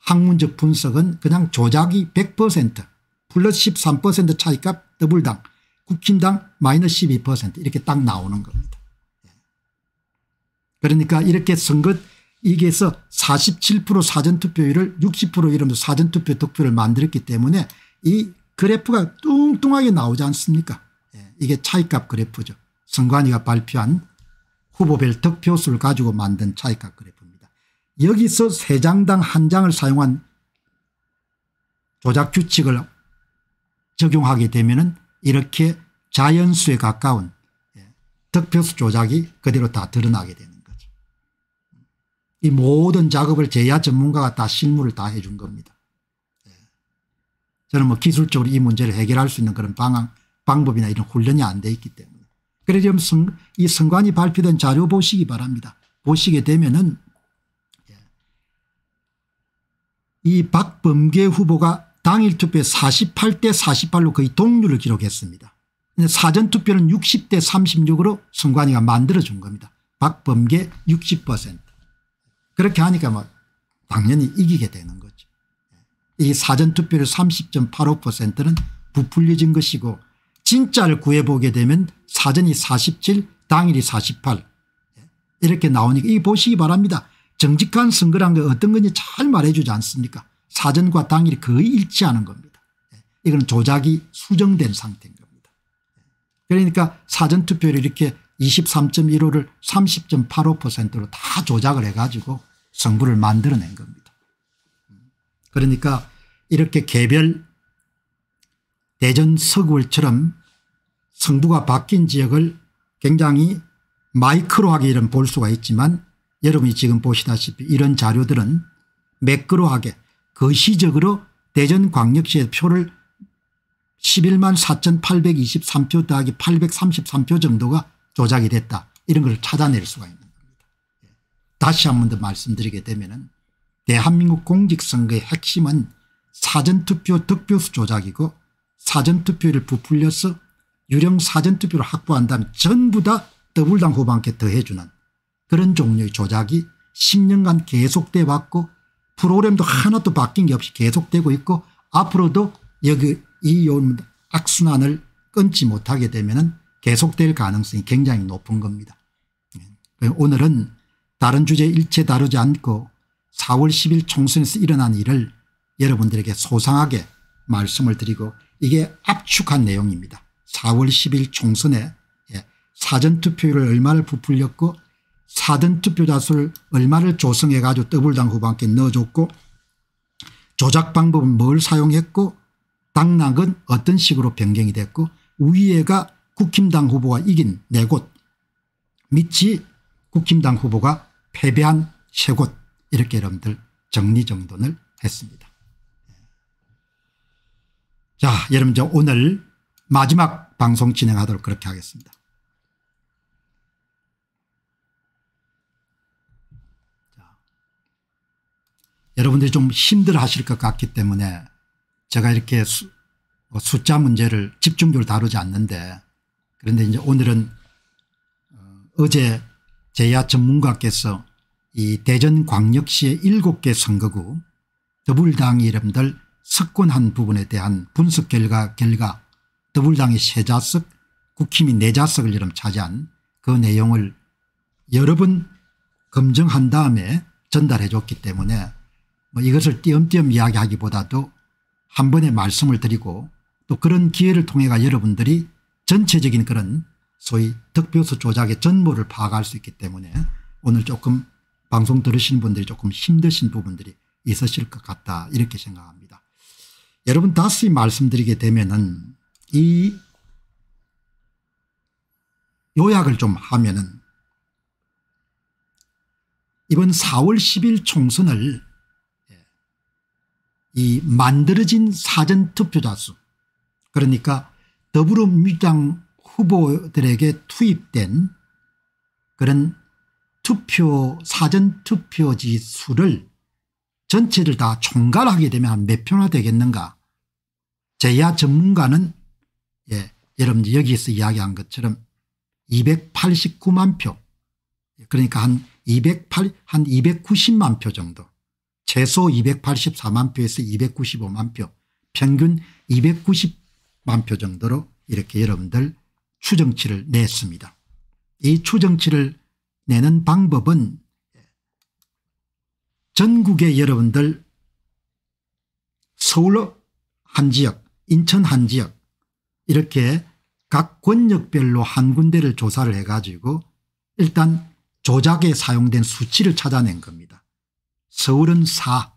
학문적 분석은 그냥 조작이 100% 플러스 13% 차이값 더블당 국힘당 마이너스 12% 이렇게 딱 나오는 겁니다. 그러니까 이렇게 선거 이게서 47% 사전투표율을 60% 이러면서 사전투표 득표를 만들었기 때문에 이 그래프가 뚱뚱하게 나오지 않습니까 예, 이게 차이값 그래프죠. 선관위가 발표한 후보별 득표수를 가지고 만든 차이값 그래프입니다. 여기서 3장당 1장을 사용한 조작 규칙을 적용하게 되면 이렇게 자연수에 가까운 예, 득표수 조작이 그대로 다 드러나게 되는 거죠. 이 모든 작업을 제야 전문가가 다 실무를 다 해준 겁니다. 예. 저는 뭐 기술적으로 이 문제를 해결할 수 있는 그런 방안, 방법이나 이런 훈련이 안 돼 있기 때문에. 그래 서금이선관이 발표된 자료 보시기 바랍니다. 보시게 되면은 예, 이 박범계 후보가 당일 투표에 48대 48로 거의 동률을 기록했습니다. 사전투표는 60대 36으로 선관위가 만들어준 겁니다. 박범계 60% 그렇게 하니까 뭐 당연히 이기게 되는 거죠. 예. 이 사전투표를 30.85%는 부풀려진 것이고 진짜를 구해보게 되면 사전이 47 당일이 48 예. 이렇게 나오니까 이 보시기 바랍니다. 정직한 선거란 게 어떤 건지 잘 말해주지 않습니까 사전과 당일이 거의 일치하는 겁니다. 예, 이건 조작이 수정된 상태인 겁니다. 예, 그러니까 사전투표를 이렇게 23.15를 30.85%로 다 조작을 해가지고 정부를 만들어낸 겁니다. 음, 그러니까 이렇게 개별 대전 서구울처럼 성부가 바뀐 지역을 굉장히 마이크로하게 이런 볼 수가 있지만 여러분이 지금 보시다시피 이런 자료들은 매끄로하게 거시적으로 그 대전광역시에 표를 11만 4823표 더하기 833표 정도가 조작이 됐다. 이런 걸 찾아낼 수가 있는 겁니다. 예. 다시 한 번 더 말씀드리게 되면 은 대한민국 공직선거의 핵심은 사전투표 득표수 조작이고 사전투표를 부풀려서 유령 사전투표를 확보한다면 전부 다더블당 후반께 더해주는 그런 종류의 조작이 10년간 계속돼 왔고 프로그램도 하나도 바뀐 게 없이 계속되고 있고 앞으로도 여기 이 악순환을 끊지 못하게 되면 계속될 가능성이 굉장히 높은 겁니다. 예. 오늘은 다른 주제 일체 다루지 않고 4월 10일 총선에서 일어난 일을 여러분들에게 소상하게 말씀을 드리고 이게 압축한 내용입니다. 4월 10일 총선에 예, 사전투표율을 얼마를 부풀렸고 사전 투표자수를 얼마를 조성해 가지고 더블당 후보한테 넣어줬고 조작 방법은 뭘 사용했고 당락은 어떤 식으로 변경이 됐고 위에가 국힘당 후보가 이긴 4곳 밑이 국힘당 후보가 패배한 3곳 이렇게 여러분들 정리정돈을 했습니다. 자 여러분 저 오늘 마지막 방송 진행하도록 그렇게 하겠습니다. 여러분들이 좀 힘들어 하실 것 같기 때문에 제가 이렇게 수, 뭐 숫자 문제를 집중적으로 다루지 않는데 그런데 이제 오늘은 어, 어제 제야 전문가께서 이 대전광역시의 일곱 개 선거구 더불당 이름들 석권한 부분에 대한 분석 결과 결과 더불당이 세자석 국힘이 네자석을 이름 차지한 그 내용을 여러 번 검증한 다음에 전달해 줬기 때문에 뭐 이것을 띄엄띄엄 이야기하기보다도 한 번에 말씀을 드리고 또 그런 기회를 통해가 여러분들이 전체적인 그런 소위 득표수 조작의 전모를 파악할 수 있기 때문에 오늘 조금 방송 들으시는 분들이 조금 힘드신 부분들이 있으실 것 같다 이렇게 생각합니다. 여러분 다시 말씀드리게 되면은 이 요약을 좀 하면은 이번 4월 10일 총선을 이 만들어진 사전투표자 수 그러니까 더불어민주당 후보들에게 투입된 그런 투표 사전투표지 수를 전체를 다 총괄하게 되면 몇 표나 되겠는가 제야 전문가는 예, 여러분 들 여기서 이야기한 것처럼 289만 표 그러니까 한2 0한 290만 표 정도 최소 284만 표에서 295만 표 평균 290만 표 정도로 이렇게 여러분들 추정치를 냈습니다. 이 추정치를 내는 방법은 전국의 여러분들 서울 한 지역 인천 한 지역 이렇게 각 권역별로 한 군데를 조사를 해가지고 일단 조작에 사용된 수치를 찾아낸 겁니다. 서울은 4.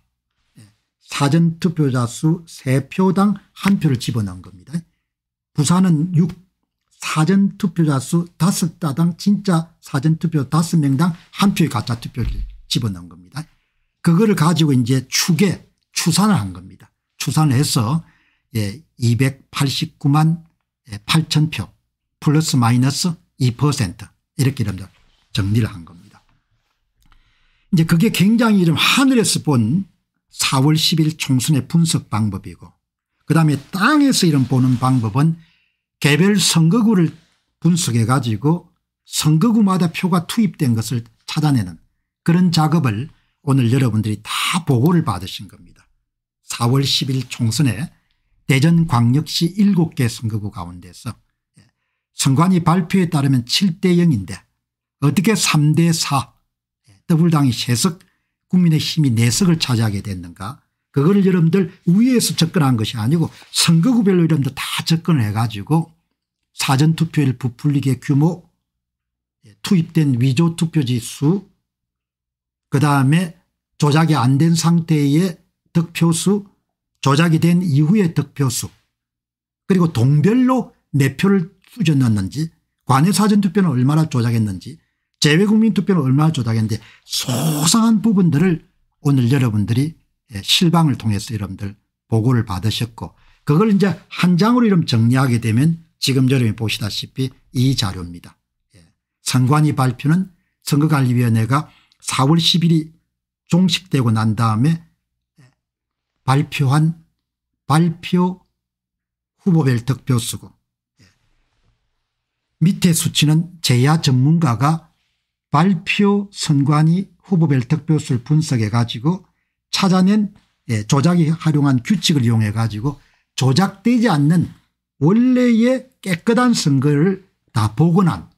예. 사전투표자 수 3표당 1표를 집어넣은 겁니다. 부산은 6. 사전투표자 수 5다당 진짜 사전투표 5명당 1표의 가짜투표를 집어넣은 겁니다. 그거를 가지고 이제 추계 추산을 한 겁니다. 추산을 해서 예, 289만 8천 예, 표 플러스 마이너스 2% 이렇게 정리를 한 겁니다. 이제 그게 굉장히 좀 하늘에서 본 4월 10일 총선의 분석 방법이고 그다음에 땅에서 이런 보는 방법은 개별 선거구를 분석해 가지고 선거구마다 표가 투입된 것을 찾아내는 그런 작업을 오늘 여러분들이 다 보고를 받으신 겁니다. 4월 10일 총선에 대전광역시 7개 선거구 가운데서 예, 선관위 발표에 따르면 7대 0인데 어떻게 3대 4 더불당이 세석 국민의힘이 내석을 차지하게 됐는가 그거를 여러분들 위에서 접근한 것이 아니고 선거구별로 여러분들 다 접근을 해가지고 사전투표일 부풀리게 규모 예, 투입된 위조투표지 수 그다음에 조작이 안 된 상태의 득표수 조작이 된 이후의 득표수 그리고 동별로 몇 표를 수저 넣는지 관외 사전투표는 얼마나 조작했는지 재외국민 투표는 얼마나 조작했는데 소상한 부분들을 오늘 여러분들이 예, 실방을 통해서 여러분들 보고를 받으셨고 그걸 이제 한 장으로 이름 정리하게 되면 지금 여러분이 보시다시피 이 자료입니다. 예, 선관위 발표는 선거관리위원회가 4월 10일이 종식되고 난 다음에 예, 발표한 발표 후보별 득표수고 밑에 수치는 재야 전문가가 발표 선관위 후보별 득표수를 분석해 가지고 찾아낸 예, 조작이 활용한 규칙을 이용해 가지고 조작되지 않는 원래의 깨끗한 선거를 다 복원한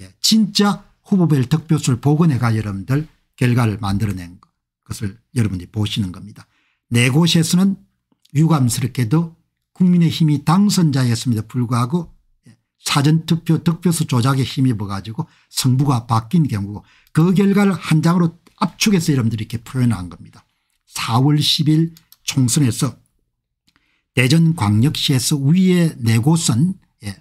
예, 진짜 후보별 득표수를 복원해가 여러분들 결과를 만들어낸 것을 여러분이 보시는 겁니다. 네 곳에서는 유감스럽게도 국민의힘이 당선자였음에도 불구하고 사전투표 득표수 조작에 힘입어 가지고 승부가 바뀐 경우고 그 결과를 한 장으로 압축해서 여러분들이 이렇게 표현한 겁니다. 4월 10일 총선에서 대전광역시에서 위에 네 곳은 예,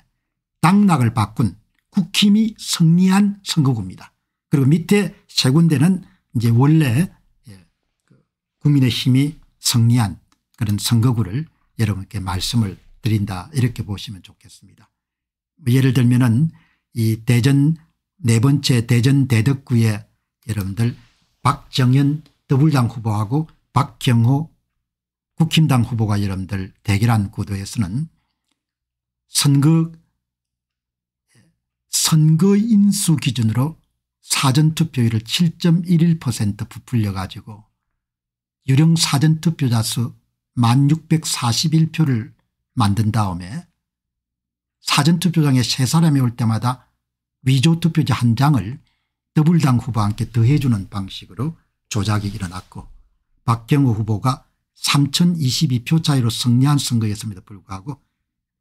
당락을 바꾼 국힘이 승리한 선거구입니다. 그리고 밑에 세 군데는 이제 원래 예, 그 국민의힘이 승리한 그런 선거구를 여러분께 말씀을 드린다 이렇게 보시면 좋겠습니다. 예를 들면은 이 대전 네 번째 대전 대덕구에 여러분들 박정현 더불당 후보하고 박경호 국힘당 후보가 여러분들 대결한 구도에서는 선거 선거 인수 기준으로 사전투표율을 7.11% 부풀려 가지고 유령 사전투표자 수 1641표를 만든 다음에 사전투표장에 세 사람이 올 때마다 위조투표지 한 장을 더블당 후보와 함께 더해주는 방식으로 조작이 일어났고 박경호 후보가 3022표 차이로 승리한 선거였음에도 불구하고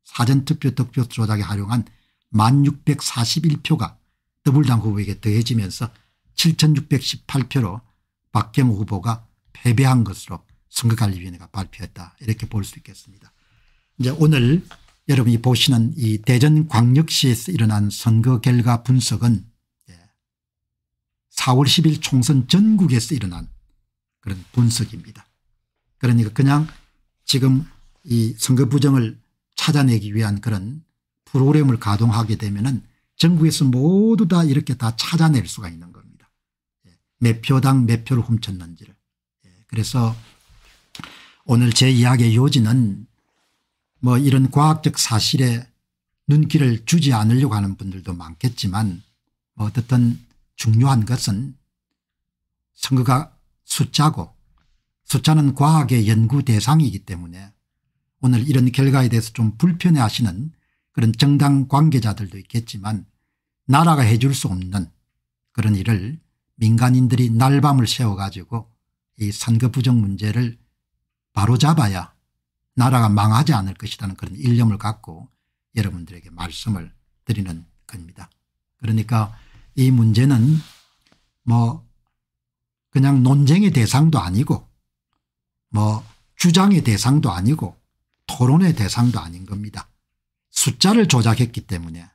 사전투표 득표 조작에 활용한 1641표가 더블당 후보에게 더해지면서 7618표로 박경호 후보가 패배한 것으로 선거관리위원회가 발표했다 이렇게 볼 수 있겠습니다. 이제 오늘 여러분이 보시는 이 대전광역시에서 일어난 선거 결과 분석은 4월 예, 10일 총선 전국에서 일어난 그런 분석입니다. 그러니까 그냥 지금 이 선거 부정을 찾아내기 위한 그런 프로그램을 가동하게 되면은 전국에서 모두 다 이렇게 다 찾아낼 수가 있는 겁니다. 예, 몇 표당 몇 표를 훔쳤는지를. 예, 그래서 오늘 제 이야기의 요지는 뭐 이런 과학적 사실에 눈길을 주지 않으려고 하는 분들도 많겠지만 뭐 어떻든 중요한 것은 선거가 숫자고 숫자는 과학의 연구 대상이기 때문에 오늘 이런 결과에 대해서 좀 불편해하시는 그런 정당 관계자들도 있겠지만 나라가 해줄 수 없는 그런 일을 민간인들이 날밤을 새워 가지고 이 선거 부정 문제를 바로잡아야 나라가 망하지 않을 것이라는 그런 일념을 갖고 여러분들에게 말씀을 드리는 겁니다. 그러니까 이 문제는 뭐 그냥 논쟁의 대상도 아니고 뭐 주장의 대상도 아니고 토론의 대상도 아닌 겁니다. 숫자를 조작했기 때문에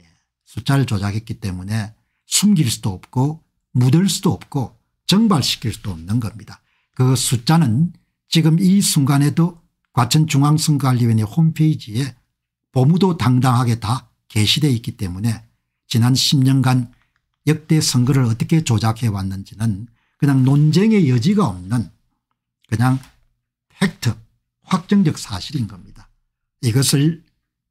예, 숫자를 조작했기 때문에 숨길 수도 없고 묻을 수도 없고 정발시킬 수도 없는 겁니다. 그 숫자는 지금 이 순간에도 과천중앙선거관리위원회 홈페이지에 보무도 당당하게 다 게시되어 있기 때문에 지난 10년간 역대 선거를 어떻게 조작해 왔는지는 그냥 논쟁의 여지가 없는 그냥 팩트 확정적 사실인 겁니다. 이것을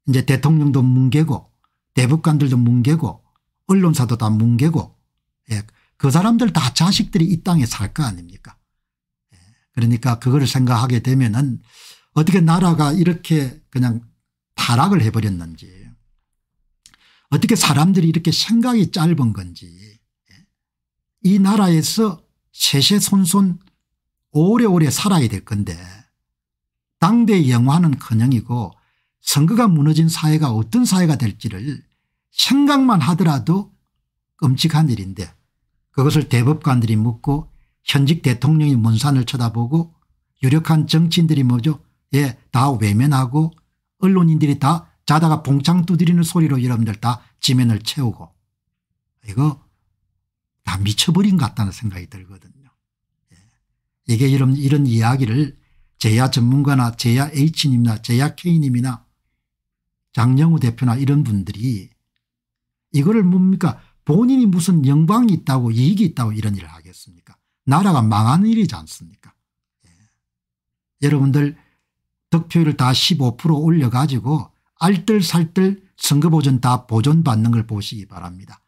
이제 대통령도 뭉개고 대법관들도 뭉개고 언론사도 다 뭉개고 예, 그 사람들 다 자식들이 이 땅에 살 거 아닙니까 예, 그러니까 그걸 생각하게 되면 은 어떻게 나라가 이렇게 그냥 타락을 해버렸는지 어떻게 사람들이 이렇게 생각이 짧은 건지 예. 이 나라에서 세세손손 오래오래 살아야 될 건데 당대의 영화는 커녕이고 선거가 무너진 사회가 어떤 사회가 될지를 생각만 하더라도 끔찍한 일인데 그것을 대법관들이 묻고 현직 대통령이 문산을 쳐다보고 유력한 정치인들이 뭐죠 예, 다 외면하고 언론인들이 다 자다가 봉창 두드리는 소리로 여러분들 다 지면을 채우고 이거 다 미쳐버린 것 같다는 생각이 들거든요. 예. 이게 이런, 이런 이야기를 제야 전문가나 제야 H님이나 제야 K님이나 장영우 대표나 이런 분들이 이거를 뭡니까 본인이 무슨 영광이 있다고 이익이 있다고 이런 일을 하겠습니까 나라가 망하는 일이지 않습니까 예. 여러분들 득표율 을다 15% 올려가지고 알뜰살뜰 선거보전 다 보존받는 걸 보시기 바랍니다.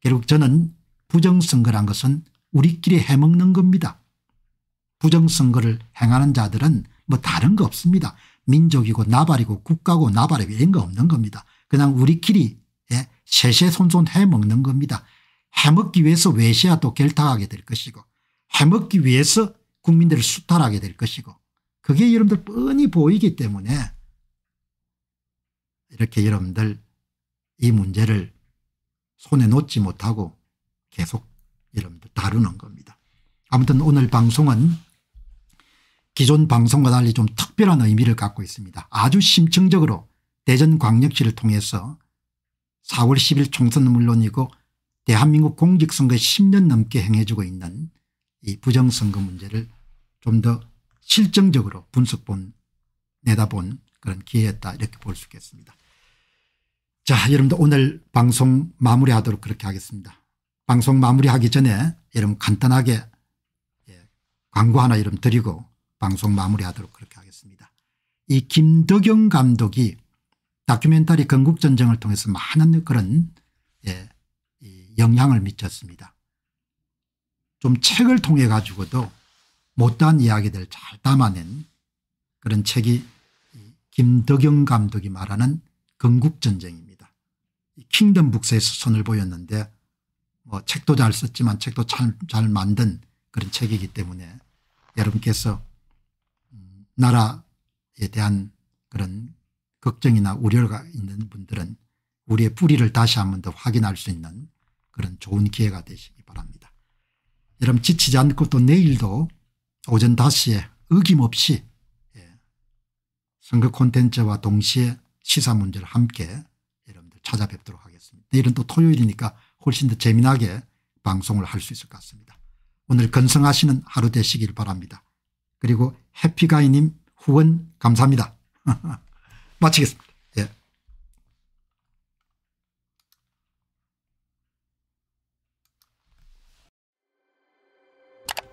결국 저는 부정선거란 것은 우리끼리 해먹는 겁니다. 부정선거를 행하는 자들은 뭐 다른 거 없습니다. 민족이고 나발이고 국가고 나발이고 이런 거 없는 겁니다. 그냥 우리끼리 예, 세세손손 해먹는 겁니다. 해먹기 위해서 외시아도 결탁하게 될 것이고 해먹기 위해서 국민들을 수탈하게 될 것이고 그게 여러분들 뻔히 보이기 때문에 이렇게 여러분들 이 문제를 손에 놓지 못하고 계속 여러분들 다루는 겁니다. 아무튼 오늘 방송은 기존 방송과 달리 좀 특별한 의미를 갖고 있습니다. 아주 심층적으로 대전광역시를 통해서 4월 10일 총선은 물론이고 대한민국 공직선거에 10년 넘게 행해주고 있는 이 부정선거 문제를 좀더 실정적으로 분석본 내다본 그런 기회였다 이렇게 볼 수 있겠습니다. 자 여러분들 오늘 방송 마무리하도록 그렇게 하겠습니다. 방송 마무리하기 전에 여러분 간단하게 예, 광고 하나 이름 드리고 방송 마무리하도록 그렇게 하겠습니다. 이 김덕영 감독이 다큐멘터리 건국전쟁을 통해서 많은 그런 예, 영향을 미쳤습니다. 좀 책을 통해 가지고도 못다한 이야기들 잘 담아낸 그런 책이 김덕영 감독이 말하는 건국전쟁입니다. 킹덤 북스에서 손을 보였는데 뭐 책도 잘 썼지만 책도 잘, 잘 만든 그런 책이기 때문에 여러분께서 음, 나라에 대한 그런 걱정이나 우려가 있는 분들은 우리의 뿌리를 다시 한 번 더 확인할 수 있는 그런 좋은 기회가 되시기 바랍니다. 여러분 지치지 않고 또 내일도 오전 5시에 어김없이 예, 선거 콘텐츠와 동시에 시사 문제를 함께 여러분들 찾아뵙도록 하겠습니다. 내일은 또 토요일이니까 훨씬 더 재미나게 방송을 할 수 있을 것 같습니다. 오늘 건성하시는 하루 되시길 바랍니다. 그리고 해피가이님 후원 감사합니다. 마치겠습니다.